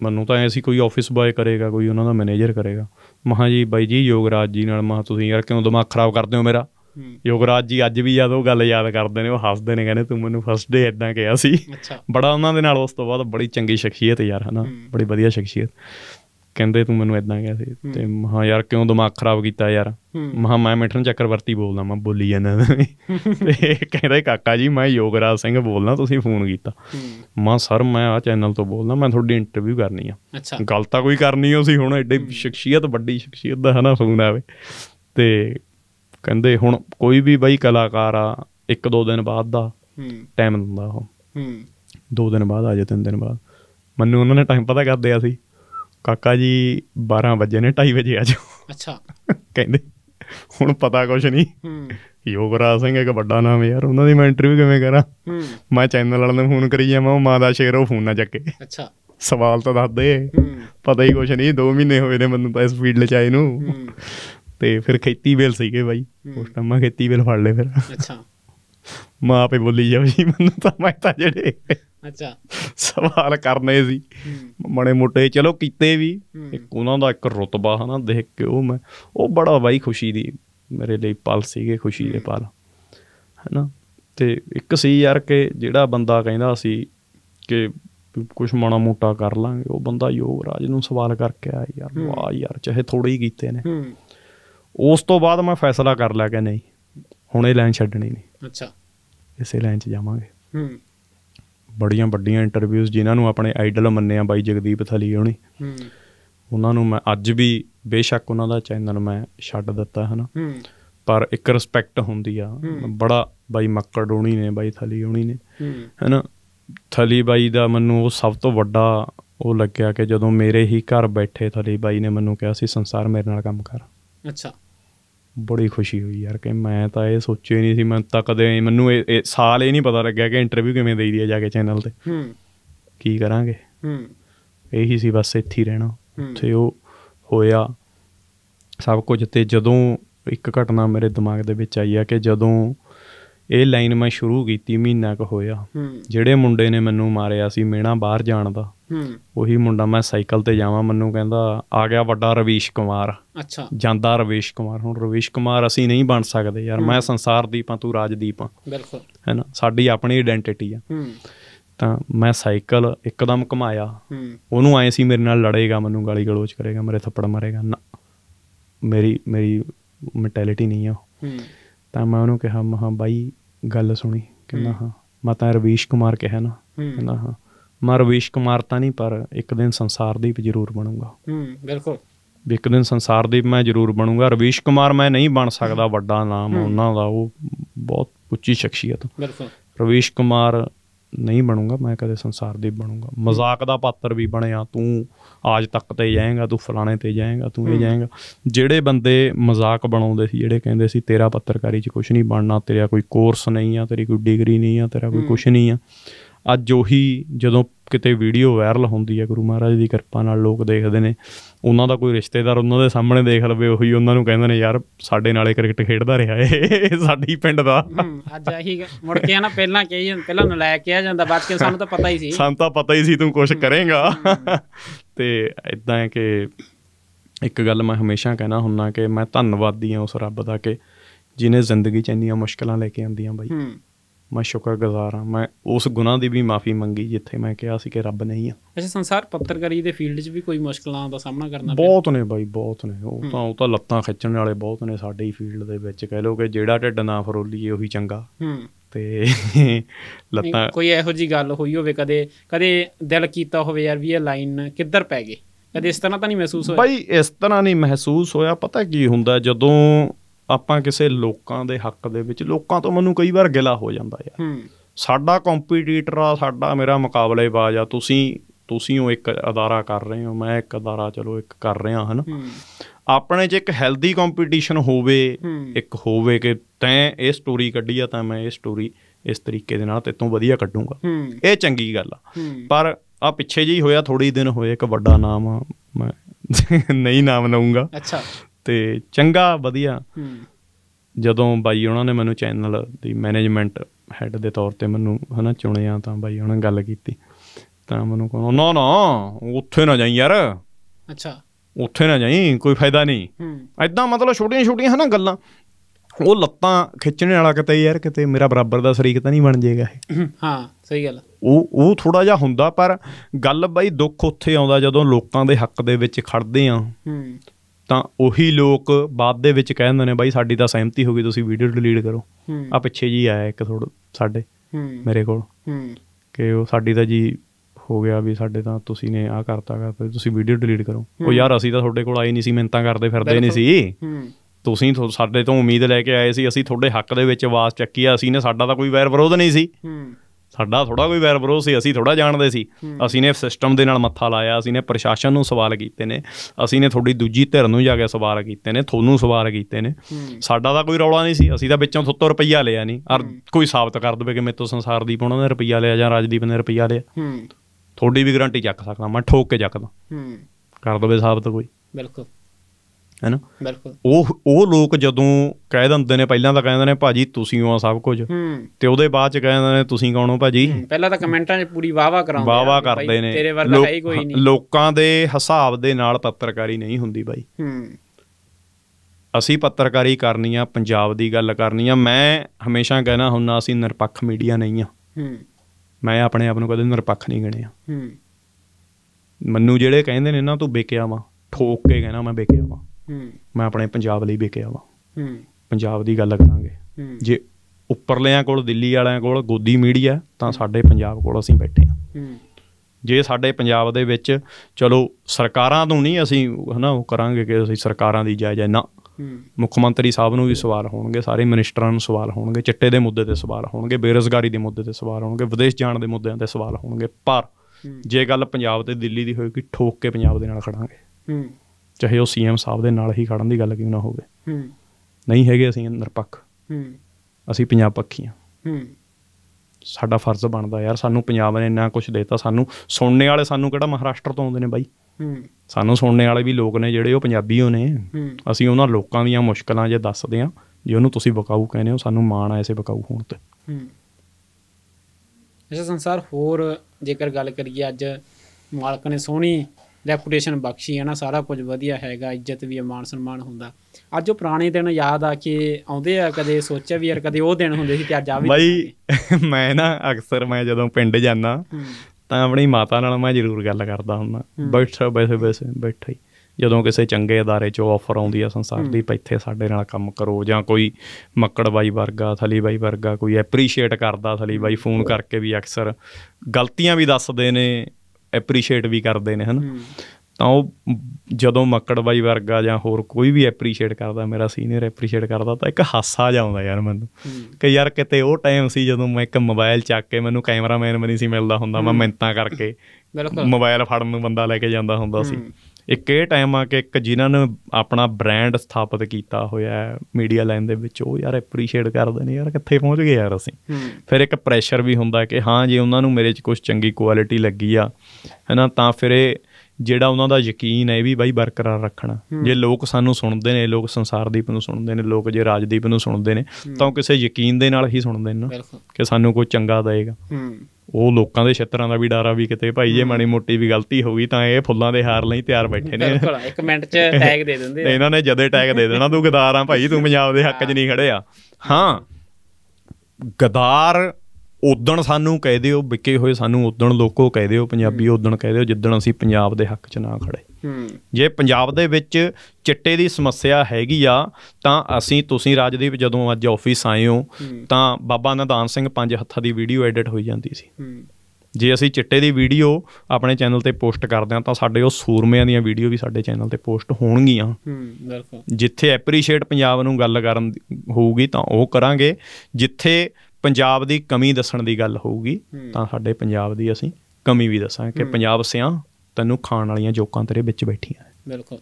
ਮੈਨੂੰ ਤਾਂ ਐਸੀ ਕੋਈ ਆਫਿਸ ਬਾਏ ਕਰੇਗਾ ਕੋਈ ਉਹਨਾਂ ਦਾ ਮੈਨੇਜਰ ਕਰੇਗਾ ਮਹਾ ਜੀ ਬਾਈ ਜੀ ਯੋਗਰਾਜ ਜੀ ਨਾਲ ਮਹਾ ਤੁਸੀਂ ਯਾਰ ਕਿਉਂ ਦਿਮਾਗ ਖਰਾਬ ਕਰਦੇ ਹੋ ਮੇਰਾ ਯੋਗਰਾਜ ਜੀ ਅੱਜ ਵੀ ਯਾਦ ਉਹ ਗੱਲ ਯਾਦ ਕਰਦੇ ਨੇ ਉਹ ਹੱਸਦੇ ਨੇ ਕਹਿੰਦੇ ਤੂੰ ਮੈਨੂੰ ਫਸਟ ਡੇ ਇਦਾਂ ਕਿਹਾ ਸੀ ਬੜਾ ਉਹਨਾਂ ਦੇ ਨਾਲ ਉਸ ਤੋਂ ਬਾਅਦ ਬੜੀ ਚੰਗੀ ਸ਼ਖਸੀਅਤ ਯਾਰ ਹਨਾ ਬੜੀ ਵਧੀਆ ਸ਼ਖਸੀਅਤ ਕਹਿੰਦੇ ਤੂੰ ਮੈਨੂੰ ਇਦਾਂ ਕਿਹਾ ਸੀ ਤੇ ਮਹਾ ਯਾਰ ਕਿਉਂ ਦਿਮਾਗ ਖਰਾਬ ਕੀਤਾ ਯਾਰ ਮਹਾ ਮੈਂ ਮਿਠਨ ਚੱਕਰਵਰਤੀ ਬੋਲਦਾ ਮੈਂ ਬੋਲੀ ਜਾਂਦਾ ਤੇ ਕਹਿੰਦਾ ਕਾਕਾ ਜੀ ਮੈਂ ਯੋਗਰਾਜ ਸਿੰਘ ਬੋਲਦਾ ਤੁਸੀਂ ਫੋਨ ਕੀਤਾ ਮਾ ਸਰ ਮੈਂ ਆ ਚੈਨਲ ਤੋਂ ਬੋਲਦਾ ਮੈਂ ਤੁਹਾਡੀ ਇੰਟਰਵਿਊ ਕਰਨੀ ਆ ਗਲਤਾ ਕੋਈ ਕਰਨੀ ਹੋ ਸੀ ਹੁਣ ਐਡੇ ਸ਼ਖਸੀਅਤ ਵੱਡੀ ਸ਼ਖਸੀਅਤ ਦਾ ਹਨਾ ਫੋਨ ਆਵੇ ਤੇ ਕਹਿੰਦੇ ਹੁਣ ਕੋਈ ਵੀ ਬਾਈ ਕਲਾਕਾਰ ਆ ਇੱਕ ਦੋ ਦਿਨ ਬਾਅਦ ਦਾ ਟਾਈਮ ਦਿੰਦਾ ਉਹ ਦੋ ਦਿਨ ਬਾਅਦ ਆ ਜਾਂ ਤਿੰਨ ਦਿਨ ਬਾਅਦ ਮੈਨੂੰ ਉਹਨਾਂ ਨੇ ਟਾਈਮ ਪਤਾ ਕਰ ਦਿਆ ਸੀ ਕਾਕਾ ਜੀ 12 ਵਜੇ ਨੇ 2:30 ਵਜੇ ਆ ਜਾਓ ਅੱਛਾ ਕਹਿੰਦੇ ਹੁਣ ਪਤਾ ਕੁਛ ਨਹੀਂ ਹੂੰ ਯੋਗਰਾਜ ਸਿੰਘ ਇੱਕ ਵੱਡਾ ਨਾਮ ਯਾਰ ਉਹਨਾਂ ਦੀ ਮੈਂ ਇੰਟਰਵਿਊ ਕਿਵੇਂ ਕਰਾਂ ਹੂੰ ਮੈਂ ਚੈਨਲ ਵਾਲਿਆਂ ਨੂੰ ਫੋਨ ਕਰੀ ਜਾਵਾਂ ਉਹ ਮਾਂ ਦਾ ਸ਼ੇਰ ਉਹ ਫੋਨ ਨਾ ਚੱਕੇ ਅੱਛਾ ਸਵਾਲ ਤਾਂ ਦੱਸ ਦੇ ਪਤਾ ਹੀ ਕੁਛ ਨਹੀਂ 2 ਮਹੀਨੇ ਹੋਏ ਨੇ ਮੈਨੂੰ ਤਾਂ ਇਸ ਫੀਲਡ 'ਚ ਆਏ ਨੂੰ ਤੇ ਫਿਰ ਖੇਤੀ ਬੇਲ ਸੀਗੇ ਬਾਈ ਉਸ ਟਾਈਮ ਮੈਂ ਖੇਤੀ ਬੇਲ ਫੜ ਲਏ ਫਿਰ ਅੱਛਾ ਮਾਂ ਆਪੇ ਬੋਲੀ ਜਾਵੇ ਜੀ ਮੈਨੂੰ ਤਾਂ ਮੈਂ ਤਾਂ ਜਿਹੜੇ ਅੱਛਾ ਸਵਾਲ ਕਰਨੇ ਸੀ ਮਣੇ ਮੋਟੇ ਚਲੋ ਕੀਤੇ ਵੀ ਇੱਕ ਉਹਨਾਂ ਦਾ ਇੱਕ ਰਤਬਾ ਹਨਾ ਦੇਖ ਕੇ ਉਹ ਮੈਂ ਉਹ ਬੜਾ ਬਾਈ ਖੁਸ਼ੀ ਦੀ ਮੇਰੇ ਲਈ ਪਲ ਸੀਗੇ ਖੁਸ਼ੀ ਦੇ ਪਲ ਹਨਾ ਤੇ ਇੱਕ ਸੀ ਯਾਰ ਕਿ ਜਿਹੜਾ ਬੰਦਾ ਕਹਿੰਦਾ ਸੀ ਕਿ ਕੁਝ ਮਾਣਾ ਮੋਟਾ ਕਰ ਲਾਂਗੇ ਉਹ ਬੰਦਾ ਯੋਗ ਰਾਜ ਨੂੰ ਸਵਾਲ ਕਰਕੇ ਆ ਯਾਰ ਵਾਹ ਯਾਰ ਚਾਹੇ ਥੋੜੇ ਹੀ ਕੀਤੇ ਨੇ ਉਸ ਤੋਂ ਬਾਅਦ ਮੈਂ ਫੈਸਲਾ ਕਰ ਲਿਆ ਕਿ ਨਹੀਂ ਹੁਣ ਇਹ ਲਾਈਨ ਛੱਡਣੀ ਨਹੀਂ ਅੱਛਾ ਇਸੇ ਲਾਈਨ 'ਚ ਜਾਵਾਂਗੇ ਹੂੰ ਬੜੀਆਂ ਵੱਡੀਆਂ ਇੰਟਰਵਿਊਜ਼ ਜਿਨ੍ਹਾਂ ਨੂੰ ਆਪਣੇ ਆਈਡਲ ਮੰਨਿਆ ਬਾਈ ਜਗਦੀਪ ਥਲੀ ਹੋਣੀ ਹੂੰ ਉਹਨਾਂ ਨੂੰ ਮੈਂ ਅੱਜ ਵੀ ਬੇਸ਼ੱਕ ਉਹਨਾਂ ਦਾ ਚੈਨਲ ਮੈਂ ਛੱਡ ਦਿੱਤਾ ਹਨਾ ਹੂੰ ਪਰ ਇੱਕ ਰਿਸਪੈਕਟ ਹੁੰਦੀ ਆ ਬੜਾ ਬਾਈ ਮੱਕੜ ਨੇ ਬਾਈ ਥਲੀ ਹੋਣੀ ਨੇ ਹਨਾ ਥਲੀ ਬਾਈ ਦਾ ਮੈਨੂੰ ਉਹ ਸਭ ਤੋਂ ਵੱਡਾ ਉਹ ਲੱਗਿਆ ਕਿ ਜਦੋਂ ਮੇਰੇ ਹੀ ਘਰ ਬੈਠੇ ਥਲੀ ਬਾਈ ਨੇ ਮੈਨੂੰ ਕਿਹਾ ਸੀ ਸੰਸਾਰ ਮੇਰੇ ਨਾਲ ਕੰਮ ਕਰ ਅੱਛਾ ਬੜੀ ਖੁਸ਼ੀ ਹੋਈ ਯਾਰ ਕਿ ਮੈਂ ਤਾਂ ਇਹ ਸੋਚਿਆ ਨਹੀਂ ਸੀ ਮੈਂ ਤਾਂ ਕਦੇ ਮੈਨੂੰ ਇਹ ਸਾਲ ਇਹ ਨਹੀਂ ਪਤਾ ਲੱਗਿਆ ਕਿ ਇੰਟਰਵਿਊ ਕਿਵੇਂ ਦੇਈ ਦੀ ਆ ਜਾ ਕੇ ਚੈਨਲ ਤੇ ਹੂੰ ਕੀ ਕਰਾਂਗੇ ਹੂੰ ਇਹੀ ਸੀ ਬਸ ਇੱਥੇ ਹੀ ਰਹਿਣਾ ਤੇ ਉਹ ਹੋਇਆ ਸਭ ਕੁਝ ਤੇ ਜਦੋਂ ਇੱਕ ਘਟਨਾ ਮੇਰੇ ਦਿਮਾਗ ਦੇ ਵਿੱਚ ਆਈ ਆ ਕਿ ਜਦੋਂ ਇਹ ਲਾਈਨ ਮੈਂ ਸ਼ੁਰੂ ਕੀਤੀ ਮਹੀਨਾ ਕ ਹੋਇਆ ਜਿਹੜੇ ਮੁੰਡੇ ਨੇ ਮੈਨੂੰ ਮਾਰਿਆ ਸੀ ਮੇਣਾ ਬਾਹਰ ਜਾਣ ਦਾ ਹੂੰ ਉਹੀ ਮੁੰਡਾ ਮੈਂ ਸਾਈਕਲ ਤੇ ਜਾਵਾਂ ਮੈਨੂੰ ਕਹਿੰਦਾ ਆ ਗਿਆ ਵੱਡਾ ਰਵੀਸ਼ ਕੁਮਾਰ ਅੱਛਾ ਜਾਂਦਾ ਰਵੀਸ਼ ਕੁਮਾਰ ਹੁਣ ਰਵੀਸ਼ ਕੁਮਾਰ ਅਸੀਂ ਨਹੀਂ ਬਣ ਸਕਦੇ ਯਾਰ ਮੈਂ ਸੰਸਾਰਦੀਪ ਆ ਤੂੰ ਰਾਜਦੀਪ ਆ ਬਿਲਕੁਲ ਹੈਨਾ ਸਾਡੀ ਆਪਣੀ ਆਇਡੈਂਟੀਟੀ ਆ ਹੂੰ ਤਾਂ ਮੈਂ ਸਾਈਕਲ ਇੱਕਦਮ ਘਮਾਇਆ ਉਹਨੂੰ ਆਏ ਸੀ ਮੇਰੇ ਨਾਲ ਲੜੇਗਾ ਮੈਨੂੰ ਗਾਲੀ ਗਲੋਚ ਕਰੇਗਾ ਮੇਰੇ ਥੱਪੜ ਮਾਰੇਗਾ ਨਾ ਮੇਰੀ ਮੇਰੀ ਮੈਂਟੈਲਿਟੀ ਨਹੀਂ ਆ ਤਾਂ ਮੈਂ ਉਹਨੂੰ ਕਿਹਾ ਮਹਾ ਬਾਈ ਗੱਲ ਸੁਣੀ ਕਹਿੰਦਾ ਹਾਂ ਮਾਤਾ ਰਵੀਸ਼ ਕੁਮਾਰ ਕਿਹਾ ਨਾ ਕਹਿੰਦਾ ਹਾਂ ਮੈਂ ਰਵੀਸ਼ ਕੁਮਾਰ ਤਾਂ ਨਹੀਂ ਪਰ ਇੱਕ ਦਿਨ ਸੰਸਾਰ ਦੀਪ ਜ਼ਰੂਰ ਬਣੂੰਗਾ ਹੂੰ ਬਿਲਕੁਲ ਵੀ ਇੱਕ ਦਿਨ ਸੰਸਾਰ ਦੀਪ ਮੈਂ ਜ਼ਰੂਰ ਬਣੂੰਗਾ ਰਵੀਸ਼ ਕੁਮਾਰ ਮੈਂ ਨਹੀਂ ਬਣ ਸਕਦਾ ਵੱਡਾ ਨਾਮ ਉਹਨਾਂ ਦਾ ਉਹ ਬਹੁਤ ਉੱਚੀ ਸ਼ਖਸੀਅਤ ਬਿਲਕੁਲ ਰਵੀਸ਼ ਕੁਮਾਰ ਨਹੀਂ ਬਣੂੰਗਾ ਮੈਂ ਕਦੇ ਸੰਸਾਰ ਦੀਪ ਬਣੂੰਗਾ ਮਜ਼ਾਕ ਦਾ ਪਾਤਰ ਵੀ ਬਣਿਆ ਤੂੰ ਆਜ ਤੱਕ ਤੇ ਜਾਏਗਾ ਤੂੰ ਫਲਾਣੇ ਤੇ ਜਾਏਗਾ ਤੂੰ ਇਹ ਜਾਏਗਾ ਜਿਹੜੇ ਬੰਦੇ ਮਜ਼ਾਕ ਬਣਾਉਂਦੇ ਸੀ ਜਿਹੜੇ ਕਹਿੰਦੇ ਸੀ ਤੇਰਾ ਪੱਤਰਕਾਰੀ 'ਚ ਕੁਝ ਨਹੀਂ ਬਣਨਾ ਤੇਰਾ ਕੋਈ ਕੋਰਸ ਨਹੀਂ ਆ ਤੇਰੀ ਕੋਈ ਡਿਗਰੀ ਨਹੀਂ ਆ ਤੇਰਾ ਕੋਈ ਕੁਝ ਨਹੀਂ ਆ ਅੱਜ ਉਹੀ ਜਦੋਂ ਕਿਤੇ ਵੀਡੀਓ ਵਾਇਰਲ ਹੁੰਦੀ ਹੈ ਗੁਰੂ ਮਹਾਰਾਜ ਦੀ ਕਿਰਪਾ ਨਾਲ ਲੋਕ ਦੇਖਦੇ ਨੇ ਉਹਨਾਂ ਦਾ ਕੋਈ ਰਿਸ਼ਤੇਦਾਰ ਉਹਨਾਂ ਦੇ ਸਾਹਮਣੇ ਦੇਖ ਲਵੇ ਉਹੀ ਉਹਨਾਂ ਨੂੰ ਕਹਿੰਦੇ ਨੇ ਯਾਰ ਸਾਡੇ ਨਾਲੇ ਕ੍ਰਿਕਟ ਖੇਡਦਾ ਰਿਹਾ ਏ ਸਾਡੀ ਪਿੰਡ ਦਾ ਅੱਜ ਆਹੀ ਮੁੜ ਕੇ ਨਾ ਪਹਿਲਾਂ ਕਹੀ ਪਹਿਲਾਂ ਨਲਾਇਕ ਕਿਹਾ ਜਾਂਦਾ ਬਾਅਦ ਕੇ ਸਾਨੂੰ ਤਾਂ ਪਤਾ ਹੀ ਸੀ ਸਾਨੂੰ ਤਾਂ ਪਤਾ ਹੀ ਸੀ ਤੂੰ ਕੁਝ ਕਰੇਂਗਾ ਤੇ ਇਦਾਂ ਹੈ ਕਿ ਇੱਕ ਗੱਲ ਮੈਂ ਹਮੇਸ਼ਾ ਕਹਿਣਾ ਹੁੰਨਾ ਕਿ ਮੈਂ ਧੰਨਵਾਦੀ ਆ ਉਸ ਰੱਬ ਦਾ ਕਿ ਜਿਨੇ ਜ਼ਿੰਦਗੀ 'ਚ ਇੰਨੀਆਂ ਮੁਸ਼ਕਲਾਂ ਲੈ ਕੇ ਆਂਦੀਆਂ ਬਾਈ ਮੈਂ ਸ਼ੁਕਰਗੁਜ਼ਾਰ ਹਾਂ ਮੈਂ ਉਸ ਗੁਨਾਹ ਦੀ ਵੀ ਮਾਫੀ ਮੰਗੀ ਜਿੱਥੇ ਮੈਂ ਕਿਹਾ ਸੀ ਕਿ ਰੱਬ ਨਹੀਂ ਆ ਅੱਛਾ ਸੰਸਾਰ ਪੱਤਰਕਾਰੀ ਦੇ ਫੀਲਡ 'ਚ ਵੀ ਕੋਈ ਮੁਸ਼ਕਲਾਂ ਦਾ ਸਾਹਮਣਾ ਕਰਨਾ ਪਿਆ ਬਹੁਤ ਨੇ ਬਾਈ ਬਹੁਤ ਨੇ ਉਹ ਤਾਂ ਉਹ ਤਾਂ ਲੱਤਾਂ ਖਿੱਚਣ ਵਾਲੇ ਬਹੁਤ ਨੇ ਸਾਡੇ ਹੀ ਫੀਲਡ ਦੇ ਵਿੱਚ ਕਹਿ ਲੋ ਕਿ ਜਿਹੜਾ ਢਿੱਡ ਨਾ ਫਰੋਲੀਏ ਉਹੀ ਚੰਗਾ ਹੂੰ ਤੇ ਲੱਤਾਂ ਕੋਈ ਇਹੋ ਜੀ ਗੱਲ ਹੋਈ ਹੋਵੇ ਕਦੇ ਕਦੇ ਦਿਲ ਕੀਤਾ ਹੋਵੇ ਯਾਰ ਵੀ ਇਹ ਲਾਈਨ ਕਿੱਧਰ ਪੈ ਗਈ ਕਦੇ ਇਸ ਤਰ੍ਹਾਂ ਤਾਂ ਨਹੀਂ ਮਹਿਸੂਸ ਹੋਇਆ ਬਾਈ ਇਸ ਤਰ੍ਹਾਂ ਨਹੀਂ ਮਹਿਸੂਸ ਹੋਇਆ ਪਤਾ ਕੀ ਹੁੰਦਾ ਜਦੋਂ ਆਪਾਂ ਕਿਸੇ ਲੋਕਾਂ ਦੇ ਹੱਕ ਦੇ ਵਿੱਚ ਲੋਕਾਂ ਤੋਂ ਮੈਨੂੰ ਕਈ ਵਾਰ ਗਿਲਾ ਹੋ ਜਾਂਦਾ ਯਾਰ ਸਾਡਾ ਕੰਪੀਟੀਟਰ ਆ ਸਾਡਾ ਮੇਰਾ ਮੁਕਾਬਲੇਬਾਜ਼ ਆ ਤੁਸੀਂ ਤੁਸੀਂ ਉਹ ਇੱਕ ਅਦਾਰਾ ਕਰ ਰਹੇ ਹੋ ਮੈਂ ਇੱਕ ਅਦਾਰਾ ਚਲੋ ਇੱਕ ਕਰ ਰਿਹਾ ਹਨ ਆਪਣੇ 'ਚ ਇੱਕ ਹੈਲਦੀ ਕੰਪੀਟੀਸ਼ਨ ਹੋਵੇ ਇੱਕ ਹੋਵੇ ਕਿ ਤੈਂ ਇਹ ਸਟੋਰੀ ਕੱਢੀ ਆ ਤਾਂ ਮੈਂ ਇਹ ਸਟੋਰੀ ਇਸ ਤਰੀਕੇ ਦੇ ਨਾਲ ਤੋਂ ਵਧੀਆ ਕੱਢੂੰਗਾ ਇਹ ਚੰਗੀ ਗੱਲ ਆ ਪਰ ਆ ਪਿੱਛੇ ਜੀ ਹੋਇਆ ਥੋੜੀ ਦਿਨ ਹੋਏ ਇੱਕ ਵੱਡਾ ਨਾਮ ਮੈਂ ਨਹੀਂ ਨਾਮ ਲਵਾਂਗਾ ਅੱਛਾ ਤੇ ਚੰਗਾ ਵਧੀਆ ਜਦੋਂ ਬਾਈ ਉਹਨਾਂ ਨੇ ਮੈਨੂੰ ਚੈਨਲ ਦੀ ਮੈਨੇਜਮੈਂਟ ਹੈਡ ਦੇ ਤੌਰ ਤੇ ਮੈਨੂੰ ਹਨਾ ਚੁਣਿਆ ਤਾਂ ਬਾਈ ਉਹਨਾਂ ਗੱਲ ਕੀਤੀ ਤਾਂ ਮੈਨੂੰ ਕਹਿੰਦਾ ਨਾ ਨਾ ਉੱਥੇ ਨਾ ਜਾਈ ਯਾਰ ਅੱਛਾ ਉੱਥੇ ਨਾ ਜਾਈ ਕੋਈ ਫਾਇਦਾ ਨਹੀਂ ਐਦਾਂ ਮਤਲਬ ਛੋਟੀਆਂ ਛੋਟੀਆਂ ਹਨਾ ਗੱਲਾਂ ਉਹ ਲੱਤਾਂ ਖਿੱਚਣ ਵਾਲਾ ਕਿਤੇ ਯਾਰ ਕਿਤੇ ਮੇਰਾ ਬਰਾਬਰ ਦਾ ਸ਼ਰੀਕ ਤਾਂ ਨਹੀਂ ਬਣ ਜਾਏਗਾ ਇਹ ਹਾਂ ਸਹੀ ਗੱਲ ਉਹ ਉਹ ਥੋੜਾ ਜਿਹਾ ਹੁੰਦਾ ਪਰ ਗੱਲ ਬਾਈ ਦੁੱਖ ਉੱਥੇ ਆਉਂਦਾ ਜਦੋਂ ਲੋਕਾਂ ਦੇ ਹੱਕ ਦੇ ਵਿੱਚ ਖੜਦੇ ਆ ਹੂੰ ਤਾਂ ਉਹੀ ਲੋਕ ਬਾਅਦ ਦੇ ਵਿੱਚ ਕਹਿੰਦੇ ਨੇ ਬਾਈ ਸਾਡੀ ਤਾਂ ਸਹਿਮਤੀ ਹੋ ਗਈ ਤੁਸੀਂ ਵੀਡੀਓ ਡਿਲੀਟ ਕਰੋ ਆ ਪਿੱਛੇ ਜੀ ਆਇਆ ਇੱਕ ਥੋੜਾ ਸਾਡੇ ਮੇਰੇ ਕੋਲ ਕਿ ਉਹ ਸਾਡੀ ਤਾਂ ਜੀ ਹੋ ਗਿਆ ਵੀ ਸਾਡੇ ਤਾਂ ਤੁਸੀਂ ਨੇ ਆ ਕਰਤਾਗਾ ਫਿਰ ਤੁਸੀਂ ਵੀਡੀਓ ਡਿਲੀਟ ਕਰੋ ਉਹ ਯਾਰ ਅਸੀਂ ਤਾਂ ਤੁਹਾਡੇ ਕੋਲ ਆਏ ਨਹੀਂ ਸੀ ਮਿੰਤਾਂ ਕਰਦੇ ਫਿਰਦੇ ਨਹੀਂ ਸੀ ਤੁਸੀਂ ਸਾਡੇ ਤੋਂ ਉਮੀਦ ਲੈ ਕੇ ਆਏ ਸੀ ਅਸੀਂ ਤੁਹਾਡੇ ਹੱਕ ਦੇ ਵਿੱਚ ਆਵਾਜ਼ ਚੱਕੀ ਆ ਅਸੀਂ ਨੇ ਸਾਡਾ ਤਾਂ ਕੋਈ ਵੈਰ ਵਿਰੋਧ ਨਹੀਂ ਸੀ ਸਾਡਾ ਥੋੜਾ ਕੋਈ ਵੈਰ ਵਿਰੋਧ ਸੀ ਅਸੀਂ ਥੋੜਾ ਜਾਣਦੇ ਸੀ ਅਸੀਂ ਨੇ ਸਿਸਟਮ ਦੇ ਨਾਲ ਮੱਥਾ ਲਾਇਆ ਅਸੀਂ ਨੇ ਪ੍ਰਸ਼ਾਸਨ ਨੂੰ ਸਵਾਲ ਕੀਤੇ ਨੇ ਅਸੀਂ ਨੇ ਤੁਹਾਡੀ ਦੂਜੀ ਧਿਰ ਨੂੰ ਜਾ ਕੇ ਸਵਾਲ ਕੀਤੇ ਨੇ ਤੁਹਾਨੂੰ ਸਵਾਲ ਕੀਤੇ ਨੇ ਸਾਡਾ ਤਾਂ ਕੋਈ ਰੌਲਾ ਨਹੀਂ ਸੀ ਅਸੀਂ ਤਾਂ ਵਿੱਚੋਂ 70 ਰੁਪਈਆ ਲਿਆ ਨਹੀਂ ਔਰ ਕੋਈ ਸਾਬਤ ਕਰ ਦੇਵੇ ਕਿ ਮੇਰੇ ਤੋਂ ਸੰਸਾਰਦੀਪ ਉਹਨਾਂ ਨੇ ਰੁਪਈਆ ਲਿਆ ਜਾਂ ਰਾਜਦੀਪ ਨੇ ਰੁਪਈਆ ਲਿਆ ਥੋੜੀ ਵੀ ਗਾਰੰਟੀ ਚੱਕ ਸਕਦਾ ਮੈਂ ਠੋਕ ਕੇ ਚੱਕਦਾ ਕਰ ਦਵੇ ਸਾਬਤ ਕੋਈ ਬਿਲਕੁਲ ਹੈਨਾ ਬਿਲਕੁਲ ਉਹ ਉਹ ਲੋਕ ਜਦੋਂ ਕਹਿ ਦਿੰਦੇ ਨੇ ਪਹਿਲਾਂ ਤਾਂ ਕਹਿੰਦੇ ਨੇ ਭਾਜੀ ਤੁਸੀਂ ਹੋ ਸਭ ਕੁਝ ਤੇ ਉਹਦੇ ਬਾਅਦ ਚ ਕਹਿੰਦੇ ਨੇ ਤੁਸੀਂ ਕੌਣ ਹੋ ਭਾਜੀ ਪਹਿਲਾਂ ਤਾਂ ਕਮੈਂਟਾਂ 'ਚ ਪੂਰੀ ਵਾਵਾ ਕਰਾਉਂਦੇ ਵਾਵਾ ਕਰਦੇ ਨੇ ਤੇਰੇ ਵਰਗਾ ਹੈ ਕੋਈ ਨਹੀਂ ਲੋਕਾਂ ਦੇ ਹਿਸਾਬ ਦੇ ਨਾਲ ਪੱਤਰਕਾਰੀ ਨਹੀਂ ਹੁੰਦੀ ਬਾਈ ਅਸੀਂ ਪੱਤਰਕਾਰੀ ਕਰਨੀ ਆ ਪੰਜਾਬ ਦੀ ਗੱਲ ਕਰਨੀ ਆ ਮੈਂ ਹਮੇਸ਼ਾ ਕਹਿਣਾ ਹੁੰਨਾ ਅਸੀਂ ਨਿਰਪੱਖ ਮੀਡੀਆ ਨਹੀਂ ਆ ਮੈਂ ਆਪਣੇ ਆਪ ਨੂੰ ਕਦੇ ਨਿਰਪੱਖ ਨਹੀਂ ਗਣਿਆ ਮੰਨੂ ਜਿਹੜੇ ਕਹਿੰਦੇ ਨੇ ਨਾ ਤੂੰ ਬੇਕਿਆ ਵਾ ਠੋਕ ਕੇ ਕਹਿਣਾ ਮੈਂ ਬੇਕਿਆ ਵਾ ਹੂੰ ਮੈਂ ਆਪਣੇ ਪੰਜਾਬ ਲਈ ਵਿਕਿਆ ਵਾ ਹੂੰ ਪੰਜਾਬ ਦੀ ਗੱਲ ਕਰਾਂਗੇ ਜੇ ਉੱਪਰਲਿਆਂ ਕੋਲ ਦਿੱਲੀ ਵਾਲਿਆਂ ਕੋਲ ਗੋਦੀ ਮੀਡੀਆ ਤਾਂ ਸਾਡੇ ਪੰਜਾਬ ਕੋਲ ਅਸੀਂ ਬੈਠੇ ਹਾਂ ਹੂੰ ਜੇ ਸਾਡੇ ਪੰਜਾਬ ਦੇ ਵਿੱਚ ਚਲੋ ਸਰਕਾਰਾਂ ਤੋਂ ਨਹੀਂ ਅਸੀਂ ਹਨਾ ਉਹ ਕਰਾਂਗੇ ਕਿ ਅਸੀਂ ਸਰਕਾਰਾਂ ਦੀ ਜਾਇਜ਼ ਨਾ ਮੁੱਖ ਮੰਤਰੀ ਸਾਹਿਬ ਨੂੰ ਵੀ ਸਵਾਲ ਹੋਣਗੇ ਸਾਰੇ ਮਿਨਿਸਟਰਾਂ ਨੂੰ ਸਵਾਲ ਹੋਣਗੇ ਚਿੱਟੇ ਦੇ ਮੁੱਦੇ ਤੇ ਸਵਾਲ ਹੋਣਗੇ ਬੇਰੋਜ਼ਗਾਰੀ ਦੇ ਮੁੱਦੇ ਤੇ ਸਵਾਲ ਹੋਣਗੇ ਵਿਦੇਸ਼ ਜਾਣ ਦੇ ਮੁੱਦਿਆਂ ਤੇ ਸਵਾਲ ਹੋਣਗੇ ਪਰ ਜੇ ਗੱਲ ਪੰਜਾਬ ਤੇ ਦਿੱਲੀ ਦੀ ਹੋਏਗੀ ਠੋਕ ਕੇ ਪੰਜਾਬ ਦੇ ਨਾਲ ਖੜਾਂਗੇ ਹੂੰ ਚਾਹੇ ਉਹ ਸੀਐਮ ਸਾਹਿਬ ਦੇ ਨਾਲ ਹੀ ਖੜਨ ਦੀ ਗੱਲ ਕਿਉਂ ਨਾ ਹੋਵੇ ਹੂੰ ਨਹੀਂ ਹੈਗੇ ਅਸੀਂ ਨਿਰਪੱਖ ਹੂੰ ਅਸੀਂ ਪੰਜਾਬ ਪੱਖੀ ਹਾਂ ਹੂੰ ਸਾਡਾ ਫਰਜ਼ ਬਣਦਾ ਯਾਰ ਸਾਨੂੰ ਪੰਜਾਬ ਨੇ ਇੰਨਾ ਕੁਝ ਦਿੱਤਾ ਸਾਨੂੰ ਸੁਣਨੇ ਵਾਲੇ ਸਾਨੂੰ ਕਿਹੜਾ ਮਹਾਰਾਸ਼ਟਰ ਤੋਂ ਆਉਂਦੇ ਨੇ ਬਾਈ ਹੂੰ ਸਾਨੂੰ ਸੁਣਨੇ ਵਾਲੇ ਵੀ ਲੋਕ ਨੇ ਜਿਹੜੇ ਉਹ ਪੰਜਾਬੀ ਹੋ ਨੇ ਅਸੀਂ ਉਹਨਾਂ ਲੋਕਾਂ ਦੀਆਂ ਮੁਸ਼ਕਲਾਂ ਜੇ ਦੱਸਦੇ ਆ ਜੇ ਉਹਨੂੰ ਤੁਸੀਂ ਬਕਾਊ ਕਹਿੰਦੇ ਹੋ ਸਾਨੂੰ ਮਾਣ ਆ ਐਸੇ ਬਕਾਊ ਹੋਣ ਤੇ ਹੂੰ ਇਸ ਸੰਸਾਰ ਹੋਰ ਜੇਕਰ ਗੱਲ ਕਰੀਏ ਅੱਜ ਮਾਲਕ ਨੇ ਸੋਹਣੀ ਰੈਪੂਟੇਸ਼ਨ ਬਖਸ਼ੀ ਹੈ ਨਾ ਸਾਰਾ ਕੁਝ ਵਧੀਆ ਹੈਗਾ ਇੱਜ਼ਤ ਵੀ ਹੈ ਮਾਨ ਸਨਮਾਨ ਹੁੰਦਾ ਅੱਜ ਉਹ ਪੁਰਾਣੇ ਦਿਨ ਯਾਦ ਆ ਕੇ ਆਉਂਦੇ ਆ ਕਦੇ ਸੋਚਿਆ ਵੀ ਯਾਰ ਕਦੇ ਉਹ ਦਿਨ ਹੁੰਦੇ ਸੀ ਤੇ ਅੱਜ ਆ ਵੀ ਬਾਈ ਮੈਂ ਨਾ ਅਕਸਰ ਮੈਂ ਜਦੋਂ ਪਿੰਡ ਜਾਂਦਾ ਤਾਂ ਆਪਣੀ ਮਾਤਾ ਨਾਲ ਮੈਂ ਜ਼ਰੂਰ ਗੱਲ ਕਰਦਾ ਹੁੰਦਾ ਬੈਠਾ ਬੈਠੇ ਬੈਠੇ ਬੈਠਾ ਹੀ ਜਦੋਂ ਕਿਸੇ ਚੰਗੇ ادارے 'ਚੋਂ ਆਫਰ ਆਉਂਦੀ ਆ ਸੰਸਾਰ ਦੀ ਇੱਥੇ ਸਾਡੇ ਨਾਲ ਕੰਮ ਕਰੋ ਜਾਂ ਕੋਈ ਮੱਕੜ ਬਾਈ ਵਰਗਾ ਥਲੀ ਬਾਈ ਵਰਗਾ ਕੋਈ ਐਪਰੀਸ਼ੀਏਟ ਕਰਦਾ ਥਲੀ ਬਾਈ ਫੋਨ ਕਰਕੇ ਵੀ ਅਕਸਰ ਗਲਤੀਆਂ ਵੀ ਦੱਸਦੇ ਨੇ ਐਪਰੀਸ਼ੀਏਟ ਵੀ ਕਰਦੇ ਨੇ ਹਨਾ ਤਾਂ ਉਹ ਜਦੋਂ ਮੱਕੜ ਬਾਈ ਵਰਗਾ ਜਾਂ ਹੋਰ ਕੋਈ ਵੀ ਐਪਰੀਸ਼ੀਏਟ ਕਰਦਾ ਮੇਰਾ ਸੀਨੀਅਰ ਐਪਰੀਸ਼ੀਏਟ ਕਰਦਾ ਤਾਂ ਇੱਕ ਹਾਸਾ ਜਾਂਦਾ ਯਾਰ ਮੈਨੂੰ ਕਿ ਯਾਰ ਕਿਤੇ ਉਹ ਟਾਈਮ ਸੀ ਜਦੋਂ ਮੈਂ ਇੱਕ ਮੋਬਾਈਲ ਚੱਕ ਕੇ ਮੈਨੂੰ ਕੈਮਰਾਮੈਨ ਮਨੀ ਸੀ ਮਿਲਦਾ ਹੁੰਦਾ ਮੈਂ ਮਿੰਤਾ ਕਰਕੇ ਮੋਬਾਈਲ ਫੜਨ ਨੂੰ ਬੰਦਾ ਲੈ ਕੇ ਜਾਂਦਾ ਹੁੰਦਾ ਸੀ ਇੱਕ ਇਹ ਟਾਈਮ ਆ ਕਿ ਇੱਕ ਜਿਨ੍ਹਾਂ ਨੇ ਆਪਣਾ ਬ੍ਰਾਂਡ ਸਥਾਪਿਤ ਕੀਤਾ ਹੋਇਆ ਹੈ ਮੀਡੀਆ ਲਾਈਨ ਦੇ ਵਿੱਚ ਉਹ ਯਾਰ ਐਪਰੀਸ਼ੀਏਟ ਕਰਦੇ ਨੇ ਯਾਰ ਕਿੱਥੇ ਪਹੁੰਚ ਗਏ ਯਾਰ ਅਸੀਂ ਫਿਰ ਇੱਕ ਪ੍ਰੈਸ਼ਰ ਵੀ ਹੁੰਦਾ ਕਿ ਹਾਂ ਜੇ ਉਹਨਾਂ ਨੂੰ ਮੇਰੇ 'ਚ ਕੁਝ ਚੰਗੀ ਕੁਆਲਿਟੀ ਲੱਗੀ ਆ ਹੈਨਾ ਤਾਂ ਫਿਰ ਇਹ ਜਿਹੜਾ ਉਹਨਾਂ ਦਾ ਯਕੀਨ ਹੈ ਇਹ ਵੀ ਬਾਈ ਬਰਕਰਾਰ ਰੱਖਣਾ ਜੇ ਲੋਕ ਸਾਨੂੰ ਸੁਣਦੇ ਨੇ ਲੋਕ ਸੰਸਾਰਦੀਪ ਨੂੰ ਸੁਣਦੇ ਨੇ ਲੋਕ ਜੇ ਰਾਜਦੀਪ ਨੂੰ ਸੁਣਦੇ ਨੇ ਤਾਂ ਕਿਸੇ ਯਕੀਨ ਦੇ ਨਾਲ ਹੀ ਸੁਣਦੇ ਨੇ ਕਿ ਸਾਨੂੰ ਕੋਈ ਚੰਗਾ ਹੂੰ ਉਹ ਲੋਕਾਂ ਦੇ ਛੱਤਰਾਂ ਦਾ ਵੀ ਡਰ ਆ ਵੀ ਕਿਤੇ ਭਾਈ ਜੇ ਮਾਣੀ ਮੋਟੀ ਵੀ ਗਲਤੀ ਹੋ ਗਈ ਤਾਂ ਇਹ ਫੁੱਲਾਂ ਦੇ ਹਾਰ ਲਈ ਤਿਆਰ ਬੈਠੇ ਨੇ ਬਿਲਕੁਲ ਇੱਕ ਮਿੰਟ 'ਚ ਟੈਗ ਦੇ ਦਿੰਦੇ ਇਹਨਾਂ ਨੇ ਜਦੇ ਟੈਗ ਦੇ ਦੇਣਾ ਤੂੰ ਗਦਾਰ ਆ ਭਾਈ ਤੂੰ ਪੰਜਾਬ ਦੇ ਹੱਕ 'ਚ ਨਹੀਂ ਖੜਿਆ ਹਾਂ ਗਦਾਰ ਉਦਣ ਸਾਨੂੰ ਕਹਿ ਦਿਓ ਵਿਕੇ ਹੋਏ ਸਾਨੂੰ ਉਦਣ ਲੋਕੋ ਕਹਿ ਦਿਓ ਪੰਜਾਬੀ ਉਦਣ ਕਹਿ ਦਿਓ ਜਿੱਦਣ ਅਸੀਂ ਪੰਜਾਬ ਦੇ ਹੱਕ 'ਚ ਨਾ ਖੜੇ ਜੇ ਪੰਜਾਬ ਦੇ ਵਿੱਚ ਚਿੱਟੇ ਦੀ ਸਮੱਸਿਆ ਹੈਗੀ ਆ ਤਾਂ ਅਸੀਂ ਤੁਸੀਂ ਰਾਜਦੀਪ ਜਦੋਂ ਅੱਜ ਆਫਿਸ ਆਏ ਹੋ ਤਾਂ ਬਾਬਾ ਨਦਾਨ ਸਿੰਘ ਪੰਜ ਹੱਥਾਂ ਦੀ ਵੀਡੀਓ ਐਡਿਟ ਹੋਈ ਜਾਂਦੀ ਸੀ ਜੇ ਅਸੀਂ ਚਿੱਟੇ ਦੀ ਵੀਡੀਓ ਆਪਣੇ ਚੈਨਲ ਤੇ ਪੋਸਟ ਕਰਦੇ ਹਾਂ ਤਾਂ ਸਾਡੇ ਉਹ ਸੂਰਮਿਆਂ ਦੀਆਂ ਵੀਡੀਓ ਵੀ ਸਾਡੇ ਚੈਨਲ ਤੇ ਪੋਸਟ ਹੋਣਗੀਆਂ ਹੂੰ ਬਿਲਕੁਲ ਜਿੱਥੇ ਐਪਰੀਸ਼ੀਏਟ ਪੰਜਾਬ ਨੂੰ ਗੱਲ ਕਰਨ ਹੋਊਗੀ ਤਾਂ ਉਹ ਕਰਾਂਗੇ ਜਿੱਥੇ ਪੰਜਾਬ ਦੀ ਕਮੀ ਦੱਸਣ ਦੀ ਗੱਲ ਹੋਊਗੀ ਤਾਂ ਸਾਡੇ ਪੰਜਾਬ ਦੀ ਅਸੀਂ ਕਮੀ ਵੀ ਦੱਸਾਂਗੇ ਕਿ ਪੰਜਾਬ ਸਿਆਂ ਤੈਨੂੰ ਖਾਣ ਵਾਲੀਆਂ ਜੋਕਾਂ ਤੇਰੇ ਵਿੱਚ ਬੈਠੀਆਂ ਬਿਲਕੁਲ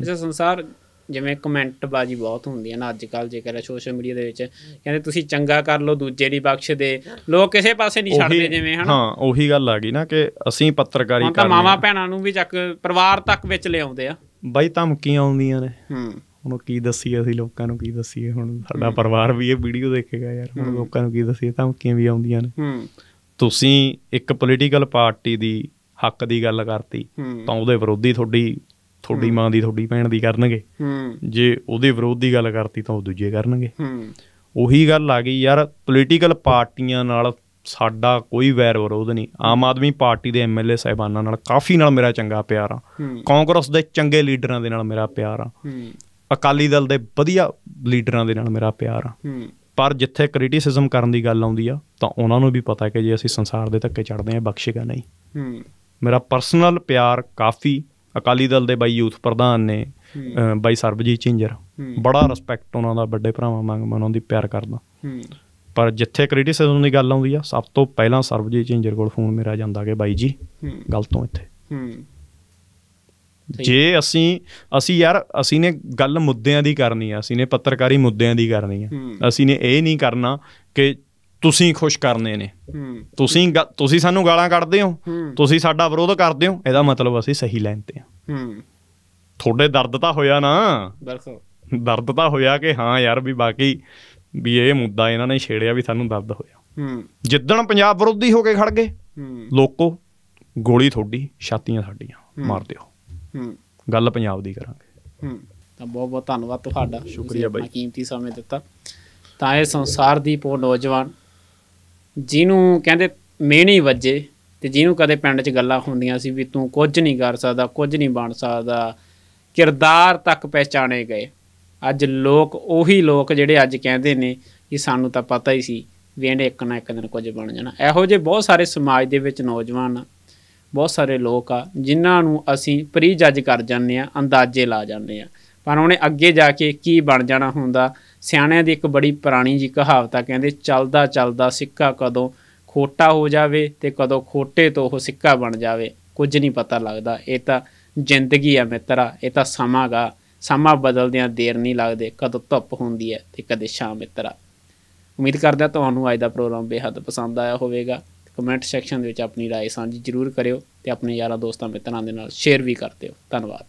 ਇਸ ਸੰਸਾਰ ਜਿਵੇਂ ਕਮੈਂਟ ਬਾਜੀ ਬਹੁਤ ਹੁੰਦੀ ਹੈ ਨਾ ਅੱਜ ਕੱਲ ਜੇਕਰ ਸੋਸ਼ਲ ਮੀਡੀਆ ਦੇ ਵਿੱਚ ਕਹਿੰਦੇ ਤੁਸੀਂ ਚੰਗਾ ਕਰ ਲਓ ਦੂਜੇ ਦੀ ਬਖਸ਼ ਦੇ ਲੋਕ ਕਿਸੇ ਪਾਸੇ ਨਹੀਂ ਛੱਡਦੇ ਜਿਵੇਂ ਹਨਾ ਹਾਂ ਉਹੀ ਗੱਲ ਆ ਗਈ ਨਾ ਕਿ ਅਸੀਂ ਪੱਤਰਕਾਰੀ ਕਰਦੇ ਹਾਂ ਤਾਂ ਮਾਵਾ ਭੈਣਾਂ ਨੂੰ ਵੀ ਚੱਕ ਪਰਿਵਾਰ ਤੱਕ ਵਿੱਚ ਲਿਆਉਂਦੇ ਆ ਬਾਈ ਧਮਕੀਆਂ ਆਉਂਦੀਆਂ ਨੇ ਹੂੰ ਹੁਣ ਕੀ ਦੱਸੀ ਅਸੀਂ ਲੋਕਾਂ ਨੂੰ ਕੀ ਦੱਸੀਏ ਹੁਣ ਸਾਡਾ ਪਰਿਵਾਰ ਵੀ ਇਹ ਵੀਡੀਓ ਦੇਖੇਗਾ ਯਾਰ ਹੁਣ ਲੋਕਾਂ ਨੂੰ ਕੀ ਤਾਂ ਧਮਕੀਆਂ ਵੀ ਆਉਂਦੀਆਂ ਨੇ ਹੂੰ ਤੁਸੀਂ ਇੱਕ ਪੋਲੀਟੀਕਲ ਪਾਰਟੀ ਦੀ ਹੱਕ ਦੀ ਗੱਲ ਕਰਤੀ ਤਾਂ ਉਹਦੇ ਵਿਰੋਧੀ ਤੁਹਾਡੀ ਤੁਹਾਡੀ ਮਾਂ ਦੀ ਤੁਹਾਡੀ ਭੈਣ ਦੀ ਕਰਨਗੇ ਜੇ ਉਹਦੇ ਵਿਰੋਧ ਦੀ ਗੱਲ ਕਰਤੀ ਤਾਂ ਉਹ ਦੂਜੇ ਕਰਨਗੇ ਉਹੀ ਗੱਲ ਆ ਗਈ ਯਾਰ ਪੋਲੀਟੀਕਲ ਪਾਰਟੀਆਂ ਨਾਲ ਸਾਡਾ ਕੋਈ ਵੈਰ ਵਿਰੋਧ ਨਹੀਂ ਆਮ ਆਦਮੀ ਪਾਰਟੀ ਦੇ ਐਮਐਲਏ ਸਹਿਬਾਨਾਂ ਨਾਲ ਕਾਫੀ ਨਾਲ ਮੇਰਾ ਚੰਗਾ ਪਿਆਰ ਆ ਕਾਂਗਰਸ ਦੇ ਚੰਗੇ ਲੀਡਰਾਂ ਦੇ ਨਾਲ ਮੇਰਾ ਪਿਆਰ ਆ ਅਕਾਲੀ ਦਲ ਦੇ ਵਧੀਆ ਲੀਡਰਾਂ ਦੇ ਨਾਲ ਮੇਰਾ ਪਿਆਰ ਆ ਪਰ ਜਿੱਥੇ ਕ੍ਰਿਟਿਸਿਜ਼ਮ ਕਰਨ ਦੀ ਗੱਲ ਆਉਂਦੀ ਆ ਤਾਂ ਉਹਨਾਂ ਨੂੰ ਵੀ ਪਤਾ ਹੈ ਕਿ ਜੇ ਅਸੀਂ ਸੰਸਾਰ ਦੇ ਧੱਕੇ ਚੜਦੇ ਆ ਬਖਸ਼ੇਗਾ ਨਹੀਂ ਮੇਰਾ ਪਰਸਨਲ ਪਿਆਰ ਕਾਫੀ ਅਕਾਲੀ ਦਲ ਦੇ ਬਾਈ ਯੂਥ ਪ੍ਰਧਾਨ ਨੇ ਬਾਈ ਸਰਬਜੀਤ ਚਿੰਜਰ ਬੜਾ ਰਿਸਪੈਕਟ ਉਹਨਾਂ ਦਾ ਵੱਡੇ ਭਰਾਵਾਂ ਵਾਂਗ ਮੈਂ ਉਹਨਾਂ ਦੀ ਪਿਆਰ ਕਰਦਾ ਪਰ ਜਿੱਥੇ ਕ੍ਰਿਟਿਸਿਜ਼ਮ ਦੀ ਗੱਲ ਆਉਂਦੀ ਆ ਸਭ ਤੋਂ ਪਹਿਲਾਂ ਸਰਬਜੀਤ ਚਿੰਜਰ ਕੋਲ ਫੋਨ ਮੇਰਾ ਜਾਂਦਾ ਕਿ ਬਾਈ ਜੀ ਗੱਲ ਤੋਂ ਇੱਥੇ ਜੇ ਅਸੀਂ ਅਸੀਂ ਯਾਰ ਅਸੀਂ ਨੇ ਗੱਲ ਮੁੱਦਿਆਂ ਦੀ ਕਰਨੀ ਆ ਅਸੀਂ ਨੇ ਪੱਤਰਕਾਰੀ ਮੁੱਦਿਆਂ ਦੀ ਕਰਨੀ ਆ ਅਸੀਂ ਨੇ ਇਹ ਨਹੀਂ ਕਰਨਾ ਕਿ ਤੁਸੀਂ ਖੁਸ਼ ਕਰਨੇ ਨੇ ਤੁਸੀਂ ਤੁਸੀਂ ਸਾਨੂੰ ਗਾਲਾਂ ਕੱਢਦੇ ਹੋ ਤੁਸੀਂ ਸਾਡਾ ਵਿਰੋਧ ਕਰਦੇ ਹੋ ਇਹਦਾ ਮਤਲਬ ਅਸੀਂ ਸਹੀ ਲਾਈਨ ਤੇ ਹਾਂ ਤੁਹਾਡੇ ਦਰਦ ਤਾਂ ਹੋਇਆ ਨਾ ਬਿਲਕੁਲ ਦਰਦ ਤਾਂ ਹੋਇਆ ਕਿ ਹਾਂ ਯਾਰ ਵੀ ਬਾਕੀ ਵੀ ਇਹ ਮੁੱਦਾ ਇਹਨਾਂ ਨੇ ਛੇੜਿਆ ਵੀ ਸਾਨੂੰ ਦਰਦ ਹੋਇਆ ਜਿੱਦਣ ਪੰਜਾਬ ਵਿਰੋਧੀ ਹੋ ਕੇ ਖੜ ਗਏ ਲੋਕੋ ਗੋਲੀ ਥੋੜੀ ਛਾਤੀਆਂ ਸਾਡੀਆਂ ਮਾਰ ਦਿਓ ਗੱਲ ਪੰਜਾਬ ਦੀ ਕਰਾਂਗੇ ਤਾਂ ਬਹੁਤ ਬਹੁਤ ਧੰਨਵਾਦ ਤੁਹਾਡਾ ਸ਼ੁਕਰੀਆ ਬਾਈ ਕੀਮਤੀ ਸਮੇਂ ਦਿੱਤਾ ਤਾਂ ਇਹ ਸੰਸਾਰ ਦੀ ਪੋ ਨੌਜਵਾਨ ਜਿਹਨੂੰ ਕਹਿੰਦੇ ਮਿਹਣੀ ਵੱਜੇ ਤੇ ਜਿਹਨੂੰ ਕਦੇ ਪਿੰਡ 'ਚ ਗੱਲਾਂ ਹੁੰਦੀਆਂ ਸੀ ਵੀ ਤੂੰ ਕੁਝ ਨਹੀਂ ਕਰ ਸਕਦਾ ਕੁਝ ਨਹੀਂ ਬਣ ਸਕਦਾ ਕਿਰਦਾਰ ਤੱਕ ਪਹਿਚਾਣੇ ਗਏ ਅੱਜ ਲੋਕ ਉਹੀ ਲੋਕ ਜਿਹੜੇ ਅੱਜ ਕਹਿੰਦੇ ਨੇ ਕਿ ਸਾਨੂੰ ਤਾਂ ਪਤਾ ਹੀ ਸੀ ਵੀ ਇਹਨੇ ਇੱਕ ਨਾ ਇੱਕ ਦਿਨ ਕੁਝ ਬਣ ਜਾਣਾ ਇਹੋ ਜਿਹੇ ਬਹੁਤ ਸਾਰੇ ਸਮਾਜ ਦੇ ਵਿੱਚ ਨੌਜਵਾਨ ਬਹੁਤ ਸਾਰੇ ਲੋਕ ਆ ਜਿਨ੍ਹਾਂ ਨੂੰ ਅਸੀਂ ਪ੍ਰੀ ਜੱਜ ਕਰ ਜਾਂਦੇ ਆ ਅੰਦਾਜ਼ੇ ਲਾ ਜਾਂਦੇ ਆ ਪਰ ਉਹਨੇ ਅੱਗੇ ਜਾ ਕੇ ਕੀ ਬਣ ਜਾਣਾ ਹੁੰਦਾ ਸਿਆਣਿਆਂ ਦੀ ਇੱਕ ਬੜੀ ਪੁਰਾਣੀ ਜੀ ਕਹਾਵਤ ਆ ਕਹਿੰਦੇ ਚੱਲਦਾ ਚੱਲਦਾ ਸਿੱਕਾ ਕਦੋਂ ਖੋਟਾ ਹੋ ਜਾਵੇ ਤੇ ਕਦੋਂ ਖੋਟੇ ਤੋਂ ਉਹ ਸਿੱਕਾ ਬਣ ਜਾਵੇ ਕੁਝ ਨਹੀਂ ਪਤਾ ਲੱਗਦਾ ਇਹ ਤਾਂ ਜ਼ਿੰਦਗੀ ਆ ਮਿੱਤਰਾ ਇਹ ਤਾਂ ਸਮਾਂਗਾ ਸਮਾਂ ਬਦਲਦਿਆਂ ਦੇਰ ਨਹੀਂ ਲੱਗਦੇ ਕਦੋਂ ਧੁੱਪ ਹੁੰਦੀ ਹੈ ਤੇ ਕਦੇ ਸ਼ਾਮ ਮਿੱਤਰਾ ਉਮੀਦ ਕਰਦਾ ਤੁਹਾਨੂੰ ਅੱਜ ਦਾ ਪ੍ਰੋਗਰਾਮ ਬੇਹੱਦ ਪਸੰਦ ਆਇਆ ਹੋਵੇਗਾ ਕਮੈਂਟ ਸੈਕਸ਼ਨ ਦੇ ਵਿੱਚ ਆਪਣੀ رائے ਸਾਂਝੀ ਜ਼ਰੂਰ ਕਰਿਓ ਤੇ ਆਪਣੇ ਯਾਰਾਂ ਦੋਸਤਾਂ ਮਿੱਤਰਾਂ ਦੇ ਨਾਲ ਸ਼ੇਅਰ ਵੀ ਕਰਦੇ ਹੋ ਧੰਨਵਾਦ